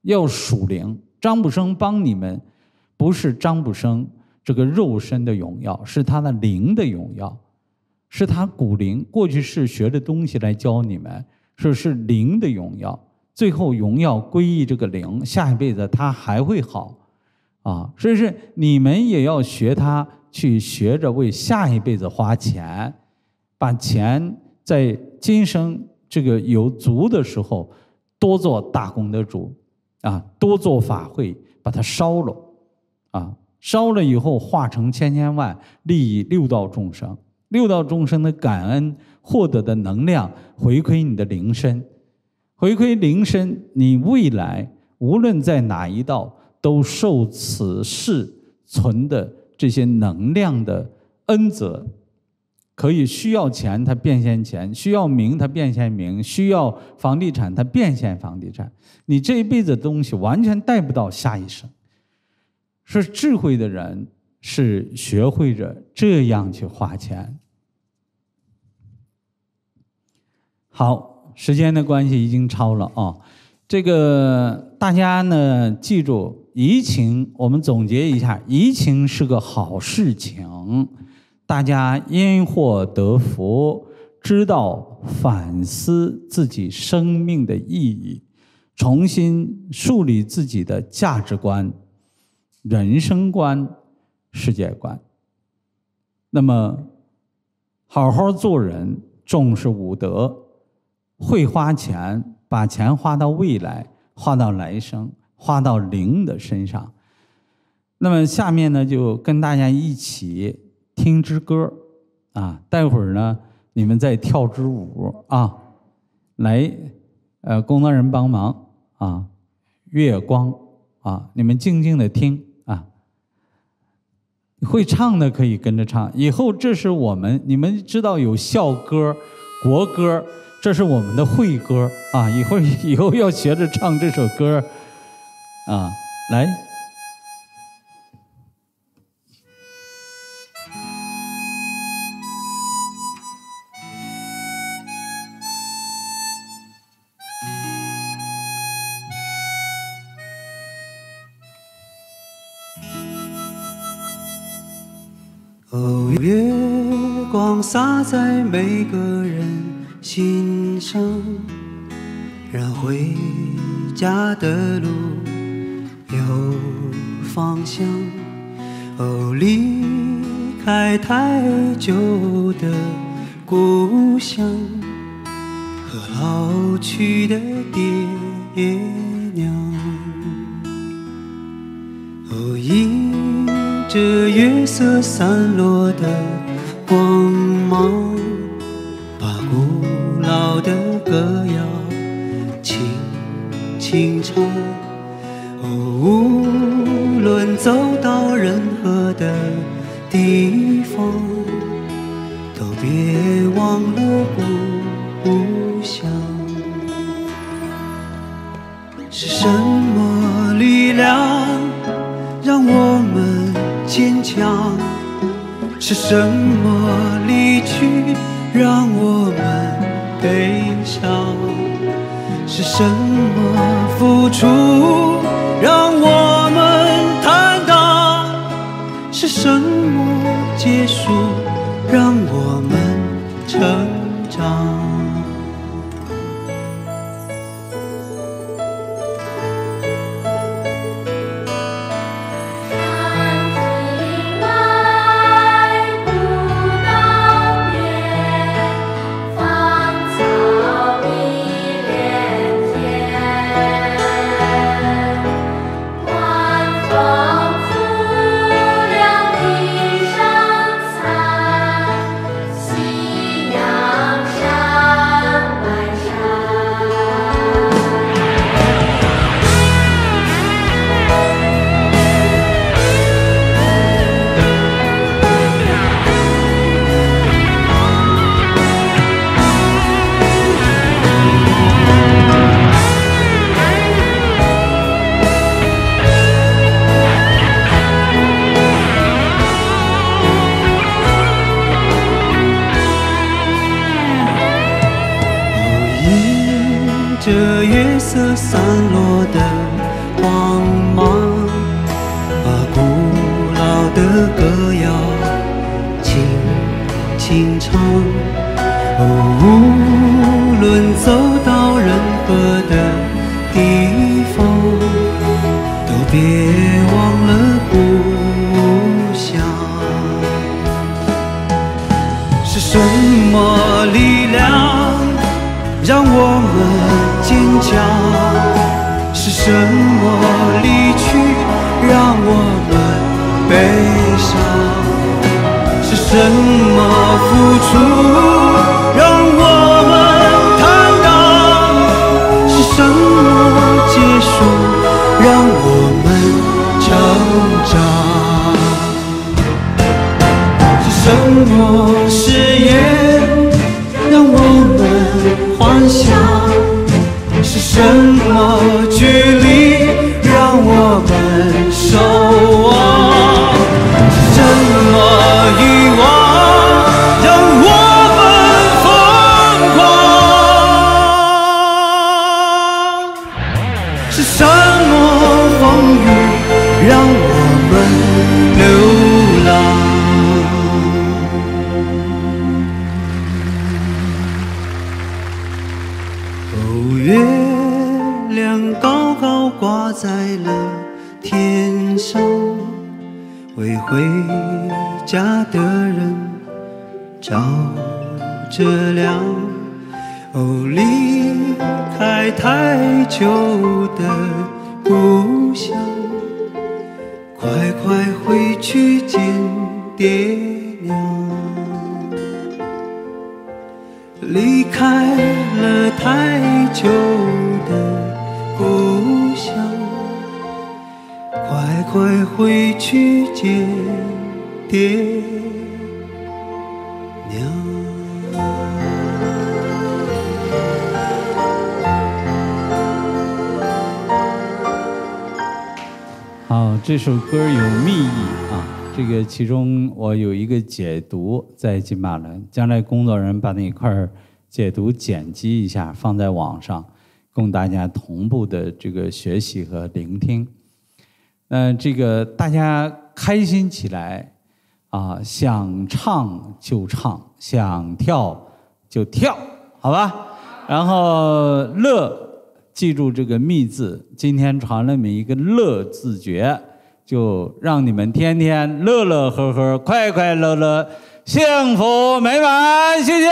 S1: 要属灵，张卜生帮你们，不是张卜生这个肉身的荣耀，是他的灵的荣耀，是他骨灵过去是学的东西来教你们，说是灵的荣耀，最后荣耀归依这个灵，下一辈子他还会好。啊，所以说你们也要学他，去学着为下一辈子花钱，把钱在今生这个有足的时候，多做大功德主，啊，多做法会，把它烧了，啊，烧了以后化成千千万，利益六道众生，六道众生的感恩获得的能量回馈你的灵身，回馈灵身，你未来无论在哪一道。都受此世存的这些能量的恩泽，可以需要钱他变现钱，需要名他变现名，需要房地产他变现房地产。你这一辈子东西完全带不到下一生。是智慧的人是学会着这样去花钱。好，时间的关系已经超了啊，这个大家呢记住。疫情，我们总结一下，疫情是个好事情，大家因祸得福，知道反思自己生命的意义，重新树立自己的价值观、人生观、世界观。那么，好好做人，重视五德，会花钱，把钱花到未来，花到来生。画到零的身上。那么下面呢，就跟大家一起听支歌啊。待会儿呢，你们再跳支舞啊。来，呃，工作人员帮忙啊。月光啊，你们静静的听啊。会唱的可以跟着唱。以后这是我们，你们知道有校歌、国歌，这是我们的会歌啊。以后以后要学着唱这首歌。啊，来！
S2: 哦，月光洒在每个人心上，让回家的路。有方向，哦，离开太久的故乡和老去的爹娘。哦，迎着月色散落的光芒，把古老的歌谣轻轻唱。无论走到任何的地方，都别忘了故乡。是什么力量让我们坚强？是什么离去让我们悲伤？是什么付出让我们坦荡？是什么结束让我们成？
S1: 解读在金马伦，将来工作人把那块儿解读剪辑一下，放在网上，供大家同步的这个学习和聆听。那这个大家开心起来啊，想唱就唱，想跳就跳，好吧？然后乐，记住这个“密”字，今天传了你一个“乐”字诀。就让你们天天乐乐呵呵，快快乐乐，幸福美满。谢谢。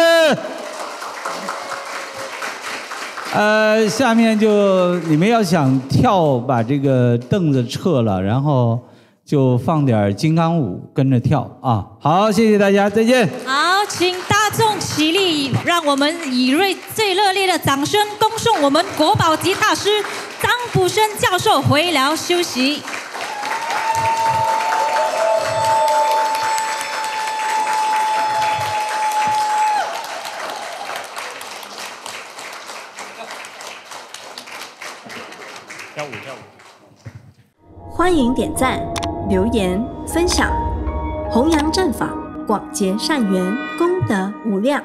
S1: 呃，下面就你们要想跳，把这个凳子撤了，然后就放点儿金刚舞跟着跳啊。好，谢谢大家，再见。
S2: 好，请
S1: 大众起立，让我们以最最热烈的掌声恭送我们国宝级大师张福生教授回辽休息。
S2: 欢迎点赞、留言、分享，弘扬正法，广结善缘，功德无量。